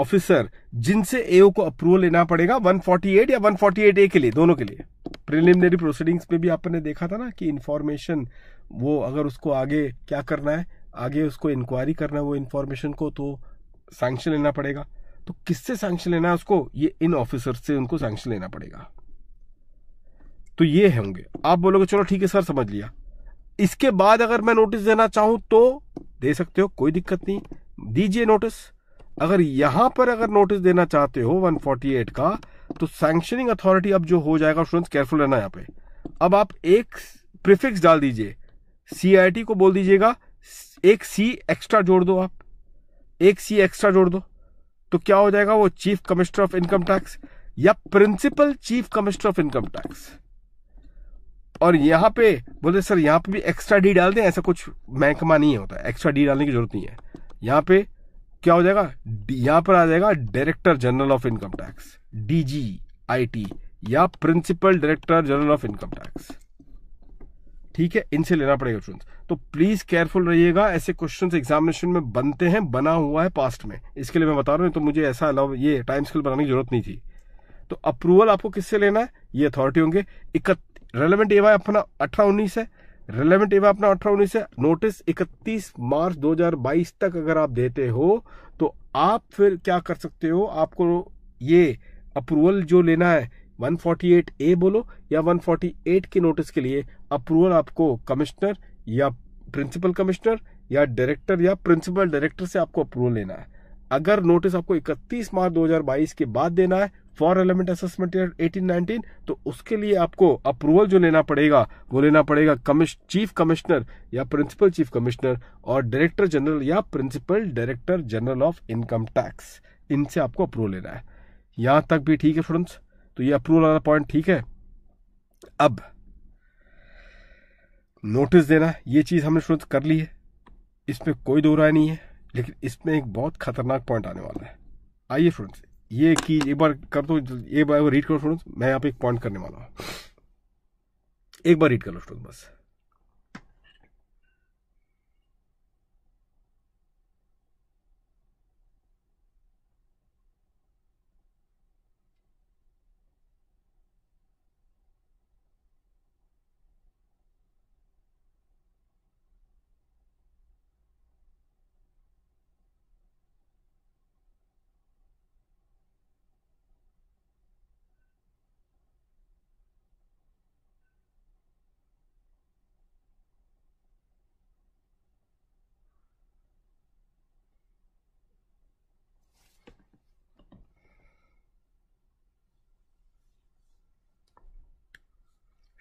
ऑफिसर जिनसे एओ को अप्रूवल लेना पड़ेगा 148 या 148 ए के लिए दोनों के लिए प्रिलिमिनरी प्रोसीडिंग्स में भी आपने देखा था ना कि इन्फॉर्मेशन वो अगर उसको आगे क्या करना है आगे उसको इंक्वायरी करना है वो इन्फॉर्मेशन को तो सैंक्शन लेना पड़ेगा तो किससे सैंक्शन लेना है उसको ये इन ऑफिसर से उनको सैंक्शन लेना पड़ेगा तो ये होंगे आप बोलोगे चलो ठीक है सर समझ लिया इसके बाद अगर मैं नोटिस देना चाहूं तो दे सकते हो कोई दिक्कत नहीं दीजिए नोटिस अगर यहां पर अगर नोटिस देना चाहते हो 148 का तो सैंक्शनिंग अथॉरिटी अब जो हो जाएगा स्टूडेंट्स केयरफुल रहना यहाँ पे अब आप एक प्रिफिक्स डाल दीजिए सी को बोल दीजिएगा एक सी एक्स्ट्रा जोड़ दो आप एक सी एक्स्ट्रा जोड़ दो तो क्या हो जाएगा वो chief commissioner of income tax या principal chief commissioner of income tax और यहाँ पे बोले सर यहां पे भी एक्स्ट्रा डी डाल दें ऐसा कुछ महकमा नहीं होता एक्स्ट्रा डी डालने की जरूरत नहीं है यहाँ पे क्या हो जाएगा यहां पर आ जाएगा director general of income tax DG या principal director general of income tax ठीक है इनसे लेना पड़ेगा क्वेश्चन तो प्लीज केयरफुल रहिएगा ऐसे क्वेश्चन एग्जामिनेशन में बनते हैं बना हुआ है पास्ट में इसके लिए मैं बता रहा हूं तो मुझे ऐसा अलाव ये टाइम स्केल बनाने की जरूरत नहीं थी तो अप्रूवल आपको किससे लेना है ये अथॉरिटी होंगे इकत रेलिवेंट एवाई अपना अठारह उन्नीस है रिलेवेंट एवं अपना अठारह उन्नीस है नोटिस 31 मार्च 2022 तक अगर आप देते हो तो आप फिर क्या कर सकते हो आपको ये अप्रूवल जो लेना है 148 ए बोलो या 148 के नोटिस के लिए अप्रूवल आपको कमिश्नर या प्रिंसिपल कमिश्नर या डायरेक्टर या प्रिंसिपल डायरेक्टर से आपको अप्रूवल लेना है अगर नोटिस आपको 31 मार्च 2022 के बाद देना है फॉर एलिमेंट असेसमेंट ईयर 1819 तो उसके लिए आपको अप्रूवल जो लेना पड़ेगा वो लेना पड़ेगा कमिश चीफ कमिश्नर या प्रिंसिपल चीफ कमिश्नर और डायरेक्टर जनरल या principal director general of income tax इनसे आपको अप्रूवल लेना है यहां तक भी ठीक है फ्रेंड्स तो ये अप्रूवल वाला पॉइंट ठीक है अब नोटिस देना ये चीज हमने फ्रेंड्स कर ली है इसमें कोई दो राय नहीं है लेकिन इसमें एक बहुत खतरनाक पॉइंट आने वाला है आइए फ्रेंड्स ये की एक बार कर दो एक बार रीड करो स्टूडेंट्स मैं यहाँ पे एक पॉइंट करने वाला हूँ एक बार रीड कर लो स्टूडेंट बस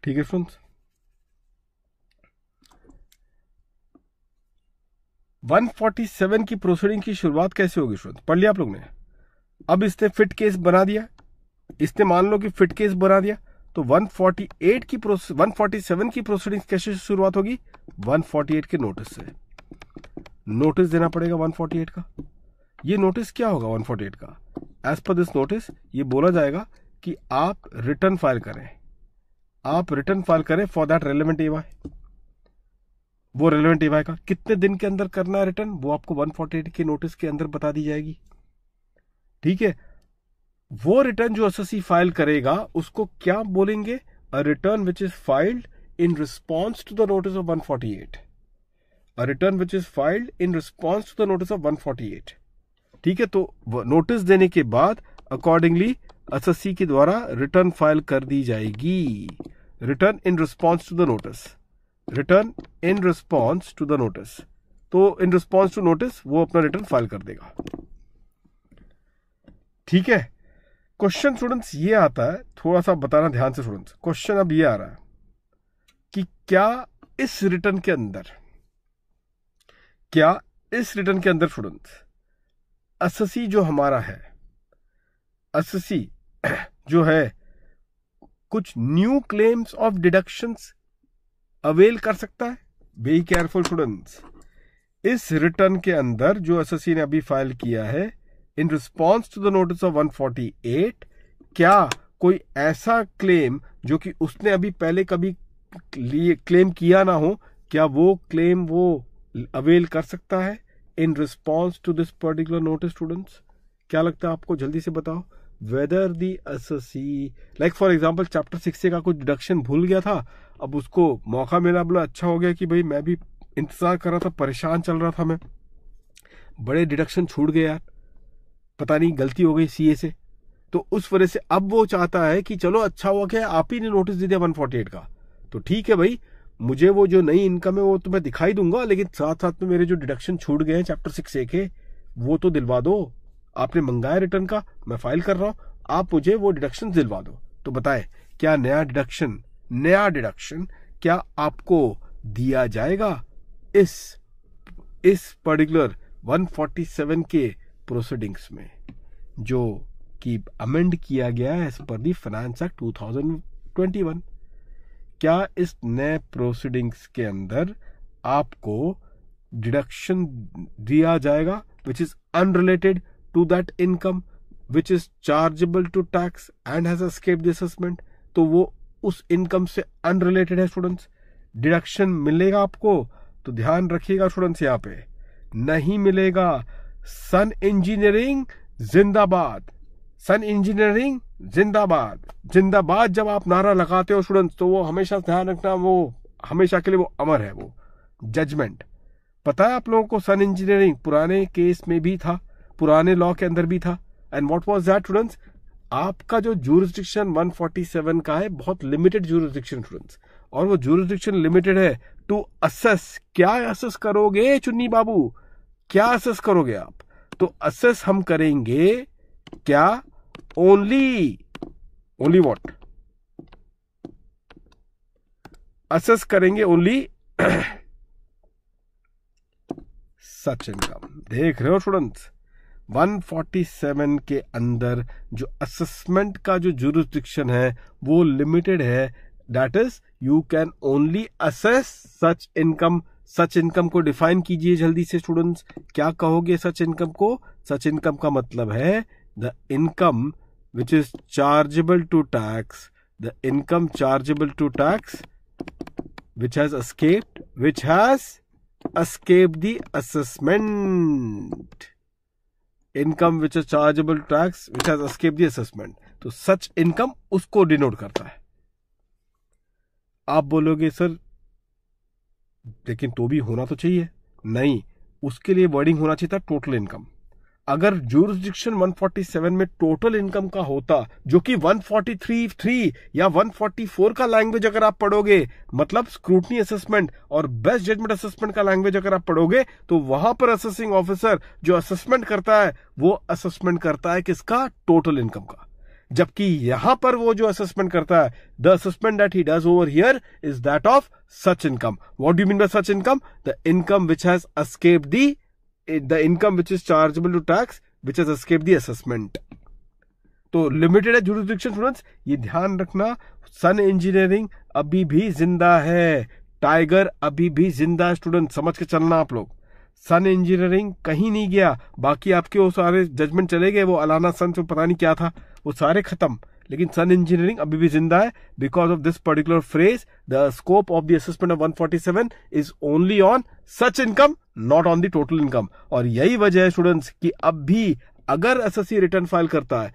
ठीक है फ्रेंड्स वन फोर्टी सेवन की प्रोसीडिंग की शुरुआत कैसे होगी श्रोत पढ़ लिया आप लोग ने अब इसने फिट केस बना दिया इसने मान लो कि फिट केस बना दिया तो 148 की वन फोर्टी सेवन की प्रोसीडिंग कैसे शुरुआत होगी 148 के नोटिस से नोटिस देना पड़ेगा 148 का ये नोटिस क्या होगा 148 का एज पर दिस नोटिस ये बोला जाएगा कि आप रिटर्न फाइल करें आप रिटर्न फाइल करें फॉर दैट रेलिवेंट ईवाई वो रेलिवेंट ईवाई e का कितने दिन के अंदर करना है रिटर्न वो आपको 148 के नोटिस के अंदर बता दी जाएगी ठीक है वो रिटर्न जो एस फाइल करेगा उसको क्या बोलेंगे a return which is filed in response to the notice of one 148 a return which is filed in response to the notice of one forty eight ठीक है तो नोटिस देने के बाद अकॉर्डिंगली एस के द्वारा रिटर्न फाइल कर दी जाएगी return in response to the notice return in response to the notice तो इन रिस्पॉन्स टू नोटिस वो अपना रिटर्न फाइल कर देगा ठीक है क्वेश्चन स्टूडेंट्स ये आता है थोड़ा सा बताना ध्यान से स्टूडेंट्स क्वेश्चन अब ये आ रहा है कि क्या इस रिटर्न के अंदर क्या इस रिटर्न के अंदर स्टूडेंट्स एसएससी जो हमारा है एसएससी जो है कुछ new claims of deductions avail कर सकता है बी केयरफुल स्टूडेंट्स इस रिटर्न के अंदर जो एसएससी ने अभी फाइल किया है in response to the notice of 148 क्या कोई ऐसा क्लेम जो कि उसने अभी पहले कभी लिए क्लेम किया ना हो क्या वो क्लेम वो अवेल कर सकता है in response to this particular notice students क्या लगता है आपको जल्दी से बताओ whether the assessee like for example chapter six का कुछ डिडक्शन भूल गया था अब उसको मौका मिला बोला अच्छा हो गया कि भाई मैं भी इंतजार कर रहा था परेशान चल रहा था मैं बड़े डिडक्शन छूट गए यार पता नहीं गलती हो गई ए से तो उस वजह से अब वो चाहता है कि चलो अच्छा हुआ क्या आप ही ने नोटिस दे दिया वन फोर्टी एट का तो ठीक है भाई मुझे वो जो नई इनकम है वो तो मैं दिखाई दूंगा लेकिन साथ साथ में मेरे जो डिडक्शन छूट गए हैं चैप्टर सिक्स ए के वो तो दिलवा दो आपने मंगाया रिटर्न का मैं फाइल कर रहा हूं आप मुझे वो डिडक्शन दिलवा दो तो बताए क्या नया डिडक्शन नया डिडक्शन क्या आपको दिया जाएगा इस इस पर्टिकुलर 147 के प्रोसीडिंग्स में जो कि अमेंड किया गया है एज पर दी फाइनेंस एक्ट 2021 क्या इस नए प्रोसीडिंग्स के अंदर आपको डिडक्शन दिया जाएगा which is unrelated to that income which is chargeable to tax and has escaped the assessment तो वो उस इनकम से अनरिलेटेड है स्टूडेंट्स डिडक्शन मिलेगा आपको तो ध्यान रखिएगा स्टूडेंट्स यहाँ पे नहीं मिलेगा सन इंजीनियरिंग जिंदाबाद सन इंजीनियरिंग जिंदाबाद जिंदाबाद जब आप नारा लगाते हो स्टूडेंट्स तो वो हमेशा ध्यान रखना वो हमेशा के लिए वो अमर है वो जजमेंट पता है आप लोगों को सन इंजीनियरिंग पुराने केस में भी था पुराने लॉ के अंदर भी था and what was that students आपका जो जूरिस्डिक्शन 147 का है बहुत लिमिटेड जूरिस्डिक्शन स्टूडेंट्स और वो जूरिस्डिक्शन लिमिटेड है टू असेस क्या असेस करोगे चुन्नी बाबू क्या असेस करोगे आप तो असेस हम करेंगे क्या ओनली ओनली वॉट असेस करेंगे ओनली सच इनकम देख रहे हो स्टूडेंट्स 147 के अंदर जो असेसमेंट का जो जुरिस्डिक्शन है वो लिमिटेड है that is you can only assess such income such income को डिफाइन कीजिए जल्दी से स्टूडेंट्स क्या कहोगे सच इनकम को सच इनकम का मतलब है the income which is chargeable to tax the income chargeable to tax which has escaped which has escaped the assessment income which is chargeable tax which has escape the assessment तो सच इनकम उसको डिनोट करता है आप बोलोगे सर लेकिन तो भी होना तो चाहिए नहीं उसके लिए वर्डिंग होना चाहिए था टोटल इनकम अगर जूरिस्डिक्शन 147 में टोटल इनकम का होता जो कि 143 थ्री या 144 का लैंग्वेज अगर आप पढ़ोगे मतलब स्क्रूटनी असेसमेंट और बेस्ट जजमेंट असेसमेंट का लैंग्वेज अगर आप पढ़ोगे तो वहां पर असेसिंग ऑफिसर जो असेसमेंट करता है वो असेसमेंट करता है किसका टोटल इनकम का जबकि यहां पर वो जो असेसमेंट करता है the assessment that he does over here is that of such income what do mean by such income the income which has escape the the income which is chargeable to tax which is escaped the assessment तो लिमिटेड है जुडिस्डिक्शन स्टूडेंट्स ये ध्यान रखना सन इंजीनियरिंग अभी भी जिंदा है टाइगर अभी भी जिंदा स्टूडेंट समझ के चलना आप लोग सन इंजीनियरिंग कहीं नहीं गया बाकी आपके वो सारे जजमेंट चले गए वो अलाना सन से पता नहीं क्या था वो सारे खत्म लेकिन सन इंजीनियरिंग अभी भी जिंदा है because of this particular phrase the scope of the assessment of 147 is only on such income not on the total income और यही वजह है स्टूडेंट्स कि अब भी अगर एस सी रिटर्न फाइल करता है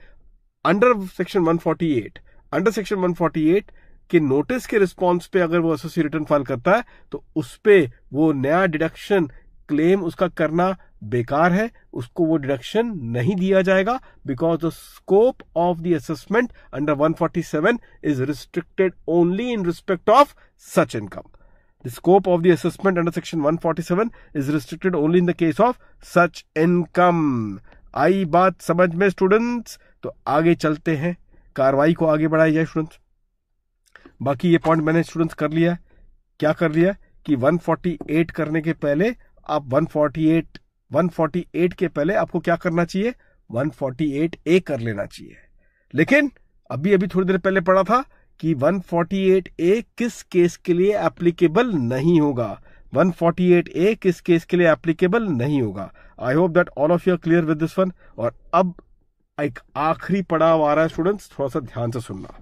under section one forty eight under section one forty eight के नोटिस के रिस्पॉन्स पे अगर वो एस सी रिटर्न फाइल करता है तो उस पर वो नया डिडक्शन क्लेम उसका करना बेकार है उसको वो डिडक्शन नहीं दिया जाएगा because the scope of the assessment under 147 is restricted only in respect of such income the scope of the assessment under section 147 is restricted only in the case of such income आई बात समझ में स्टूडेंट्स तो आगे चलते हैं कार्रवाई को आगे बढ़ाया जाए स्टूडेंट्स बाकी ये पॉइंट मैंने स्टूडेंट्स कर लिया क्या कर लिया कि 148 करने के पहले आप 148 148 के पहले आपको क्या करना चाहिए 148 ए कर लेना चाहिए लेकिन अभी अभी थोड़ी देर पहले पढ़ा था कि 148 ए किस केस के लिए एप्लीकेबल नहीं होगा 148 ए किस केस के लिए एप्लीकेबल नहीं होगा I hope that all of you are clear with this one और अब एक आखिरी पड़ाव आ रहा है स्टूडेंट्स थोड़ा सा ध्यान से सुनना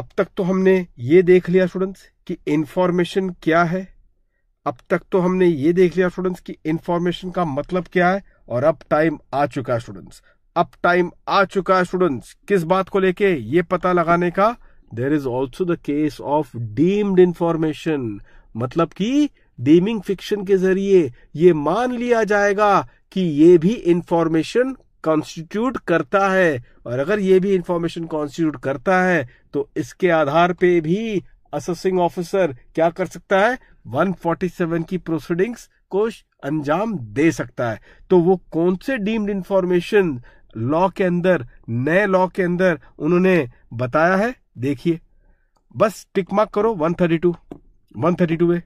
अब तक तो हमने ये देख लिया स्टूडेंट्स कि इंफॉर्मेशन क्या है अब तक तो हमने ये देख लिया स्टूडेंट्स कि इंफॉर्मेशन का मतलब क्या है और अब टाइम आ चुका है स्टूडेंट्स अब टाइम आ चुका है स्टूडेंट्स किस बात को लेके ये पता लगाने का there is also the case of deemed information मतलब कि डीमिंग फिक्शन के जरिए ये मान लिया जाएगा कि ये भी इंफॉर्मेशन कॉन्स्टिट्यूट करता है और अगर ये भी इंफॉर्मेशन कॉन्स्टिट्यूट करता है तो इसके आधार पे भी असेसिंग ऑफिसर क्या कर सकता है 147 की प्रोसीडिंग्स को अंजाम दे सकता है तो वो कौन से डीम्ड इंफॉर्मेशन लॉ के अंदर नए लॉ के अंदर उन्होंने बताया है देखिए बस टिक मार्क करो 132 132 ए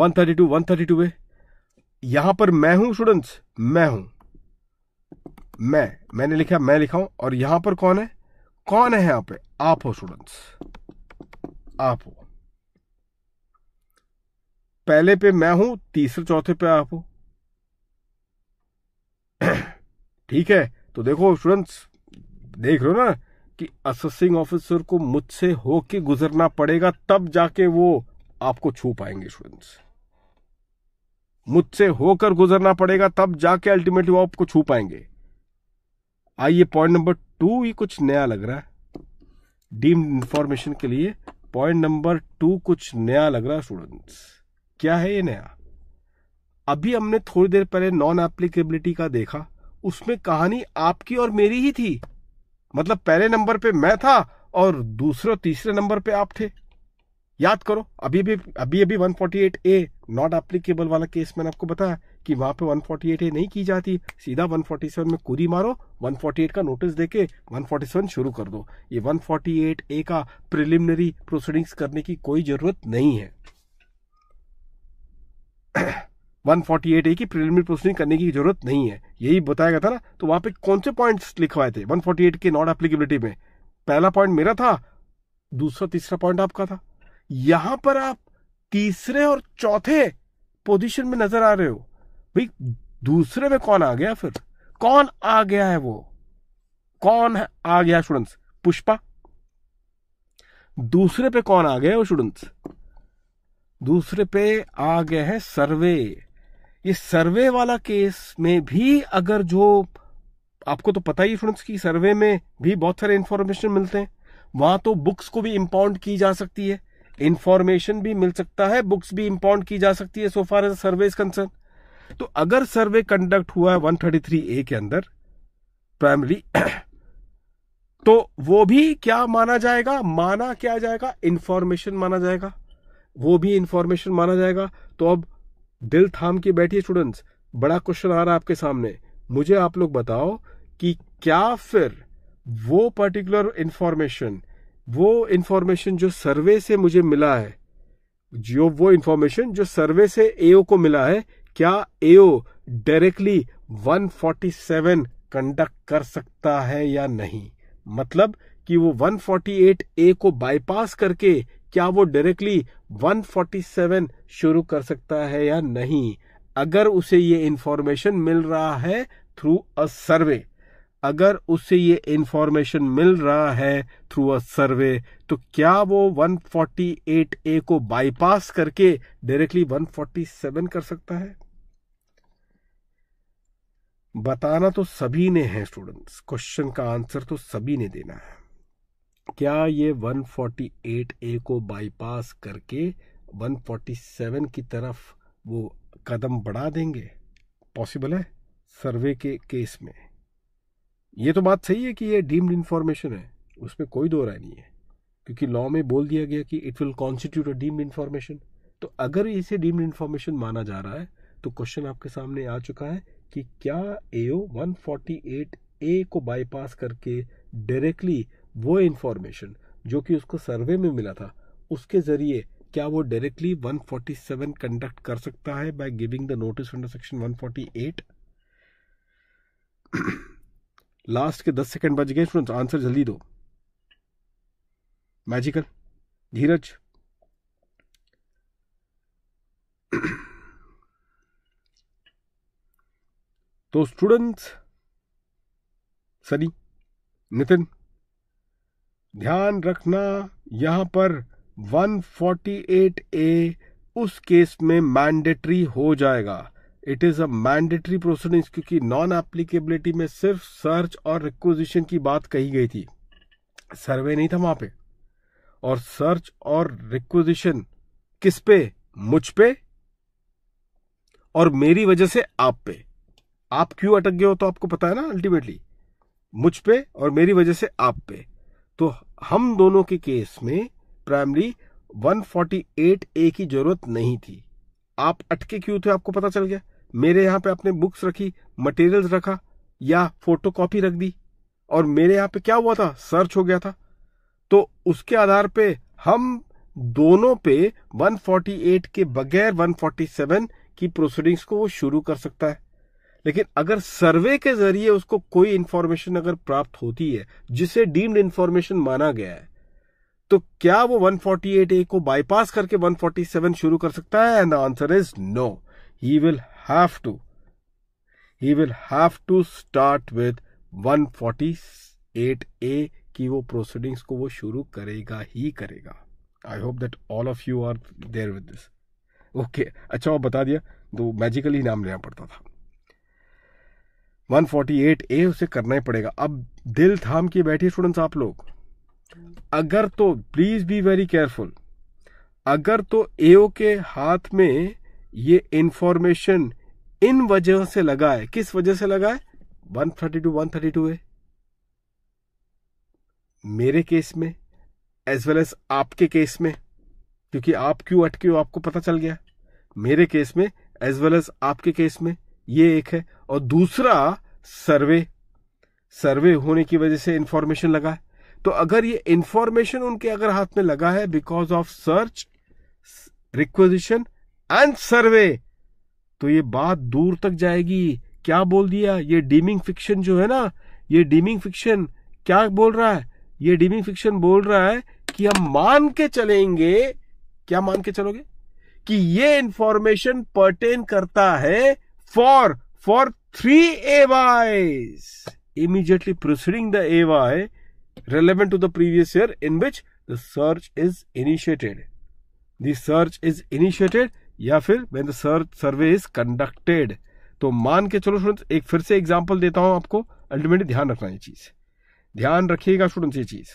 132 132 ए यहां पर मैं हूं स्टूडेंट्स मैं हूं मैं मैंने लिखा मैं लिखा हूं और यहां पर कौन है कौन है यहां पे आप हो स्टूडेंट्स आप हो पहले पे मैं हूं तीसरे चौथे पे आप हो ठीक है तो देखो स्टूडेंट्स देख रहे हो ना कि असेसिंग ऑफिसर को मुझसे होके गुजरना पड़ेगा तब जाके वो आपको छू पाएंगे स्टूडेंट्स मुझसे होकर गुजरना पड़ेगा तब जाके अल्टीमेटली वो आपको छू पाएंगे आइए पॉइंट नंबर टू ही कुछ नया लग रहा है डीम्ड इंफॉर्मेशन के लिए पॉइंट नंबर टू कुछ नया लग रहा है स्टूडेंट्स क्या है ये नया अभी हमने थोड़ी देर पहले नॉन एप्लीकेबिलिटी का देखा उसमें कहानी आपकी और मेरी ही थी मतलब पहले नंबर पे मैं था और दूसरे तीसरे नंबर पे आप थे याद करो अभी भी अभी अभी 148 ए नॉट एप्लीकेबल वाला केस मैंने आपको बताया कि वहां पे 148 ए नहीं की जाती सीधा 147 में कूदी मारो 148 का नोटिस देके 147 शुरू कर दो ये 148 ए का प्रिलिमिनरी प्रोसीडिंग्स करने की कोई जरूरत नहीं है 148 ए की प्रिलिमिनरी प्रोसीडिंग करने की जरूरत नहीं है यही बताया गया था ना तो वहां पे कौन से पॉइंट्स लिखवाए थे 148 के नॉट एप्लीकेबिलिटी में पहला पॉइंट मेरा था दूसरा तीसरा पॉइंट आपका था यहां पर आप तीसरे और चौथे पोजीशन में नजर आ रहे हो भाई दूसरे में कौन आ गया फिर कौन आ गया है वो कौन आ गया स्टूडेंट्स पुष्पा दूसरे पे कौन आ गया वो स्टूडेंट्स दूसरे पे आ गया है सर्वे ये सर्वे वाला केस में भी अगर जो आपको तो पता ही फ्रेंड्स कि सर्वे में भी बहुत सारे इंफॉर्मेशन मिलते हैं वहां तो बुक्स को भी इम्पाउंड की जा सकती है इंफॉर्मेशन भी मिल सकता है बुक्स भी इम्पाउंड की जा सकती है so far as survey is concern तो अगर सर्वे कंडक्ट हुआ है वन थर्टी थ्री ए के अंदर प्राइमरी तो वो भी क्या माना जाएगा माना क्या जाएगा इंफॉर्मेशन माना जाएगा वो भी इंफॉर्मेशन माना जाएगा तो अब दिल थाम के बैठिए स्टूडेंट्स बड़ा क्वेश्चन आ रहा है आपके सामने मुझे आप लोग बताओ कि क्या फिर वो पर्टिकुलर इंफॉर्मेशन वो इंफॉर्मेशन जो सर्वे से मुझे मिला है जो वो इंफॉर्मेशन जो सर्वे से एओ को मिला है क्या एओ डायरेक्टली 147 कंडक्ट कर सकता है या नहीं मतलब कि वो 148 ए को बाईपास करके क्या वो डायरेक्टली 147 शुरू कर सकता है या नहीं अगर उसे ये इंफॉर्मेशन मिल रहा है थ्रू अ सर्वे अगर उसे ये इंफॉर्मेशन मिल रहा है थ्रू अ सर्वे तो क्या वो 148 ए को बाईपास करके डायरेक्टली 147 कर सकता है बताना तो सभी ने है स्टूडेंट्स क्वेश्चन का आंसर तो सभी ने देना है क्या ये 148 ए को बाईपास करके 147 की तरफ वो कदम बढ़ा देंगे पॉसिबल है सर्वे के केस में ये तो बात सही है कि ये डीम्ड इन्फॉर्मेशन है उसमें कोई दो राय नहीं है क्योंकि लॉ में बोल दिया गया कि it will constitute a deemed information तो अगर इसे डीम्ड इन्फॉर्मेशन माना जा रहा है तो क्वेश्चन आपके सामने आ चुका है कि क्या A 148 one forty eight A को बाईपास करके डायरेक्टली वो इन्फॉर्मेशन जो कि उसको सर्वे में मिला था उसके ज़रिए क्या वो डायरेक्टली 147 कंडक्ट कर सकता है by giving the notice under section 148 last के 10 सेकंड बच गए स्टूडेंट्स आंसर जल्दी दो मैजिकल धीरज तो स्टूडेंट्स सनी नितिन ध्यान रखना यहाँ पर 148 ए उस केस में मैंडेटरी हो जाएगा it is a mandatory proceeding क्योंकि नॉन एप्लीकेबिलिटी में सिर्फ सर्च और रिक्वजिशन की बात कही गई थी सर्वे नहीं था वहां पे और सर्च और रिक्वजिशन किस पे मुझ पे और मेरी वजह से आप पे आप क्यों अटक गए हो तो आपको पता है ना अल्टीमेटली मुझ पे और मेरी वजह से आप पे तो हम दोनों के केस में प्राइमरी 148 ए की जरूरत नहीं थी आप अटके क्यों थे आपको पता चल गया मेरे यहाँ पे आपने बुक्स रखी मटेरियल्स रखा या फोटो कॉपी रख दी और मेरे यहाँ पे क्या हुआ था सर्च हो गया था तो उसके आधार पे हम दोनों पे 148 के बगैर 147 की प्रोसीडिंग्स को वो शुरू कर सकता है लेकिन अगर सर्वे के जरिए उसको कोई इंफॉर्मेशन अगर प्राप्त होती है जिसे डीम्ड इंफॉर्मेशन माना गया है तो क्या वो 148 ए को बाईपास करके 147 शुरू कर सकता है and answer is no he will have to he will have to start with 148 A की वो प्रोसीडिंग्स को वो शुरू करेगा ही करेगा I hope that all of you are there with this okay अच्छा वो बता दिया तो मैजिकली नाम लेना पड़ता था 148 ए उसे करना ही पड़ेगा अब दिल थाम के बैठिए स्टूडेंट्स आप लोग अगर तो प्लीज बी वेरी केयरफुल अगर तो एओ के हाथ में ये इंफॉर्मेशन इन वजह से लगा है किस वजह से लगा है 132 टू ए मेरे केस में एज वेल एज आपके केस में क्योंकि आप क्यों अटके हो आपको पता चल गया मेरे केस में एज वेल एज आपके केस में ये एक है और दूसरा सर्वे सर्वे होने की वजह से इंफॉर्मेशन लगा है तो अगर ये इंफॉर्मेशन उनके अगर हाथ में लगा है because of search requisition and survey तो ये बात दूर तक जाएगी क्या बोल दिया ये डीमिंग फिक्शन जो है ना ये डीमिंग फिक्शन क्या बोल रहा है ये डीमिंग फिक्शन बोल रहा है कि हम मान के चलेंगे क्या मान के चलोगे कि ये इंफॉर्मेशन पर्टेन करता है for for three AYs immediately preceding the AY relevant to the previous year in which the search is initiated. The search is initiated या फिर when the search survey is conducted. तो मान के चलो स्टूडेंट्स एक फिर से एग्जांपल देता हूं आपको अल्टीमेटली ध्यान रखना ये चीज ध्यान रखिएगा स्टूडेंट्स ये चीज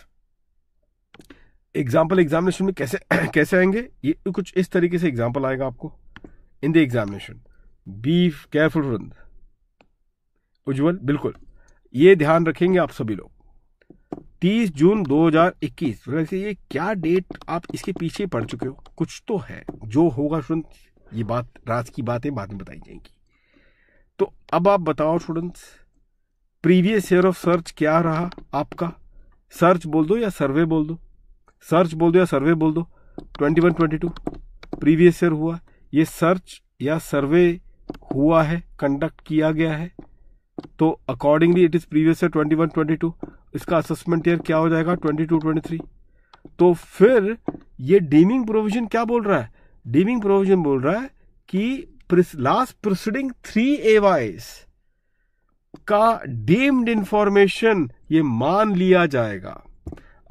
एग्जाम्पल एग्जामिनेशन में कैसे कैसे आएंगे ये कुछ इस तरीके से एग्जाम्पल आएगा आपको in the examination be careful Vrind Ujjwal बिल्कुल ये ध्यान रखेंगे आप सभी लोग 30 जून 2021 इक्कीस ये क्या डेट आप इसके पीछे पड़ चुके हो कुछ तो है जो होगा स्टूडेंट ये बात रात की बातें बाद में बताई जाएंगी तो अब आप बताओ students previous year of search क्या रहा आपका सर्च बोल दो या सर्वे बोल दो सर्च बोल दो या सर्वे बोल दो twenty one twenty two previous year हुआ ये सर्च या सर्वे हुआ है कंडक्ट किया गया है तो accordingly it is previous year twenty one twenty two इसका असेसमेंट ईयर क्या हो जाएगा ट्वेंटी टू ट्वेंटी थ्री तो फिर ये डीमिंग प्रोविजन क्या बोल रहा है डीमिंग प्रोविजन बोल रहा है कि last proceeding three A Ys का डीम्ड इंफॉर्मेशन ये मान लिया जाएगा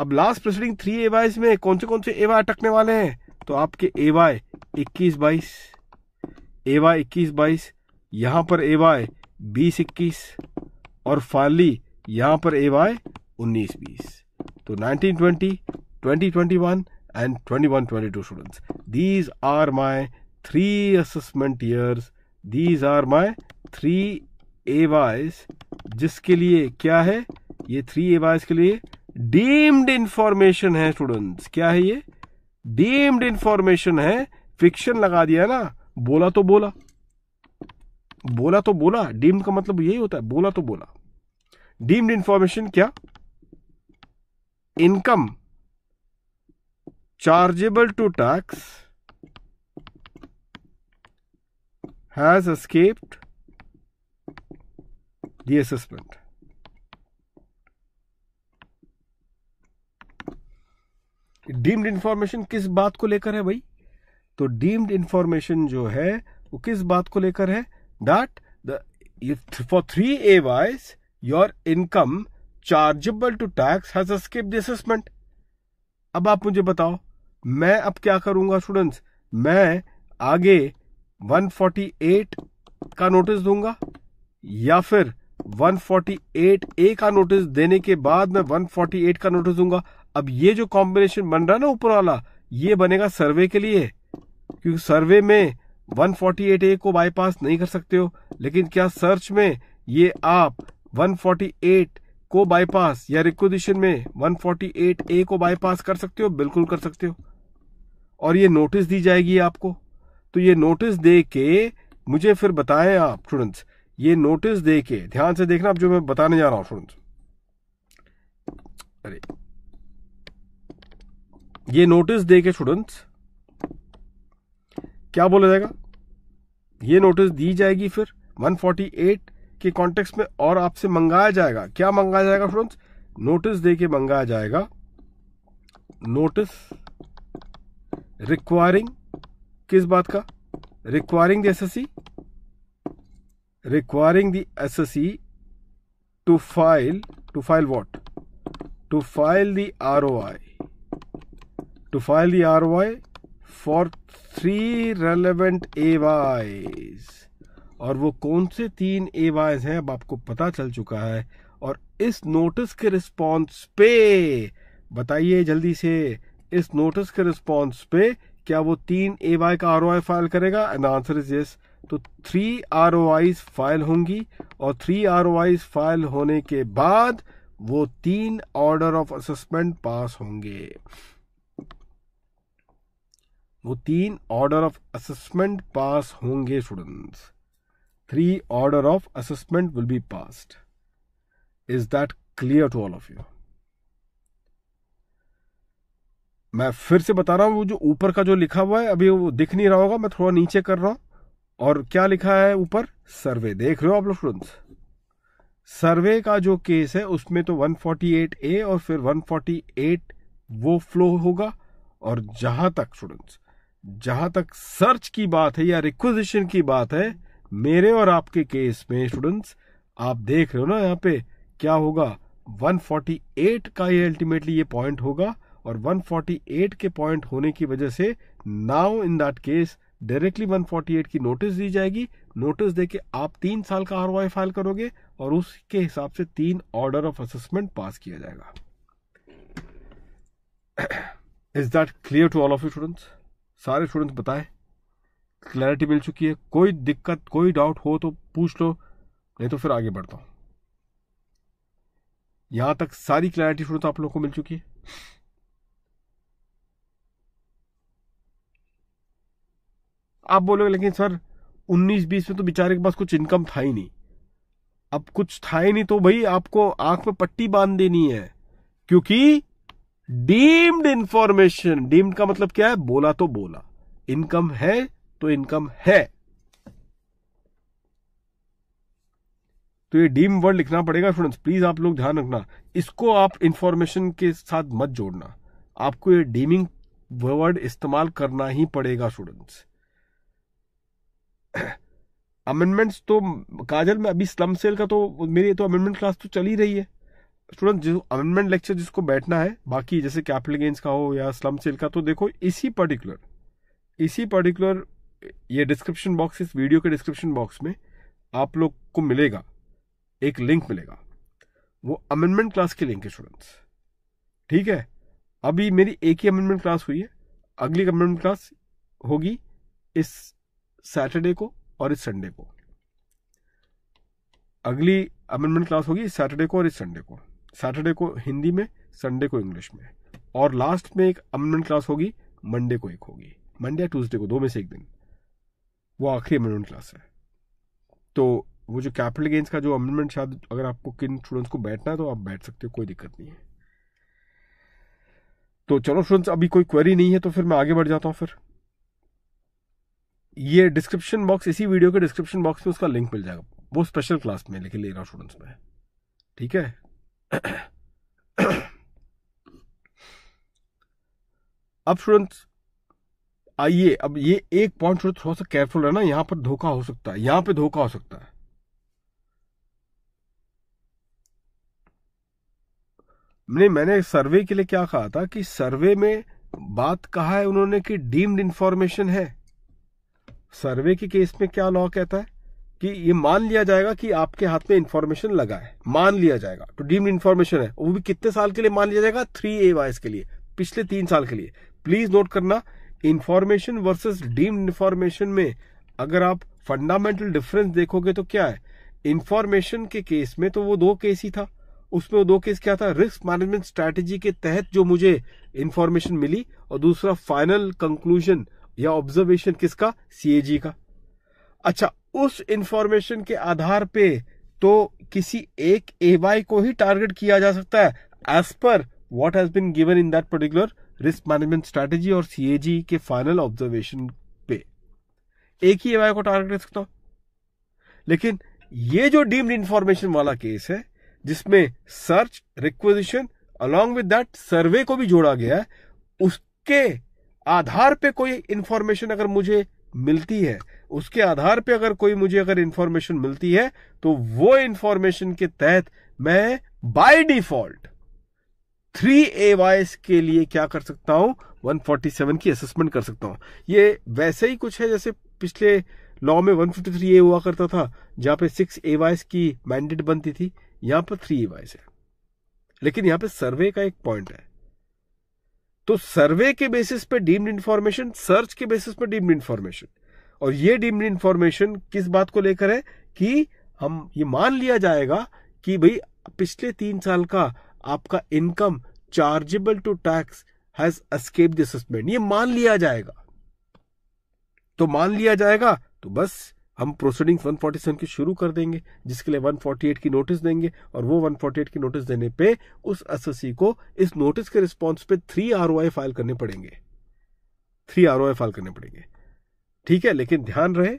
अब last proceeding three A Ys में कौन से कौन से ए वाई अटकने वाले हैं तो आपके ए वाई इक्कीस बाईस एवा इक्कीस बाईस यहाँ पर एवाय बीस इक्कीस और फाली यहाँ पर वाई उन्नीस बीस तो nineteen twenty twenty twenty one and twenty one twenty two students these are my three assessment years these are my three AYs जिसके लिए क्या है ये थ्री एवाइज के लिए डीम्ड इंफॉर्मेशन है स्टूडेंट्स क्या है ये डीम्ड इंफॉर्मेशन है फिक्शन लगा दिया ना बोला तो बोला बोला तो बोला डीम का मतलब यही होता है बोला तो बोला डीम्ड इंफॉर्मेशन क्या income chargeable to tax has escaped the assessment deemed information किस बात को लेकर है भाई तो डीम्ड इंफॉर्मेशन जो है वो किस बात को लेकर है that the for three A Ys your income chargeable to tax has skip the assessment अब आप मुझे बताओ मैं अब क्या करूंगा स्टूडेंट्स मैं आगे 148 का नोटिस दूंगा या फिर 148 ए का नोटिस देने के बाद मैं 148 का नोटिस दूंगा अब ये जो कॉम्बिनेशन बन रहा है ना ऊपर वाला ये बनेगा सर्वे के लिए क्योंकि सर्वे में एट ए को बाईपास नहीं कर सकते हो लेकिन क्या सर्च में ये आप 148 को बाईपास या रिक्वजिशन में एट ए को बाईपास कर सकते हो बिल्कुल कर सकते हो और ये नोटिस दी जाएगी आपको तो ये नोटिस दे के मुझे फिर बताएं आप स्टूडेंट्स ये नोटिस दे के ध्यान से देखना आप जो मैं बताने जा रहा हूं स्टूडेंट्स अरे ये नोटिस दे के स्टूडेंट्स क्या बोला जाएगा ये नोटिस दी जाएगी फिर 148 के कॉन्टेक्स्ट में और आपसे मंगाया जाएगा क्या मंगाया जाएगा फ्रेंड्स नोटिस दे के मंगाया जाएगा नोटिस रिक्वायरिंग किस बात का requiring the assessee requiring the assessee to file to file what to file the ROI to file the ROI for three relevant A Ys और वो कौन से तीन ए वाइज हैं अब आपको पता चल चुका है और इस नोटिस के रिस्पॉन्स पे बताइए जल्दी से इस नोटिस के रिस्पॉन्स पे क्या वो तीन ए वाई का आर फाइल करेगा एंड आंसर इज यस तो थ्री आर फाइल होंगी और थ्री आर फाइल होने के बाद वो तीन ऑर्डर ऑफ असेसमेंट पास होंगे वो तीन ऑर्डर ऑफ असेसमेंट पास होंगे students three order of assessment will be passed is that clear to all of you मैं फिर से बता रहा हूं वो जो ऊपर का जो लिखा हुआ है अभी वो दिख नहीं रहा होगा मैं थोड़ा नीचे कर रहा हूं और क्या लिखा है ऊपर सर्वे देख रहे हो आप लोग स्टूडेंट्स सर्वे का जो केस है उसमें तो 148 ए और फिर 148 वो फ्लो होगा और जहां तक स्टूडेंट्स जहां तक सर्च की बात है या रिक्वेजिशन की बात है मेरे और आपके केस में स्टूडेंट्स आप देख रहे हो ना यहाँ पे क्या होगा 148 का ये अल्टीमेटली ये पॉइंट होगा और 148 के पॉइंट होने की वजह से now in that case directly 148 की नोटिस दी जाएगी नोटिस देके आप तीन साल का आर फाइल करोगे और उसके हिसाब से तीन ऑर्डर ऑफ असेसमेंट पास किया जाएगा is that clear to all of you students सारे स्टूडेंट्स बताए क्लैरिटी मिल चुकी है कोई दिक्कत कोई डाउट हो तो पूछ लो नहीं तो फिर आगे बढ़ता हूं यहां तक सारी क्लैरिटी स्टूडेंट आप लोगों को मिल चुकी है आप बोलोगे लेकिन सर 19 बीस में तो बेचारे के पास कुछ इनकम था ही नहीं अब कुछ था ही नहीं तो भाई आपको आंख में पट्टी बांध देनी है क्योंकि डीम्ड इंफॉर्मेशन डीम्ड का मतलब क्या है बोला तो बोला इनकम है तो इनकम है तो ये डीम वर्ड लिखना पड़ेगा स्टूडेंट्स प्लीज आप लोग ध्यान रखना इसको आप इंफॉर्मेशन के साथ मत जोड़ना आपको ये डीमिंग वर्ड इस्तेमाल करना ही पड़ेगा स्टूडेंट्स अमेंडमेंट्स तो काजल में अभी स्लम सेल का तो मेरी तो अमेंडमेंट क्लास तो चल ही रही है स्टूडेंट जो अमेंडमेंट लेक्चर जिसको बैठना है बाकी जैसे कैपिटल गेंस का हो या स्लम सेल का तो देखो इसी पर्टिकुलर इसी पर्टिकुलर ये डिस्क्रिप्शन बॉक्स इस वीडियो के डिस्क्रिप्शन बॉक्स में आप लोग को मिलेगा एक लिंक मिलेगा वो अमेंडमेंट क्लास की लिंक है स्टूडेंट्स ठीक है अभी मेरी एक ही अमेंडमेंट क्लास हुई है अगली अमेंडमेंट क्लास होगी इस सैटरडे को और इस संडे को अगली अमेंडमेंट क्लास होगी इस सैटरडे को और इस संडे को सैटरडे को हिंदी में संडे को इंग्लिश में और लास्ट में एक अमेंडमेंट क्लास होगी मंडे को एक होगी मंडे या ट्यूसडे को दो में से एक दिन वो आखिरी अमेंडमेंट क्लास है तो वो जो कैपिटल गेंस का जो अमेंडमेंट शायद अगर आपको किन स्टूडेंट्स को बैठना है तो आप बैठ सकते हो कोई दिक्कत नहीं है तो चलो स्टूडेंट्स अभी कोई क्वेरी नहीं है तो फिर मैं आगे बढ़ जाता हूँ फिर ये डिस्क्रिप्शन बॉक्स इसी वीडियो के डिस्क्रिप्शन बॉक्स में उसका लिंक मिल जाएगा वो स्पेशल क्लास में लेके ले रहा हूँ स्टूडेंट्स में ठीक है अब सुरंत आइए अब ये एक पॉइंट थोड़ा थोड़ा सा केयरफुल रहना यहां पर धोखा हो सकता है यहां पे धोखा हो सकता है मैंने मैंने सर्वे के लिए क्या कहा था कि सर्वे में बात कहा है उन्होंने कि डीम्ड इंफॉर्मेशन है सर्वे के केस में क्या लॉ कहता है कि ये मान लिया जाएगा कि आपके हाथ में इंफॉर्मेशन लगा है मान लिया जाएगा तो डीम्ड इंफॉर्मेशन है वो भी कितने साल के लिए मान लिया जाएगा थ्री ए वाइस के लिए पिछले तीन साल के लिए प्लीज नोट करना इन्फॉर्मेशन वर्सेस डीम्ड इन्फॉर्मेशन में अगर आप फंडामेंटल डिफरेंस देखोगे तो क्या है इन्फॉर्मेशन के केस में तो वो दो केस ही था उसमें वो दो केस क्या था रिस्क मैनेजमेंट स्ट्रेटेजी के तहत जो मुझे इन्फॉर्मेशन मिली और दूसरा फाइनल कंक्लूजन या ऑब्जर्वेशन किसका सीएजी का अच्छा उस इंफॉर्मेशन के आधार पे तो किसी एक ए को ही टारगेट किया जा सकता है as per what has been given in that particular risk management strategy और सीएजी के फाइनल ऑब्जर्वेशन पे एक ही ए को टारगेट कर सकता हूं लेकिन ये जो डीम्ड इंफॉर्मेशन वाला केस है जिसमें search requisition along with that survey को भी जोड़ा गया है उसके आधार पे कोई इंफॉर्मेशन अगर मुझे मिलती है उसके आधार पे अगर कोई मुझे अगर इंफॉर्मेशन मिलती है तो वो इंफॉर्मेशन के तहत मैं by default three A Ys के लिए क्या कर सकता हूं 147 की असेसमेंट कर सकता हूं ये वैसे ही कुछ है जैसे पिछले लॉ में 153 ए हुआ करता था जहां पे सिक्स ए वाइस की मैंडेट बनती थी यहां पर थ्री ए वाइस है लेकिन यहां पे सर्वे का एक पॉइंट है तो सर्वे के बेसिस पे डीम्ड इंफॉर्मेशन सर्च के बेसिस पे डीम्ड इंफॉर्मेशन और ये डीम इन्फॉर्मेशन किस बात को लेकर है कि हम ये मान लिया जाएगा कि भाई पिछले तीन साल का आपका income chargeable to tax has escaped this suspend ये मान लिया जाएगा तो मान लिया जाएगा तो बस हम प्रोसीडिंग 147 की शुरू कर देंगे जिसके लिए 148 की नोटिस देंगे और वो 148 की नोटिस देने पे उस एस को इस नोटिस के रिस्पांस पे थ्री आर फाइल करने पड़ेंगे थ्री आर फाइल करने पड़ेंगे ठीक है लेकिन ध्यान रहे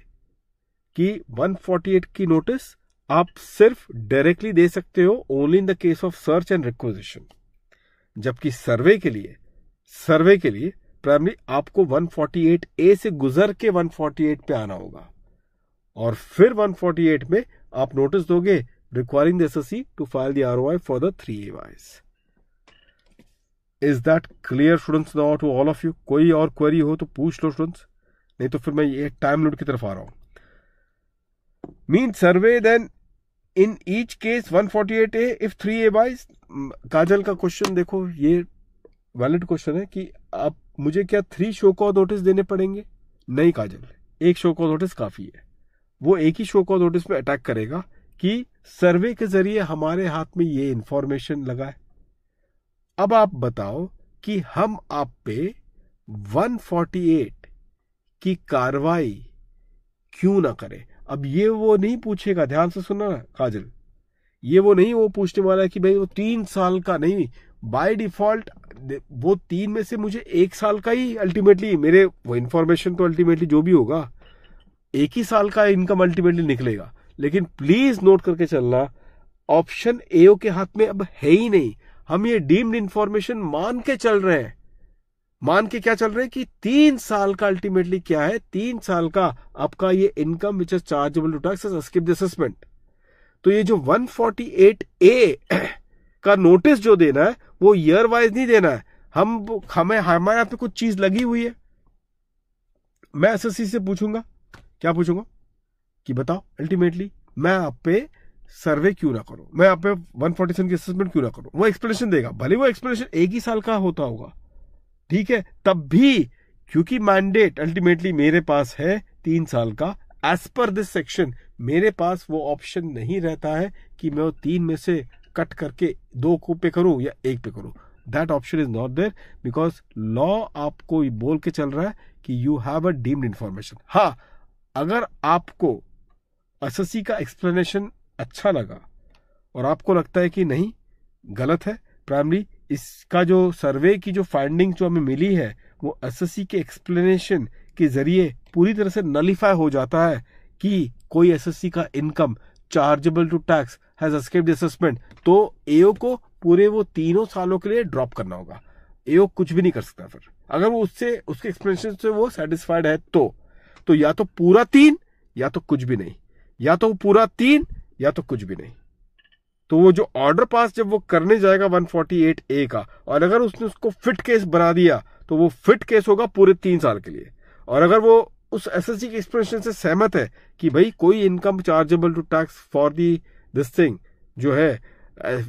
कि 148 की नोटिस आप सिर्फ डायरेक्टली दे सकते हो only in the case of search and requisition जबकि सर्वे के लिए सर्वे के लिए प्राइमरी आपको 148 ए से गुजर के 148 पे आना होगा और फिर 148 में आप नोटिस दोगे requiring the to file the I for the three wise is that clear students not to all of you कोई और क्वेरी हो तो पूछ लो स्टूडेंट्स नहीं तो फिर मैं ये टाइम नोट की तरफ आ रहा हूं mean survey then in each case 148 A if three A by Kajal का क्वेश्चन देखो ये वैलिड क्वेश्चन है कि आप मुझे क्या थ्री शो का नोटिस देने पड़ेंगे नहीं काजल एक शो का नोटिस काफ़ी है वो एक ही शो का नोटिस पे अटैक करेगा कि सर्वे के जरिए हमारे हाथ में ये इंफॉर्मेशन लगा है अब आप बताओ कि हम आप पे 148 की कार्रवाई क्यों ना करे अब ये वो नहीं पूछेगा ध्यान से सुनना काजल ये वो नहीं वो पूछने वाला है कि भाई वो तीन साल का नहीं बाय डिफॉल्ट वो तीन में से मुझे एक साल का ही अल्टीमेटली मेरे वो इन्फॉर्मेशन तो अल्टीमेटली जो भी होगा एक ही साल का इनकम अल्टीमेटली निकलेगा लेकिन प्लीज नोट करके चलना ऑप्शन ए के हाथ में अब है ही नहीं हम ये डीम्ड इन्फॉर्मेशन मान के चल रहे हैं मान के क्या चल रहे है कि तीन साल का अल्टीमेटली क्या है तीन साल का आपका ये income which is chargeable to tax skip the तो ये जो 148 ए का नोटिस जो देना है वो ईयर वाइज नहीं देना है हम हमें हमारे यहां पे कुछ चीज लगी हुई है मैं एस से पूछूंगा क्या पूछूंगा कि बताओ अल्टीमेटली मैं आप पे सर्वे क्यों ना करूं मैं आप पे 147 की असेसमेंट क्यों ना करूं वो एक्सप्लेनेशन देगा भले वो एक्सप्लेनेशन एक ही साल का होता होगा ठीक है तब भी क्योंकि मैंडेट अल्टीमेटली मेरे पास है तीन साल का एज पर दिस सेक्शन मेरे पास वो ऑप्शन नहीं रहता है कि मैं वो तीन में से कट करके दो को पे करूं या एक पे करूं that option is not there because law आपको बोल के चल रहा है कि you have a deemed information हाँ अगर आपको एस का एक्सप्लेनेशन अच्छा लगा और आपको लगता है कि नहीं गलत है प्राइमरी इसका जो सर्वे की जो फाइंडिंग जो हमें मिली है वो एस के एक्सप्लेनेशन के जरिए पूरी तरह से नलीफाई हो जाता है कि कोई एस का income chargeable to tax has escaped assessment तो एओ को पूरे वो तीनों सालों के लिए ड्रॉप करना होगा एओ कुछ भी नहीं कर सकता फिर अगर वो उससे उसके एक्सप्लेनेशन से वो सेटिस्फाइड है तो तो या तो पूरा तीन या तो कुछ भी नहीं या तो पूरा तीन या तो कुछ भी नहीं तो वो जो ऑर्डर पास जब वो करने जाएगा 148 ए का और अगर उसने उसको फिट केस बना दिया तो वो फिट केस होगा पूरे तीन साल के लिए और अगर वो उस एस एस के एक्सप्रेशन से सहमत है कि भाई कोई income chargeable to tax for the this thing जो है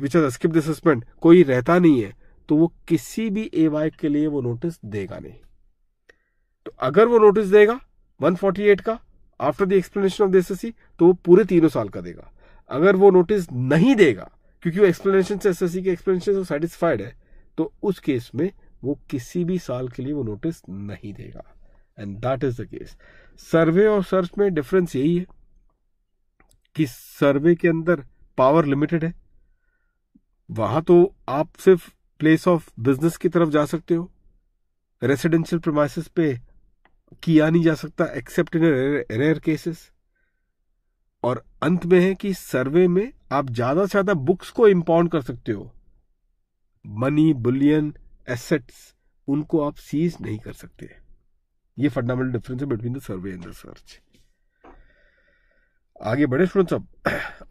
विच एज स्किप दिसमेंट कोई रहता नहीं है तो वो किसी भी ए के लिए वो नोटिस देगा नहीं तो अगर वो नोटिस देगा 148 का after the explanation of the SSC तो वो पूरे तीनों साल का देगा अगर वो नोटिस नहीं देगा क्योंकि वो एक्सप्लेनेशन से एसएससी के एक्सप्लेनेशन से सेटिस्फाइड है तो उस केस में वो किसी भी साल के लिए वो नोटिस नहीं देगा and that is the case survey और सर्च में डिफरेंस यही है कि सर्वे के अंदर पावर लिमिटेड है वहां तो आप सिर्फ प्लेस ऑफ बिजनेस की तरफ जा सकते हो रेसिडेंशियल प्रमाइसिस पे किया नहीं जा सकता एक्सेप्ट इन रेयर केसेस और अंत में है कि सर्वे में आप ज्यादा से ज्यादा बुक्स को इम्पाउंड कर सकते हो मनी बुलियन एसेट्स उनको आप सीज नहीं कर सकते ये फंडामेंटल डिफरेंस है between the survey and research आगे बढ़े स्टूडेंट्स अब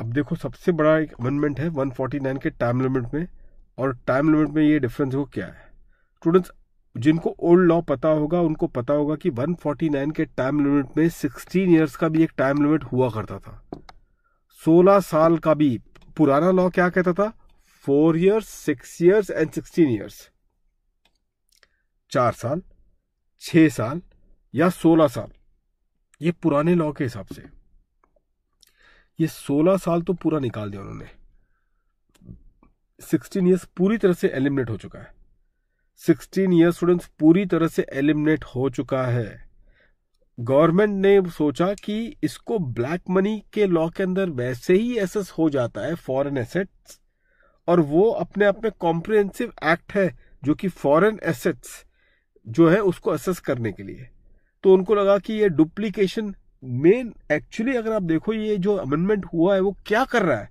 अब देखो सबसे बड़ा एक अमेंडमेंट है 149 के टाइम लिमिट में और टाइम लिमिट में ये डिफरेंस हो क्या है स्टूडेंट्स जिनको ओल्ड लॉ पता होगा उनको पता होगा कि 149 के टाइम लिमिट में 16 इयर्स का भी एक टाइम लिमिट हुआ करता था 16 साल का भी पुराना लॉ क्या कहता था four years six years and sixteen years चार साल छह साल या सोलह साल ये पुराने लॉ के हिसाब से ये सोलह साल तो पूरा निकाल दिया उन्होंने सिक्सटीन ईयर्स पूरी तरह से एलिमिनेट हो चुका है सिक्सटीन ईयर स्टूडेंट्स पूरी तरह से एलिमिनेट हो चुका है गवर्नमेंट ने सोचा कि इसको ब्लैक मनी के लॉ के अंदर वैसे ही एसेस हो जाता है फॉरेन एसेट्स और वो अपने आप में कॉम्प्रिहेंसिव एक्ट है जो कि फॉरेन एसेट्स जो है उसको असेस करने के लिए तो उनको लगा कि ये डुप्लीकेशन मेन एक्चुअली अगर आप देखो ये जो अमेंडमेंट हुआ है वो क्या कर रहा है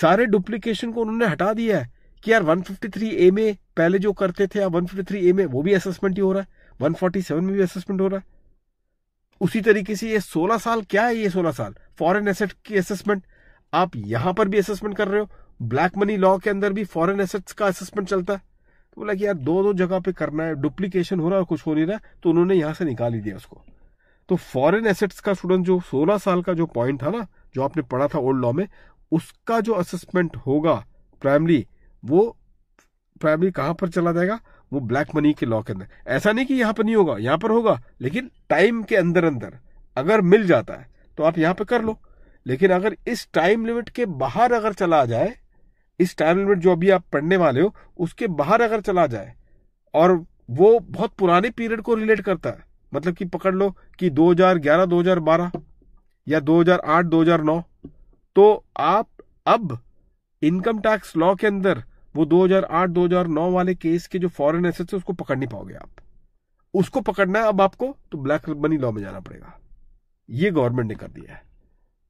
सारे डुप्लीकेशन को उन्होंने हटा दिया है कि यार 153 ए में पहले जो करते थे फिफ्टी थ्री ए में वो भी असेसमेंट ही हो रहा है 147 में भी असेसमेंट हो रहा है उसी तरीके से ये 16 साल क्या है ये 16 साल फॉरेन एसेट की असेसमेंट आप यहां पर भी असेसमेंट कर रहे हो ब्लैक मनी लॉ के अंदर भी फॉरेन एसेट्स का असेसमेंट चलता है तो बोला कि यार दो दो जगह पे करना है डुप्लीकेशन हो रहा है कुछ हो नहीं रहा तो उन्होंने यहां से निकाल ही दिया उसको तो फॉरेन एसेट्स का स्टूडेंट जो 16 साल का जो पॉइंट था ना जो आपने पढ़ा था ओल्ड लॉ में उसका जो असेसमेंट होगा प्राइमरी वो प्राइमरी कहां पर चला जाएगा वो ब्लैक मनी के लॉ के अंदर ऐसा नहीं कि यहां पर नहीं होगा यहां पर होगा लेकिन टाइम के अंदर अंदर अगर मिल जाता है तो आप यहां पर कर लो लेकिन अगर इस टाइम लिमिट के बाहर अगर चला जाए इस टाइम लिमिट जो अभी आप पढ़ने वाले हो उसके बाहर अगर चला जाए और वो बहुत पुराने पीरियड को रिलेट करता है मतलब कि पकड़ लो कि 2011 2012 या 2008 2009 तो आप अब इनकम टैक्स लॉ के अंदर वो 2008-2009 वाले केस के जो फॉरेन एसेट है उसको पकड़ नहीं पाओगे आप उसको पकड़ना है अब आपको तो ब्लैक मनी लॉ में जाना पड़ेगा ये गवर्नमेंट ने कर दिया है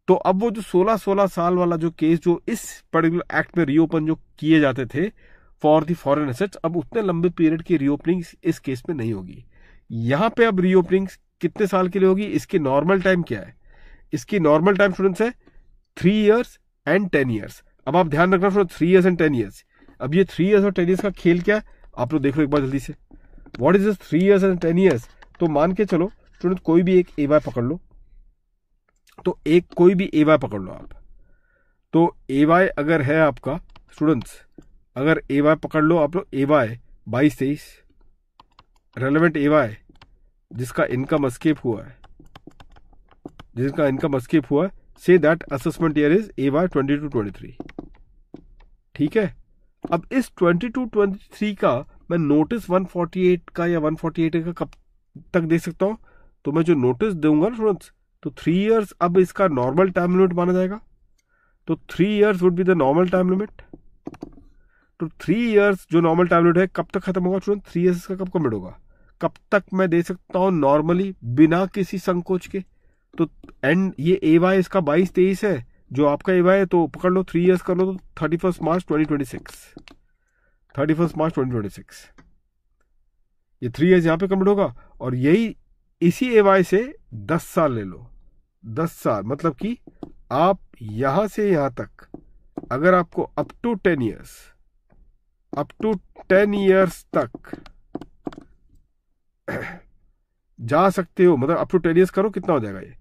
तो अब वो जो 16-16 साल वाला जो केस जो इस पर्टिकुलर एक्ट में रीओपन जो किए जाते थे फॉर दी फॉरन एसेट्स अब उतने लंबे पीरियड की रीओपनिंग इस केस में नहीं होगी यहाँ पे अब रीओपनिंग कितने साल के लिए होगी इसकी नॉर्मल टाइम क्या है इसकी नॉर्मल टाइम स्टूडेंट्स है three years and ten years अब आप ध्यान रखना three years and ten years अब ये थ्री ईयर्स और टेन ईयर्स का खेल क्या है आप लोग देख लो एक बार जल्दी से what is three years and ten years तो मान के चलो स्टूडेंट कोई भी एक ए वाई पकड़ लो तो एक कोई भी ए वाई पकड़ लो आप तो ए वाई अगर है आपका स्टूडेंट्स अगर ए वाई पकड़ लो आप लोग ए वाई बाईस तेईस रेलिवेंट ए वाई जिसका इनकम स्केप हुआ है जिसका इनकम स्केप हुआ है say that assessment year is A Y twenty two twenty three ठीक है अब इस 22-23 का मैं नोटिस 148 का या 148 का कब तक दे सकता हूँ तो मैं जो नोटिस दूंगा ना स्टूडेंट्स तो थ्री इयर्स अब इसका नॉर्मल टाइम लिमिट माना जाएगा तो three years would be the normal time limit तो थ्री इयर्स जो नॉर्मल टाइम लिमिट है कब तक खत्म होगा स्टूडेंट थ्री इयर्स का कब कमिट होगा कब तक मैं दे सकता हूँ नॉर्मली बिना किसी संकोच के तो एंड ये ए वाई इसका बाईस तेईस है जो आपका एवा है तो पकड़ लो थ्री ईयर्स कर लो तो thirty first March twenty twenty six thirty first March twenty twenty six ये थ्री ईयर्स यहाँ पे कम्प्लीट होगा और यही इसी एवाई से दस साल ले लो दस साल मतलब कि आप यहाँ से यहाँ तक अगर आपको up to ten years up to ten years तक जा सकते हो मतलब अप टू टेन ईयर्स करो कितना हो जाएगा ये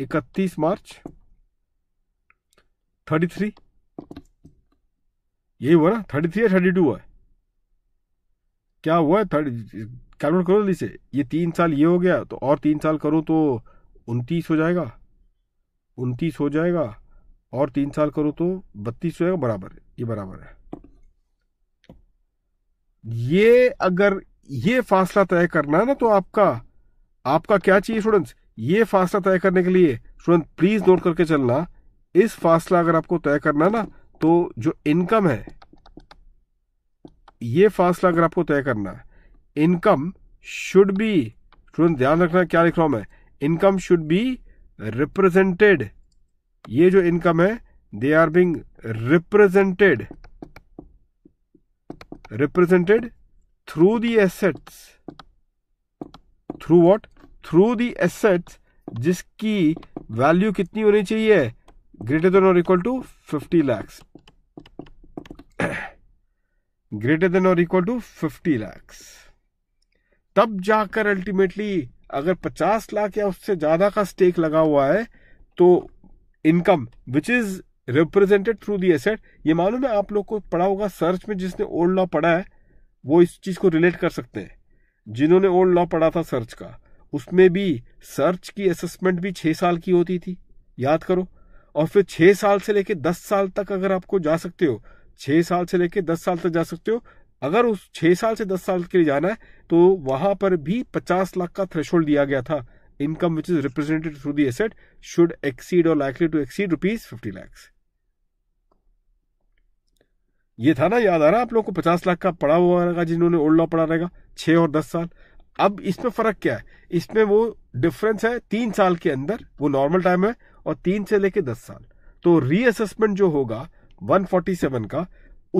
इकतीस मार्च थर्टी थ्री यही हुआ ना थर्टी थ्री या थर्टी टू हुआ है क्या हुआ है थर्टी कैलकुलेट करो जल्दी से ये तीन साल ये हो गया तो और तीन साल करो तो उनतीस हो जाएगा उनतीस हो जाएगा और तीन साल करो तो बत्तीस हो जाएगा बराबर ये बराबर है ये अगर ये फासला तय करना है ना तो आपका आपका क्या चाहिए स्टूडेंट्स ये फासला तय करने के लिए स्टूडेंट प्लीज नोट करके चलना इस फासला अगर आपको तय करना ना तो जो इनकम है ये फासला अगर आपको तय करना है इनकम शुड बी तुरंत ध्यान रखना क्या लिख रहा हूं मैं इनकम शुड बी रिप्रेजेंटेड ये जो इनकम है they are being represented represented through the assets through what through the assets जिसकी वैल्यू कितनी होनी चाहिए greater than or equal to 50 lakhs greater than और इक्वल टू 50 लैक्स तब जाकर अल्टीमेटली अगर 50 लाख या उससे ज्यादा का स्टेक लगा हुआ है तो income which is represented through the asset ये मालूम है आप लोग को पढ़ा होगा सर्च में जिसने ओल्ड लॉ पढ़ा है वो इस चीज को रिलेट कर सकते हैं जिन्होंने ओल्ड लॉ पढ़ा था सर्च का उसमें भी सर्च की असेसमेंट भी छह साल की होती थी याद करो और फिर छह साल से लेके दस साल तक अगर आपको जा सकते हो छह साल से लेके दस साल तक जा सकते हो अगर उस छह साल से दस साल के लिए जाना है तो वहां पर भी पचास लाख का थ्रेश दिया गया था income which is represented through the asset should exceed और likely to exceed rupees fifty lakhs ये था ना याद आ रहा है आप लोग को पचास लाख का पड़ा हुआ रहेगा जिन्होंने ओल्ड लॉ पड़ा रहेगा छह और दस साल अब इसमें फर्क क्या है इसमें वो डिफरेंस है तीन साल के अंदर वो नॉर्मल टाइम है और तीन से लेके दस साल तो रीअसेसमेंट जो होगा 147 का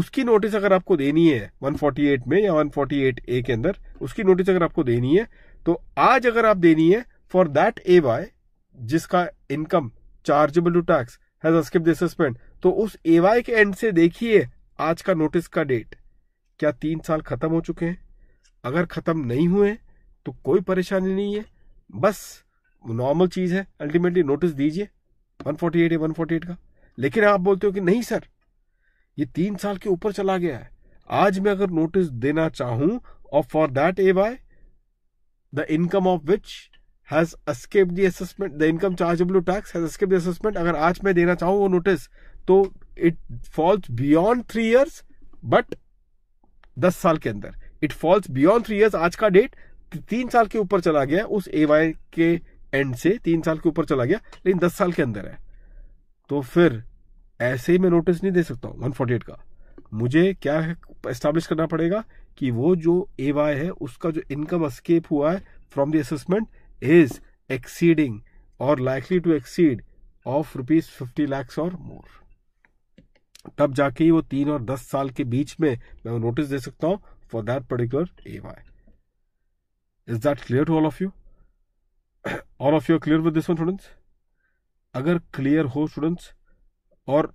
उसकी नोटिस अगर आपको देनी है 148 में या 148 ए के अंदर उसकी नोटिस अगर आपको देनी है तो आज अगर आप देनी है फॉर दैट ए वाई जिसका income chargeable to tax has assessment तो उस ए वाई के एंड से देखिए आज का नोटिस का डेट क्या तीन साल खत्म हो चुके हैं अगर खत्म नहीं हुए तो कोई परेशानी नहीं है बस नॉर्मल चीज़ है अल्टीमेटली नोटिस दीजिए 148 है 148 का लेकिन आप बोलते हो कि नहीं सर ये तीन साल के ऊपर चला गया है आज मैं अगर नोटिस देना चाहूं और for that A Y the income of which has escape the assessment the income chargeable tax has escape the assessment अगर आज मैं देना चाहूं वो नोटिस तो it falls beyond three years but दस साल के अंदर it falls beyond three years आज का डेट तीन साल के ऊपर चला गया उस ए के एंड से तीन साल के ऊपर चला गया लेकिन दस साल के अंदर है तो फिर ऐसे ही मैं नोटिस नहीं दे सकता वन फोर्टी एट का मुझे क्या एस्टेब्लिश करना पड़ेगा कि वो जो ए वाई है उसका जो इनकम स्केप हुआ है from the assessment is exceeding और likely to exceed of rupees fifty lakhs और मोर तब जाके वो तीन और दस साल के बीच में मैं वो नोटिस दे सकता हूँ for that particular A Y is that clear to all of you all of you are clear with this one students अगर क्लियर हो स्टूडेंट्स और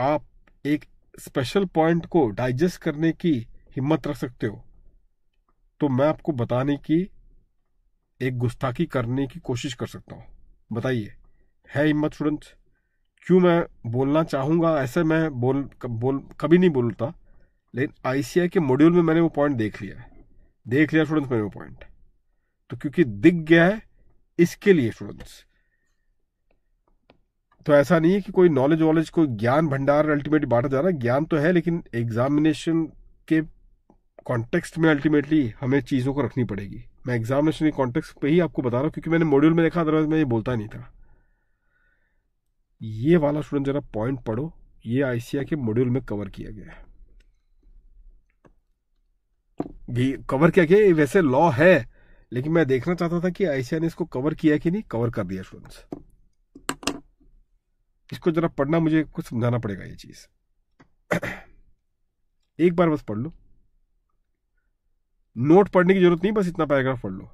आप एक स्पेशल पॉइंट को डाइजेस्ट करने की हिम्मत रख सकते हो तो मैं आपको बताने की एक गुस्ताखी करने की कोशिश कर सकता हूँ बताइए है हिम्मत स्टूडेंट्स क्यों मैं बोलना चाहूँगा ऐसे मैं बोल बोल कभी नहीं बोलता लेकिन आईसीआई के मॉड्यूल में मैंने वो पॉइंट देख लिया है देख लिया स्टूडेंट्स मैंने वो पॉइंट तो क्योंकि दिख गया है इसके लिए स्टूडेंट्स तो ऐसा नहीं है कि कोई नॉलेज वॉलेज कोई ज्ञान भंडार अल्टीमेटली बांटा जा रहा है ज्ञान तो है लेकिन एग्जामिनेशन के कॉन्टेक्स्ट में अल्टीमेटली हमें चीज़ों को रखनी पड़ेगी मैं एग्जामिनेशन के कॉन्टेक्स्ट पे ही आपको बता रहा हूं क्योंकि मैंने मॉड्यूल में देखा अदरवाइज मैं ये बोलता नहीं था ये वाला स्टूडेंट जरा पॉइंट पढ़ो ये आईसीआई के मॉड्यूल में कवर किया गया है कवर किया गया वैसे लॉ है लेकिन मैं देखना चाहता था कि आयशा ने इसको कवर किया कि नहीं कवर कर दिया स्टूडेंट्स इसको जरा पढ़ना मुझे कुछ समझाना पड़ेगा ये चीज एक बार बस पढ़ लो नोट पढ़ने की जरूरत नहीं बस इतना पैराग्राफ पढ़ लो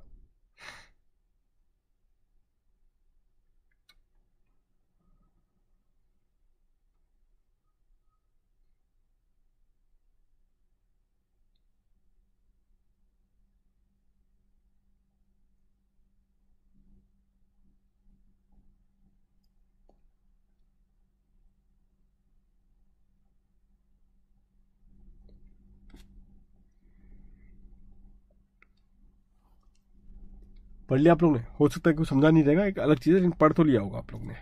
पढ़ लिया आप लोग ने हो सकता है कि समझा नहीं रहेगा एक अलग चीज़ है लेकिन पढ़ तो लिया होगा आप लोग ने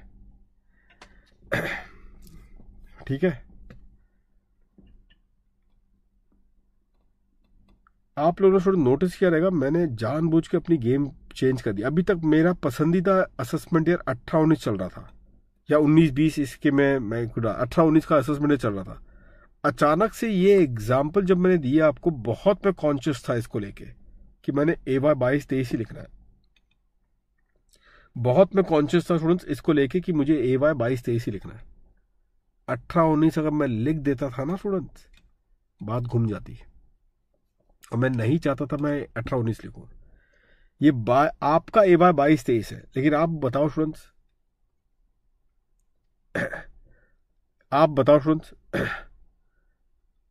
ठीक है आप लोगों ने थोड़ा नोटिस किया रहेगा मैंने जानबूझ के अपनी गेम चेंज कर दी अभी तक मेरा पसंदीदा असेसमेंट ईयर अट्ठारह उन्नीस चल रहा था या उन्नीस बीस इसके में मैं अठारह उन्नीस का असेसमेंट चल रहा था अचानक से ये एग्जाम्पल जब मैंने दिया आपको बहुत मैं कॉन्शियस था इसको लेके कि मैंने ए वाई बाईस तेईस ही लिखना है बहुत मैं कॉन्शियस था स्टूडेंट्स इसको लेके कि मुझे ए वाई बाईस तेईस ही लिखना है अठारह उन्नीस अगर मैं लिख देता था ना स्टूडेंट्स बात घूम जाती है और मैं नहीं चाहता था मैं अठारह उन्नीस लिखूँ ये बा, आपका ए वाई बाईस तेईस है लेकिन आप बताओ स्टूडेंट्स आप बताओ स्टूडेंट्स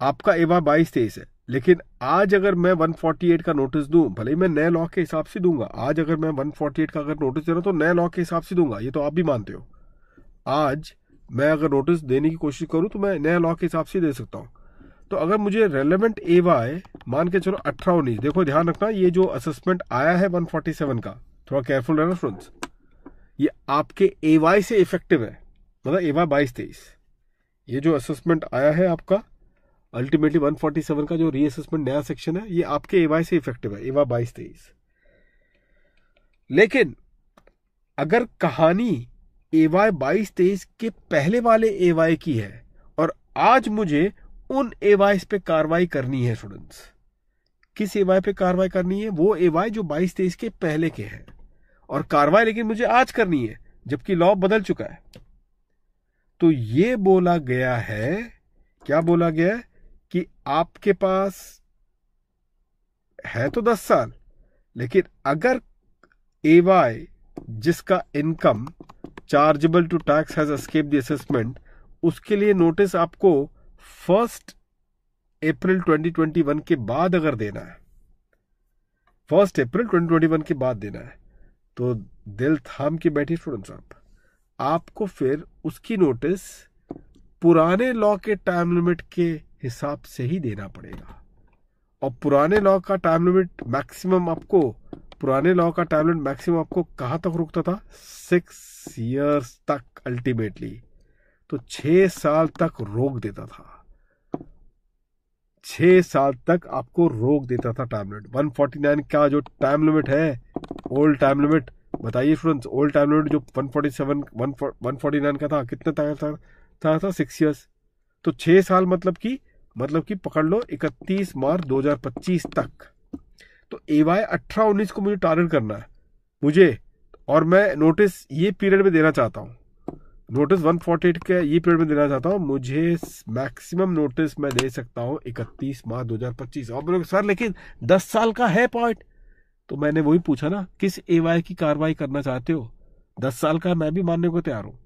आपका ए वाई बाईस तेईस है लेकिन आज अगर मैं 148 का नोटिस दूं भले ही मैं नए लॉ के हिसाब से दूंगा आज अगर मैं 148 का अगर नोटिस दे रहा हूं तो नए लॉ के हिसाब से दूंगा ये तो आप भी मानते हो आज मैं अगर नोटिस देने की कोशिश करूं तो मैं नए लॉ के हिसाब से दे सकता हूं तो अगर मुझे रेलिवेंट ए वाई मान के चलो अठारह उन्नीस देखो ध्यान रखना ये जो असेसमेंट आया है 147 का थोड़ा केयरफुल रहना फ्रेंड्स ये आपके ए वाई से इफेक्टिव है मतलब ए वाई बाईस तेईस ये जो असेसमेंट आया है आपका अल्टीमेटली 147 का जो रीअसेसमेंट नया सेक्शन है ये आपके एवा से इफेक्टिव है एवा बाईस तेईस लेकिन अगर कहानी एवाई बाईस तेईस के पहले वाले एवाई की है और आज मुझे उन एवाईस पे कार्रवाई करनी है स्टूडेंट्स किस एवाई पे कार्रवाई करनी है वो एवाई जो बाईस तेईस के पहले के हैं और कार्रवाई लेकिन मुझे आज करनी है जबकि लॉ बदल चुका है तो ये बोला गया है क्या बोला गया है कि आपके पास है तो दस साल लेकिन अगर ए वाई जिसका income chargeable to tax has escape the assessment उसके लिए नोटिस आपको फर्स्ट अप्रैल 2021 के बाद अगर देना है फर्स्ट अप्रैल 2021 के बाद देना है तो दिल थाम के बैठे स्टूडेंट्स आप आपको फिर उसकी नोटिस पुराने लॉ के टाइम लिमिट के हिसाब से ही देना पड़ेगा और पुराने लॉ का टाइम लिमिट मैक्सिमम आपको पुराने लॉ का टाइम लिमिट मैक्सिमम आपको कहाँ तक रुकता था सिक्स ईयर्स तक अल्टीमेटली तो छः साल तक रोक देता था छः साल तक आपको रोक देता था time limit one forty nine का जो टाइम लिमिट है ओल्ड टाइम लिमिट बताइए स्टूडेंट्स ओल्ड टाइम लिमिट जो one forty seven one forty nine का था कितने तक था था सिक्स ईयर्स तो छः साल मतलब कि मतलब कि पकड़ लो 31 मार्च 2025 तक तो ए वाई अठारह उन्नीस को मुझे टारगेट करना है मुझे और मैं नोटिस ये पीरियड में देना चाहता हूँ नोटिस 148 के ये पीरियड में देना चाहता हूँ मुझे मैक्सिमम नोटिस मैं दे सकता हूँ 31 मार्च 2025 और बोलोगे सर लेकिन 10 साल का है पॉइंट तो मैंने वही पूछा ना किस ए की कार्रवाई करना चाहते हो 10 साल का मैं भी मानने को तैयार हूँ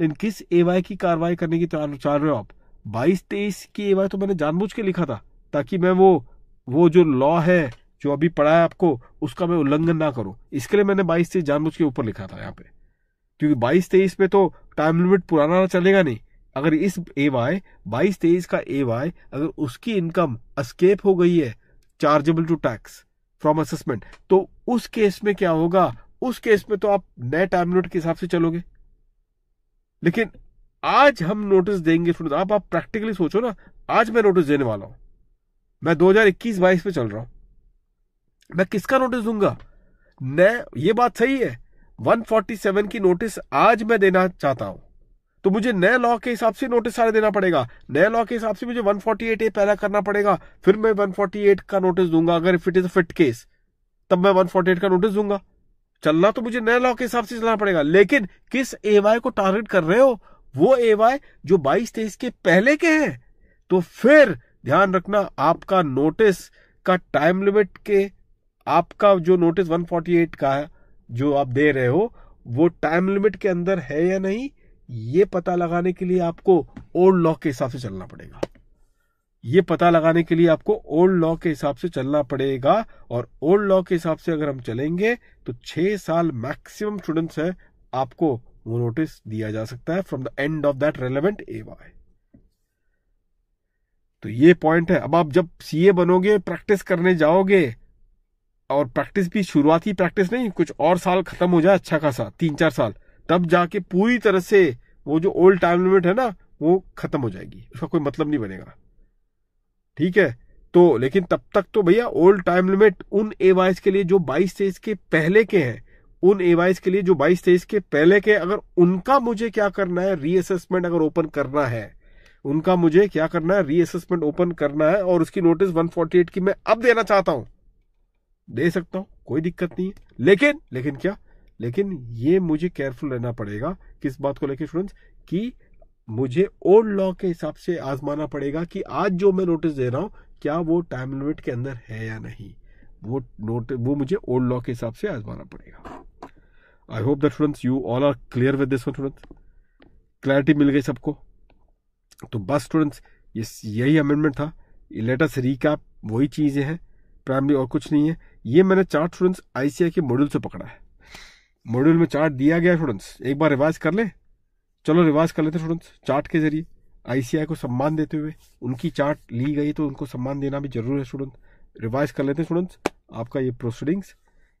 लेकिन किस ए की कार्रवाई करने की तैयार चाह रहे हो आप बाईस तेईस की एवा तो मैंने जानबूझ के लिखा था ताकि मैं वो वो जो लॉ है जो अभी पढ़ा है आपको उसका मैं उल्लंघन ना करूं इसके लिए मैंने बाईस तेईस जानबूझ के ऊपर लिखा था यहाँ पे क्योंकि बाईस तेईस पे तो टाइम लिमिट पुराना चलेगा नहीं अगर इस ए वाई बाईस तेईस का ए वाई अगर उसकी इनकम अस्केप हो गई है chargeable to tax from assessment तो उस केस में क्या होगा उस केस में तो आप नए टाइम लिमिट के हिसाब से चलोगे लेकिन आज हम नोटिस देंगे स्टूडेंट आप आप प्रैक्टिकली सोचो ना आज मैं नोटिस देने वाला हूं मैं 2021-22 पे चल रहा हूं मैं किसका नोटिस दूंगा मैं ये बात सही है 147 की नोटिस आज मैं देना चाहता हूं तो मुझे नए लॉ के हिसाब से नोटिस सारे देना पड़ेगा नए लॉ के हिसाब से मुझे 148 ए पहला करना पड़ेगा फिर मैं 148 का नोटिस दूंगा अगर if it is fit case तब मैं 148 का नोटिस दूंगा चलना तो मुझे नए लॉ के हिसाब से चलना पड़ेगा लेकिन किस एवाई को टारगेट कर रहे हो वो एवाय जो बाईस तेईस के पहले के हैं तो फिर ध्यान रखना आपका नोटिस का टाइम लिमिट के आपका जो नोटिस 148 का है जो आप दे रहे हो वो टाइम लिमिट के अंदर है या नहीं ये पता लगाने के लिए आपको ओल्ड लॉ के हिसाब से चलना पड़ेगा ये पता लगाने के लिए आपको ओल्ड लॉ के हिसाब से चलना पड़ेगा और ओल्ड लॉ के हिसाब से अगर हम चलेंगे तो छह साल मैक्सिमम स्टूडेंट्स है आपको वो नोटिस दिया जा सकता है from the end of that relevant A Y तो ये पॉइंट है अब आप जब सीए बनोगे प्रैक्टिस करने जाओगे और प्रैक्टिस भी शुरुआती प्रैक्टिस नहीं कुछ और साल खत्म हो जाए अच्छा खासा तीन चार साल तब जाके पूरी तरह से वो जो ओल्ड टाइम लिमिट है ना वो खत्म हो जाएगी उसका कोई मतलब नहीं बनेगा ठीक है तो लेकिन तब तक तो भैया ओल्ड टाइम लिमिट उन ए के लिए जो बाईस के पहले के हैं उन एवाइस के लिए जो बाईस तेईस के पहले के अगर उनका मुझे क्या करना है रीअसेसमेंट अगर ओपन करना है उनका मुझे क्या करना है रीअसेसमेंट ओपन करना है और उसकी नोटिस 148 की मैं अब देना चाहता हूं दे सकता हूं कोई दिक्कत नहीं लेकिन लेकिन क्या लेकिन ये मुझे केयरफुल रहना पड़ेगा किस बात को लेकर स्टूडेंट्स कि मुझे ओल्ड लॉ के हिसाब से आजमाना पड़ेगा कि आज जो मैं नोटिस दे रहा हूं क्या वो टाइम लिमिट के अंदर है या नहीं वो नोट वो मुझे ओल्ड लॉ के हिसाब से आजमाना पड़ेगा I hope that students you all are clear with this students clarity मिल गई सबको तो बस स्टूडेंट्स ये यही अमेंडमेंट था लेटस रिकैप वही चीज़ें हैं प्राइमरी और कुछ नहीं है ये मैंने चार्ट स्टूडेंट्स आईसीआई के मॉड्यूल से पकड़ा है मॉड्यूल में चार्ट दिया गया स्टूडेंट्स एक बार रिवाइज कर ले चलो रिवाइज कर लेते स्टूडेंट्स चार्ट के जरिए आईसीआई को सम्मान देते हुए उनकी चार्ट ली गई तो उनको सम्मान देना भी जरूर है स्टूडेंट रिवाइज कर लेते हैं स्टूडेंट्स आपका ये प्रोसीडिंग्स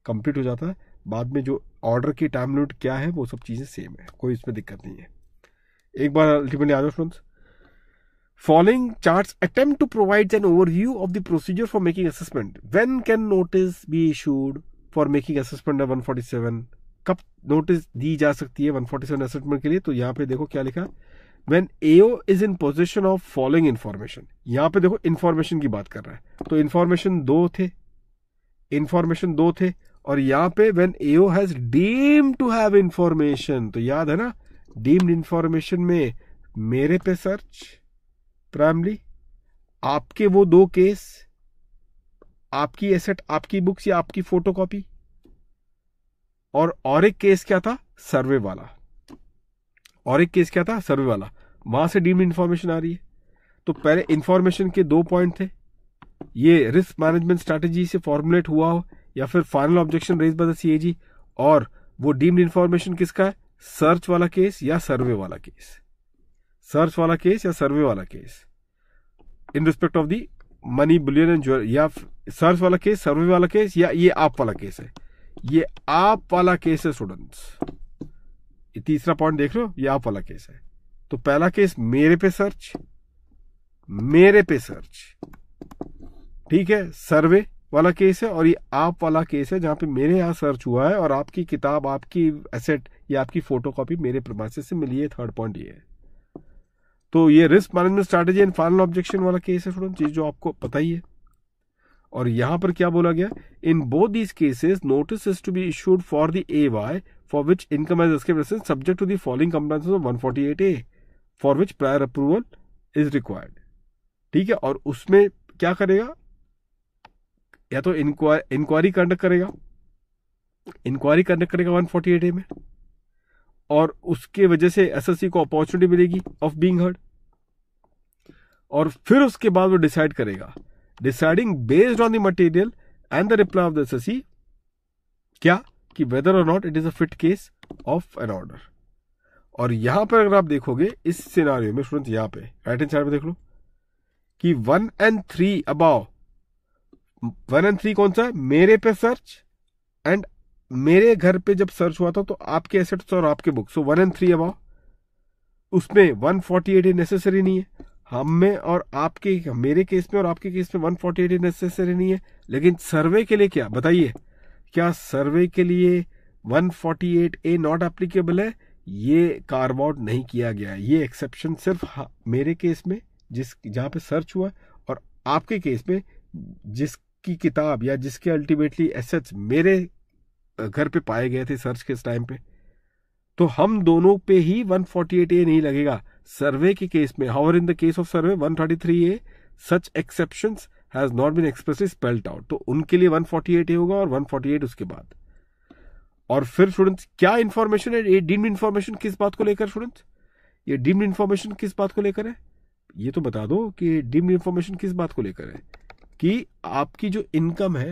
कंप्लीट हो जाता है बाद में जो ऑर्डर की टाइम लिमिट क्या है वो सब चीज़ें सेम है कोई इसमें दिक्कत नहीं है एक बार अल्टीमेटली आ जाओ friends following charts attempt to provide an overview of the procedure for making assessment when can notice be issued for making assessment one forty seven कब नोटिस दी जा सकती है वन फोर्टी सेवन असेसमेंट के लिए तो यहाँ पे देखो क्या लिखा when AO is in position of following information यहाँ पे देखो इन्फॉर्मेशन की बात कर रहा है तो इन्फॉर्मेशन दो थे इन्फॉर्मेशन दो थे और यहाँ पे when AO has deem to have information तो याद है ना डीम्ड इंफॉर्मेशन में मेरे पे सर्च प्राइमली आपके वो दो केस आपकी एसेट आपकी बुक्स या आपकी फोटोकॉपी और और एक केस क्या था सर्वे वाला और एक केस क्या था सर्वे वाला वहां से डीम्ड इंफॉर्मेशन आ रही है तो पहले इंफॉर्मेशन के दो पॉइंट थे ये रिस्क मैनेजमेंट स्ट्रेटेजी से फॉर्मुलेट हुआ हो या फिर final objection raise by the CAG और वो डीम्ड इन्फॉर्मेशन किसका है सर्च वाला केस या सर्वे वाला केस सर्च वाला केस या सर्वे वाला case in respect of the money bullion and jewel या सर्च वाला केस सर्वे वाला केस या ये आप वाला केस है ये आप वाला केस है स्टूडेंट्स तीसरा पॉइंट देख रहे हो ये आप वाला केस है तो पहला केस मेरे पे सर्च मेरे पे सर्च ठीक है सर्वे वाला केस है और ये आप वाला केस है जहाँ पे मेरे यहाँ सर्च हुआ है और आपकी किताब आपकी एसेट या आपकी फोटोकॉपी मेरे प्रमाइसिस से मिली है थर्ड पॉइंट ये है तो ये risk management strategy and final objection वाला केस है स्टूडेंट चीज जो आपको पता ही है और यहां पर क्या बोला गया in both these cases notice is to be issued for the A Y for which income has escape subject to following compliance of 148 A for which prior approval is required ठीक है और उसमें क्या करेगा या तो इंक्वायरी कंडक्ट करेगा इंक्वायरी कंडक्ट करेगा वन फोर्टी एट ए में और उसके वजह से एसएससी को अपॉर्चुनिटी मिलेगी ऑफ बीइंग हर्ड और फिर उसके बाद वो डिसाइड करेगा deciding based on the material and the reply of the SSC क्या कि वेदर और not it is a fit case of an order और यहां पर अगर आप देखोगे इस सिनारियो में स्टूडेंट यहां पे राइट हैंड साइड में देख लो कि one and three above one and three कौन सा है मेरे पे सर्च एंड मेरे घर पे जब सर्च हुआ था तो आपके एसेट्स और आपके book so one and three above उसमें वन फोर्टी एट नेसेसरी नहीं है हम में और आपके मेरे केस में और आपके केस में वन फोर्टी एट नेसेसरी नहीं है लेकिन सर्वे के लिए क्या बताइए क्या सर्वे के लिए one forty eight A not applicable है ये कार्व आउट नहीं किया गया ये एक्सेप्शन सिर्फ मेरे केस में जिस जहां पे सर्च हुआ और आपके केस में जिस की किताब या जिसके अल्टीमेटली एसेट्स मेरे घर पे पाए गए थे सर्च के टाइम पे तो हम दोनों पे ही 148 ए नहीं लगेगा सर्वे के केस में however in the case of survey 133 A such exception has not been expressly spelled out तो उनके लिए 148 ए होगा और 148 उसके बाद और फिर स्टूडेंट्स क्या इन्फॉर्मेशन है ये डीम्ड इन्फॉर्मेशन किस बात को लेकर स्टूडेंट्स ये डीम्ड इन्फॉर्मेशन किस बात को लेकर है ये तो बता दो कि डीम्ड इन्फॉर्मेशन किस बात को लेकर है कि आपकी जो इनकम है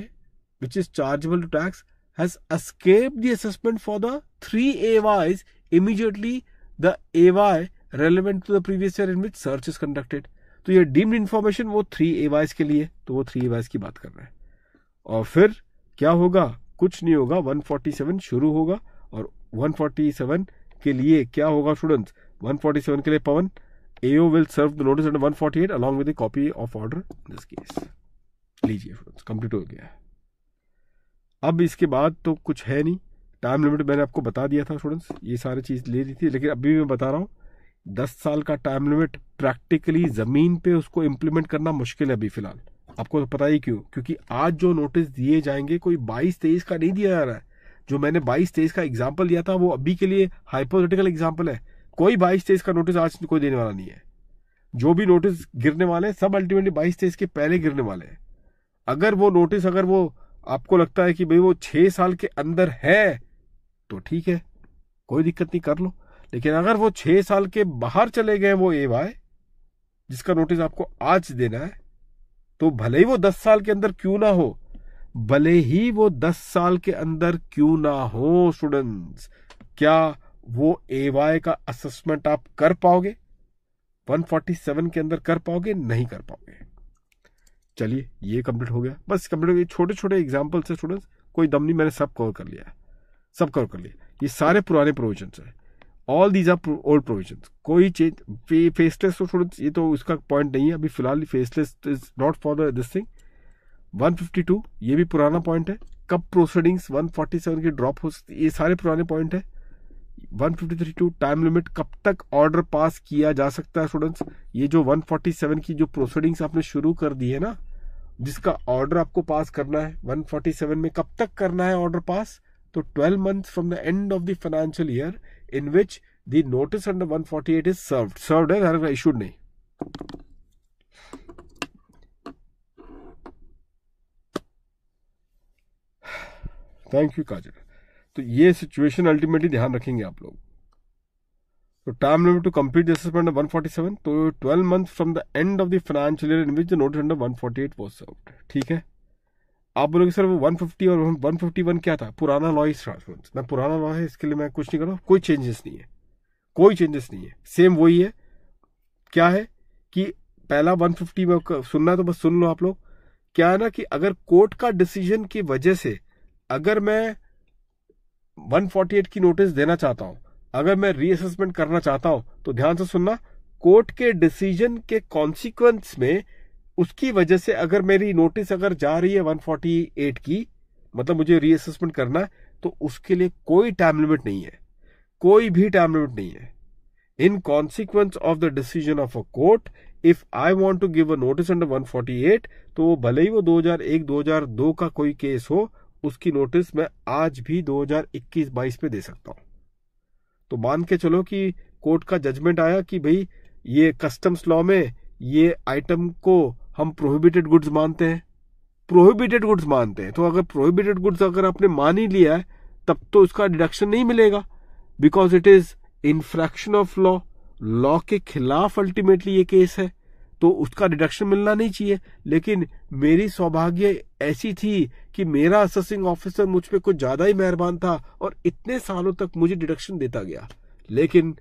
which is chargeable to tax has escape the assessment for the three A Ys immediately the A Y relevant to the previous year in which search is conducted तो ये डीम्ड इन्फॉर्मेशन वो थ्री ए वाइज के लिए तो वो थ्री ए वाइज की बात कर रहे हैं और फिर क्या होगा कुछ नहीं होगा 147 शुरू होगा और 147 के लिए क्या होगा स्टूडेंट्स 147 के लिए पवन AO will serve the notice under 148 along with a copy of order this case लीजिए फ्रेंड्स कंप्लीट हो गया है अब इसके बाद तो कुछ है नहीं टाइम लिमिट मैंने आपको बता दिया था स्टूडेंट्स ये सारी चीज़ ले ली थी लेकिन अभी मैं बता रहा हूँ दस साल का टाइम लिमिट प्रैक्टिकली ज़मीन पे उसको इम्प्लीमेंट करना मुश्किल है अभी फ़िलहाल आपको तो पता ही क्यों क्योंकि आज जो नोटिस दिए जाएंगे कोई बाईस तेईस का नहीं दिया जा रहा है जो मैंने बाईस तेईस का एग्जाम्पल दिया था वो अभी के लिए हाइपोथेटिकल एग्जाम्पल है कोई बाईस तेईस का नोटिस आज कोई देने वाला नहीं है जो भी नोटिस गिरने वाले हैं सब अल्टीमेटली बाईस तेईस के पहले गिरने वाले हैं अगर वो नोटिस अगर वो आपको लगता है कि भाई वो छह साल के अंदर है तो ठीक है कोई दिक्कत नहीं कर लो लेकिन अगर वो छह साल के बाहर चले गए वो ए वाई जिसका नोटिस आपको आज देना है तो भले ही वो दस साल के अंदर क्यों ना हो भले ही वो दस साल के अंदर क्यों ना हो स्टूडेंट्स क्या वो ए वाई का असेसमेंट आप कर पाओगे 147 के अंदर कर पाओगे नहीं कर पाओगे चलिए ये कंप्लीट हो गया बस कंप्लीट हो गया छोटे छोटे एग्जाम्पल्स है स्टूडेंट्स कोई दम नहीं मैंने सब कवर कर लिया है सब कवर कर लिया ये सारे पुराने प्रोविजन है all these are old provision कोई चेंज फेसलेस तो स्टूडेंट्स ये तो उसका पॉइंट नहीं है अभी फिलहाल faceless is not for this thing 152 ये भी पुराना पॉइंट है कब प्रोसीडिंग्स 147 की ड्रॉप हो सकती ये सारे पुराने पॉइंट है थ्री टू टाइम लिमिट कब तक ऑर्डर पास किया जा सकता है स्टूडेंट्स ये जो 147 की जो प्रोसीडिंग्स आपने शुरू कर दी है ना जिसका ऑर्डर आपको पास करना है 147 में कब तक करना है ऑर्डर पास तो 12 month from the end of the financial year in which the notice under 148 is serve served है इशूड नहीं थैंक यू काजल तो ये सिचुएशन अल्टीमेटली ध्यान रखेंगे आप लोग So time limit to complete the assessment of 147. तो 12 months from the end of the financial year in which the notice under 148 was served. ठीक है आप बोलोगे सर वो 150 और 151 क्या था पुराना लॉ इस ना पुराना लॉ है इसके लिए मैं कुछ नहीं कर रहा कोई चेंजेस नहीं है कोई चेंजेस नहीं है सेम वही है क्या है कि पहला 150 में सुनना तो बस सुन लो आप लोग क्या है ना कि अगर कोर्ट का डिसीजन की वजह से अगर मैं 148 की नोटिस देना चाहता हूं अगर मैं रीअसेसमेंट करना चाहता हूं तो ध्यान से सुनना कोर्ट के डिसीजन के कॉन्सिक्वेंस में उसकी वजह से अगर मेरी नोटिस अगर जा रही है 148 की मतलब मुझे रीअसेसमेंट करना है तो उसके लिए कोई टाइम लिमिट नहीं है कोई भी टाइम लिमिट नहीं है in consequence of the decision of a court if I want to give a notice under 148 तो वो भले ही वो 2001 2002 का कोई केस हो उसकी नोटिस मैं आज भी 2021-22 में दे सकता हूं तो मान के चलो कि कोर्ट का जजमेंट आया कि भाई ये कस्टम्स लॉ में ये आइटम को हम प्रोहिबिटेड गुड्स मानते हैं प्रोहिबिटेड गुड्स मानते हैं तो अगर प्रोहिबिटेड गुड्स अगर आपने मान ही लिया है तब तो उसका डिडक्शन नहीं मिलेगा because it is infraction of law law के खिलाफ अल्टीमेटली ये केस है तो उसका डिडक्शन मिलना नहीं चाहिए लेकिन मेरी सौभाग्य ऐसी थी कि मेरा असेसिंग ऑफिसर मुझ पर कुछ ज्यादा ही मेहरबान था और इतने सालों तक मुझे डिडक्शन देता गया लेकिन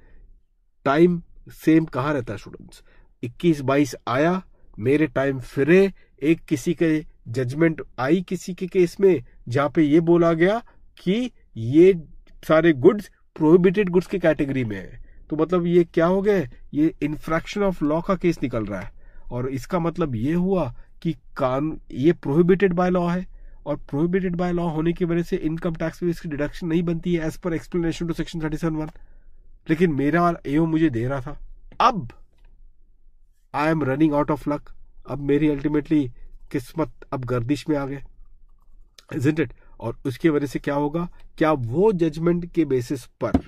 टाइम सेम कहा रहता स्टूडेंट्स इक्कीस बाईस आया मेरे टाइम फिरे एक किसी के जजमेंट आई किसी के केस में जहां पे ये बोला गया कि ये सारे गुड्स प्रोहिबिटेड गुड्स की कैटेगरी में है तो मतलब ये क्या हो गए ये इन्फ्रैक्शन ऑफ लॉ का केस निकल रहा है और इसका मतलब ये हुआ कि कान ये प्रोहिबिटेड बाय लॉ है और प्रोहिबिटेड बाय लॉ होने की वजह से इनकम टैक्स में इसकी डिडक्शन नहीं बनती है as per explanation to section thirty seven one लेकिन मेरा एओ मुझे दे रहा था अब I am running out of luck अब मेरी अल्टीमेटली किस्मत अब गर्दिश में आ गए इट और उसकी वजह से क्या होगा क्या वो जजमेंट के बेसिस पर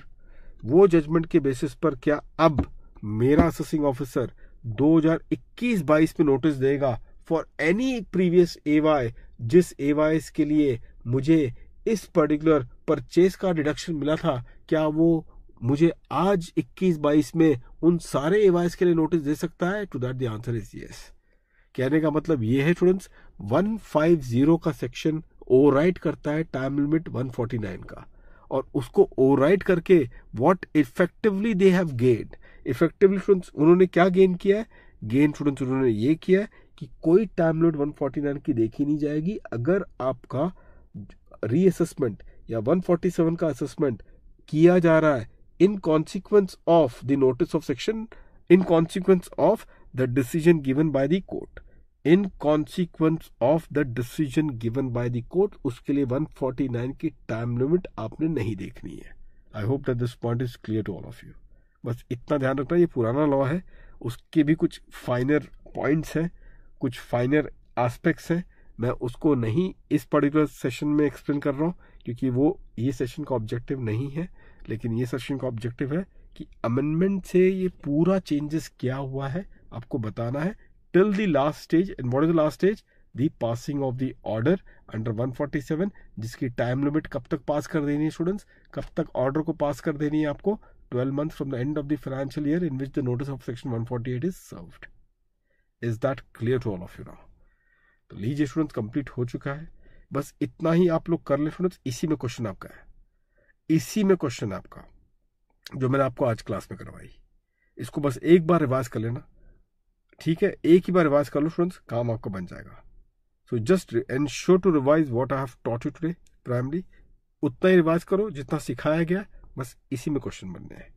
वो जजमेंट के बेसिस पर क्या अब मेरा असेसिंग ऑफिसर 2021-22 में नोटिस देगा फॉर एनी प्रीवियस एवाई जिस एवाई के लिए मुझे इस पर्टिकुलर परचेज का डिडक्शन मिला था क्या वो मुझे आज 21-22 में उन सारे एवाइस के लिए नोटिस दे सकता है to that the answer is yes कहने का मतलब ये है स्टूडेंट्स 150 का सेक्शन ओवरराइट करता है टाइम लिमिट 149 का और उसको ओवरराइड करके what effectively they have gain effectively students उन्होंने क्या गेन किया है गेन स्टूडेंट्स उन्होंने ये किया है कि कोई टाइम लोड 149 की देखी नहीं जाएगी अगर आपका रीअसेसमेंट या 147 का असेसमेंट किया जा रहा है in consequence of the notice of section in consequence of the decision given by the court in consequence of the decision given by the court उसके लिए 149 की टाइम लिमिट आपने नहीं देखनी है I hope that this point is clear to all of you बस इतना ध्यान रखना ये पुराना लॉ है उसके भी कुछ फाइनर पॉइंट्स हैं कुछ फाइनर एस्पेक्ट्स हैं मैं उसको नहीं इस पर्टिकुलर सेशन में एक्सप्लेन कर रहा हूँ क्योंकि वो ये सेशन का ऑब्जेक्टिव नहीं है लेकिन ये सेशन का ऑब्जेक्टिव है कि अमेंडमेंट से ये पूरा चेंजेस क्या हुआ है आपको बताना है till the last stage and what is the last stage the passing of the order under 147 जिसकी टाइम लिमिट कब तक पास कर देनी है स्टूडेंट्स कब तक ऑर्डर को पास कर देनी है आपको 12 month from the end of the financial year in which the notice of section 148 is served is that clear to all of you now तो लीजिए स्टूडेंट्स कंप्लीट हो चुका है बस इतना ही आप लोग कर ले स्टूडेंट्स इसी में क्वेश्चन आपका है इसी में क्वेश्चन आपका जो मैंने आपको आज क्लास में करवाई इसको बस एक बार रिवाइज कर लेना ठीक है एक ही बार रिवाइज कर लो स्टूडेंट्स काम आपका बन जाएगा so just and sure to revise what I have taught you today primary उतना ही रिवाइज करो जितना सिखाया गया बस इसी में क्वेश्चन बनने हैं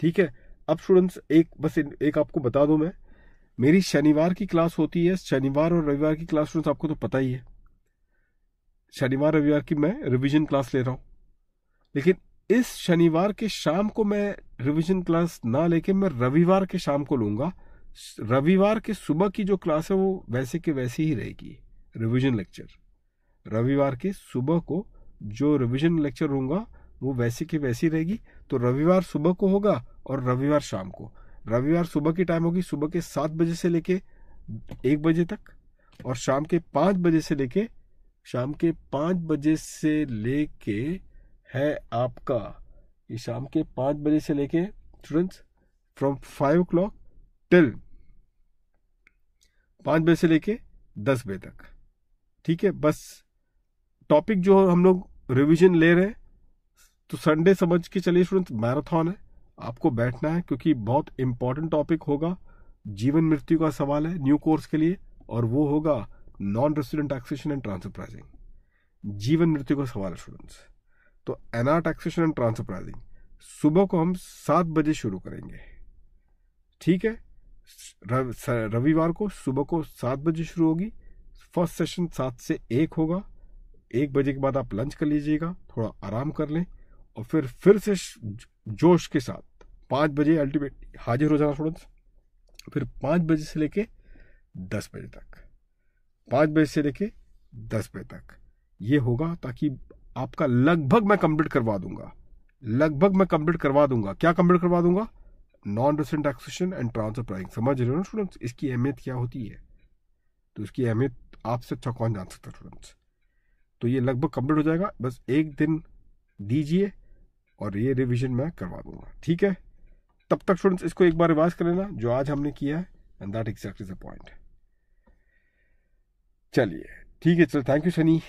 ठीक है अब स्टूडेंट्स एक बस एक आपको बता दूं मैं मेरी शनिवार की क्लास होती है शनिवार और रविवार की क्लास स्टूडेंट्स आपको तो पता ही है शनिवार रविवार की मैं रिविजन क्लास ले रहा हूं लेकिन इस शनिवार के शाम को मैं रिविजन क्लास ना लेके मैं रविवार के शाम को लूंगा रविवार के सुबह की जो क्लास है वो वैसे के वैसे ही रहेगी रिविजन लेक्चर रविवार के सुबह को जो रिविजन लेक्चर होगा वो वैसे की वैसी रहेगी तो रविवार सुबह को होगा और रविवार शाम को रविवार सुबह की टाइम होगी सुबह के सात बजे से लेके एक बजे तक और शाम के पाँच बजे से लेके शाम के पाँच बजे से लेके है आपका ये शाम के पाँच बजे से लेके students from five o'clock till पाँच बजे से लेके दस बजे तक ठीक है बस टॉपिक जो हम लोग रिविजन ले रहे हैं तो संडे समझ के चलिए स्टूडेंट मैराथन है आपको बैठना है क्योंकि बहुत इंपॉर्टेंट टॉपिक होगा जीवन मृत्यु का सवाल है न्यू कोर्स के लिए और वो होगा non resident taxation and transfer pricing जीवन मृत्यु का सवाल है स्टूडेंट्स तो NR taxation and transfer pricing सुबह को हम सात बजे शुरू करेंगे ठीक है रविवार को सुबह को सात बजे शुरू होगी फर्स्ट सेशन सात से एक होगा एक बजे के बाद आप लंच कर लीजिएगा थोड़ा आराम कर लें और फिर फिर से जोश के साथ पाँच बजे अल्टीमेट हाजिर हो जाना थोड़ा फिर पाँच बजे से लेके दस बजे तक पाँच बजे से लेके दस बजे तक ये होगा ताकि आपका लगभग मैं कंप्लीट करवा दूंगा लगभग मैं कंप्लीट करवा दूंगा क्या कंप्लीट करवा दूंगा non resident taxation and transfer pricing समझ रहे हो ना स्टूडेंट्स इसकी अहमियत क्या होती है तो इसकी अहमियत आपसे अच्छा कौन जान सकता है स्टूडेंट्स तो ये लगभग कंप्लीट हो जाएगा बस एक दिन दीजिए और ये रिविजन मैं करवा दूंगा ठीक है तब तक स्टूडेंट्स इसको एक बार रिवाइज कर लेना जो आज हमने किया है and that exact is a point चलिए ठीक है चल thank you Sunny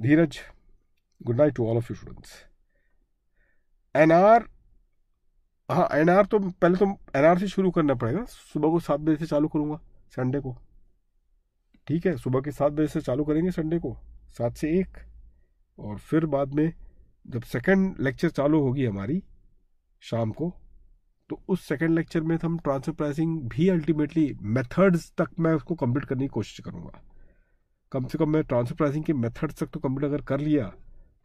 Dheeraj good night to all of you students N R हाँ एन आर तो पहले तो एन आर से शुरू करना पड़ेगा सुबह को सात बजे से चालू करूँगा संडे को ठीक है सुबह के सात बजे से चालू करेंगे संडे को सात से एक और फिर बाद में जब सेकंड लेक्चर चालू होगी हमारी शाम को तो उस सेकंड लेक्चर में हम ट्रांसफर प्राइसिंग भी अल्टीमेटली मेथड्स तक मैं उसको कंप्लीट करने की कोशिश करूँगा कम से कम मैं ट्रांसफर प्राइसिंग के मेथड्स तक तो कंप्लीट अगर कर लिया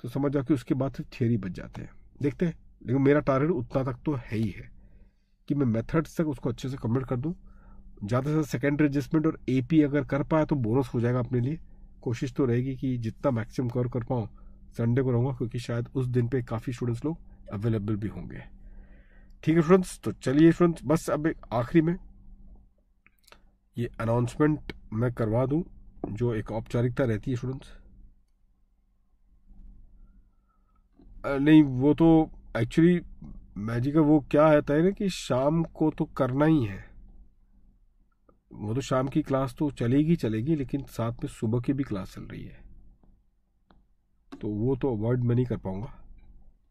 तो समझ जाओ कि उसके बाद फिर तो थियोरी बच जाते हैं देखते हैं लेकिन मेरा टारगेट उतना तक तो है ही है कि मैं मेथड्स तक उसको अच्छे से कम्प्लीट कर दूँ ज़्यादा से ज़्यादा सेकेंडरी एडजस्टमेंट और ए अगर कर पाया तो बोनस हो जाएगा अपने लिए कोशिश तो रहेगी कि जितना मैक्सिमम कवर कर पाऊँ संडे को रहूँगा क्योंकि शायद उस दिन पे काफ़ी स्टूडेंट्स लोग अवेलेबल भी होंगे ठीक है स्टूडेंट्स तो चलिए स्टूडेंट्स बस अब एक आखिरी में ये अनाउंसमेंट मैं करवा दूँ जो एक औपचारिकता रहती है स्टूडेंट्स नहीं वो तो एक्चुअली मैजिक का वो क्या आता है ना कि शाम को तो करना ही है वो तो शाम की क्लास तो चलेगी चलेगी लेकिन साथ में सुबह की भी क्लास चल रही है तो वो तो अवॉइड मैं नहीं कर पाऊंगा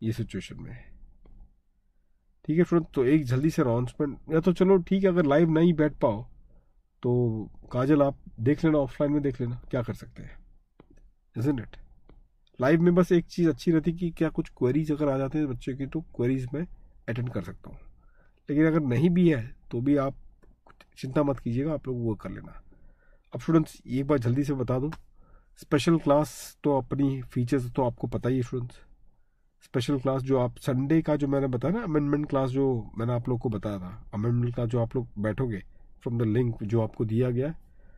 ये सिचुएशन में ठीक है फ्रेंड तो एक जल्दी से अनाउंसमेंट या तो चलो ठीक है अगर लाइव नहीं बैठ पाओ तो काजल आप देख लेना ऑफलाइन में देख लेना क्या कर सकते हैं इज इट लाइव में बस एक चीज़ अच्छी रहती कि क्या कुछ क्वेरीज अगर आ जाते हैं बच्चे की तो क्वेरीज मैं अटेंड कर सकता हूँ लेकिन अगर नहीं भी है तो भी आप चिंता मत कीजिएगा आप लोग वो कर लेना अब स्टूडेंट्स एक बार जल्दी से बता दूँ स्पेशल क्लास तो अपनी फीचर्स तो आपको पता ही है स्टूडेंट्स स्पेशल क्लास जो आप संडे का जो मैंने बताया ना अमेंडमेंट क्लास जो मैंने आप लोग को बताया था अमेंडमेंट क्लास जो आप लोग बैठोगे फ्रॉम द लिंक जो आपको दिया गया है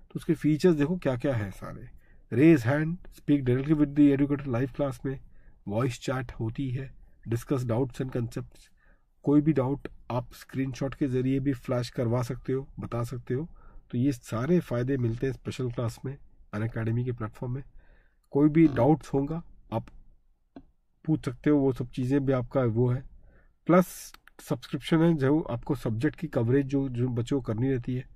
तो उसके फीचर्स देखो क्या क्या है सारे raise hand speak directly with the educator live class में वॉइस चैट होती है डिस्कस डाउट्स एंड कंसेप्ट कोई भी डाउट आप स्क्रीनशॉट के ज़रिए भी फ्लैश करवा सकते हो बता सकते हो तो ये सारे फ़ायदे मिलते हैं स्पेशल क्लास में अन अकेडमी के प्लेटफॉर्म में कोई भी डाउट्स हाँ। होगा आप पूछ सकते हो वो सब चीज़ें भी आपका वो है प्लस सब्सक्रिप्शन है जो आपको सब्जेक्ट की कवरेज जो जो बच्चों को करनी रहती है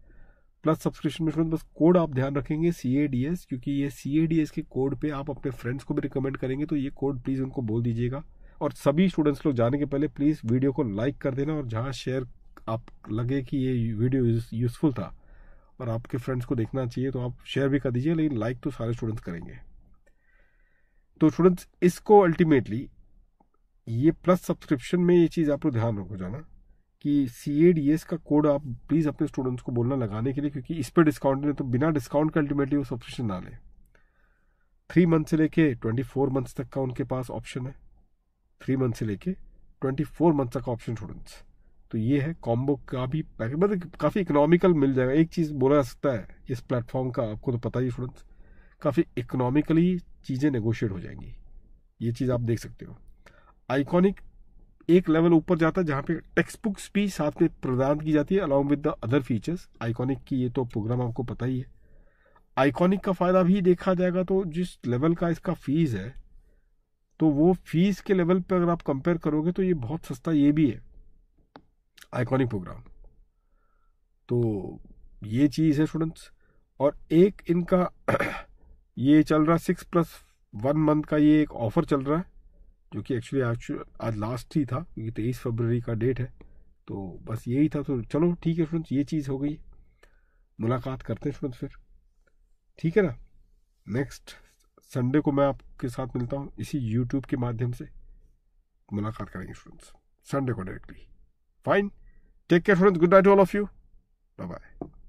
प्लस सब्सक्रिप्शन में फ्रेंड बस कोड आप ध्यान रखेंगे सी ए डी एस क्योंकि ये सी ए डी एस के कोड पे आप अपने फ्रेंड्स को भी रिकमेंड करेंगे तो ये कोड प्लीज़ उनको बोल दीजिएगा और सभी स्टूडेंट्स लोग जाने के पहले प्लीज़ वीडियो को लाइक कर देना और जहाँ शेयर आप लगे कि ये वीडियो यूज़फुल था और आपके फ्रेंड्स को देखना चाहिए तो आप शेयर भी कर दीजिए लेकिन लाइक तो सारे स्टूडेंट्स करेंगे तो स्टूडेंट्स इसको अल्टीमेटली ये प्लस सब्सक्रिप्शन में ये चीज़ आपको ध्यान रखो जाना कि सी ए डी एस का कोड आप प्लीज़ अपने स्टूडेंट्स को बोलना लगाने के लिए क्योंकि इस पर डिस्काउंट नहीं तो बिना डिस्काउंट का अल्टीमेटली वो सब्सक्रिप्शन ना लें थ्री मंथ से लेके ट्वेंटी फोर मंथ्स तक का उनके पास ऑप्शन है थ्री मंथ से लेके ट्वेंटी फोर मंथ तक ऑप्शन स्टूडेंट्स तो ये है कॉम्बो का भी पैकेज मतलब काफ़ी इकोनॉमिकल मिल जाएगा एक चीज़ बोला जा सकता है इस प्लेटफॉर्म का आपको तो पता ही स्टूडेंट्स काफ़ी इकोनॉमिकली चीज़ें नेगोशिएट हो जाएंगी ये चीज़ आप देख सकते हो आइकॉनिक एक लेवल ऊपर जाता है जहाँ पे टेक्स बुक्स भी साथ में प्रदान की जाती है along with the other features iconic की ये तो प्रोग्राम आपको पता ही है आइकॉनिक का फ़ायदा भी देखा जाएगा तो जिस लेवल का इसका फीस है तो वो फीस के लेवल पर अगर आप कंपेयर करोगे तो ये बहुत सस्ता ये भी है आइकॉनिक प्रोग्राम तो ये चीज़ है स्टूडेंट्स और एक इनका ये चल रहा है सिक्स प्लस वन मंथ का ये एक ऑफ़र चल रहा है जो कि एक्चुअली आज आज लास्ट ही था क्योंकि तेईस फरवरी का डेट है तो बस यही था तो चलो ठीक है फ्रेंड्स ये चीज़ हो गई मुलाकात करते हैं फ्रेंड्स फिर ठीक है ना नेक्स्ट संडे को मैं आपके साथ मिलता हूँ इसी यूट्यूब के माध्यम से मुलाकात करेंगे फ्रेंड्स संडे को directly fine take care friends good night all of you bye bye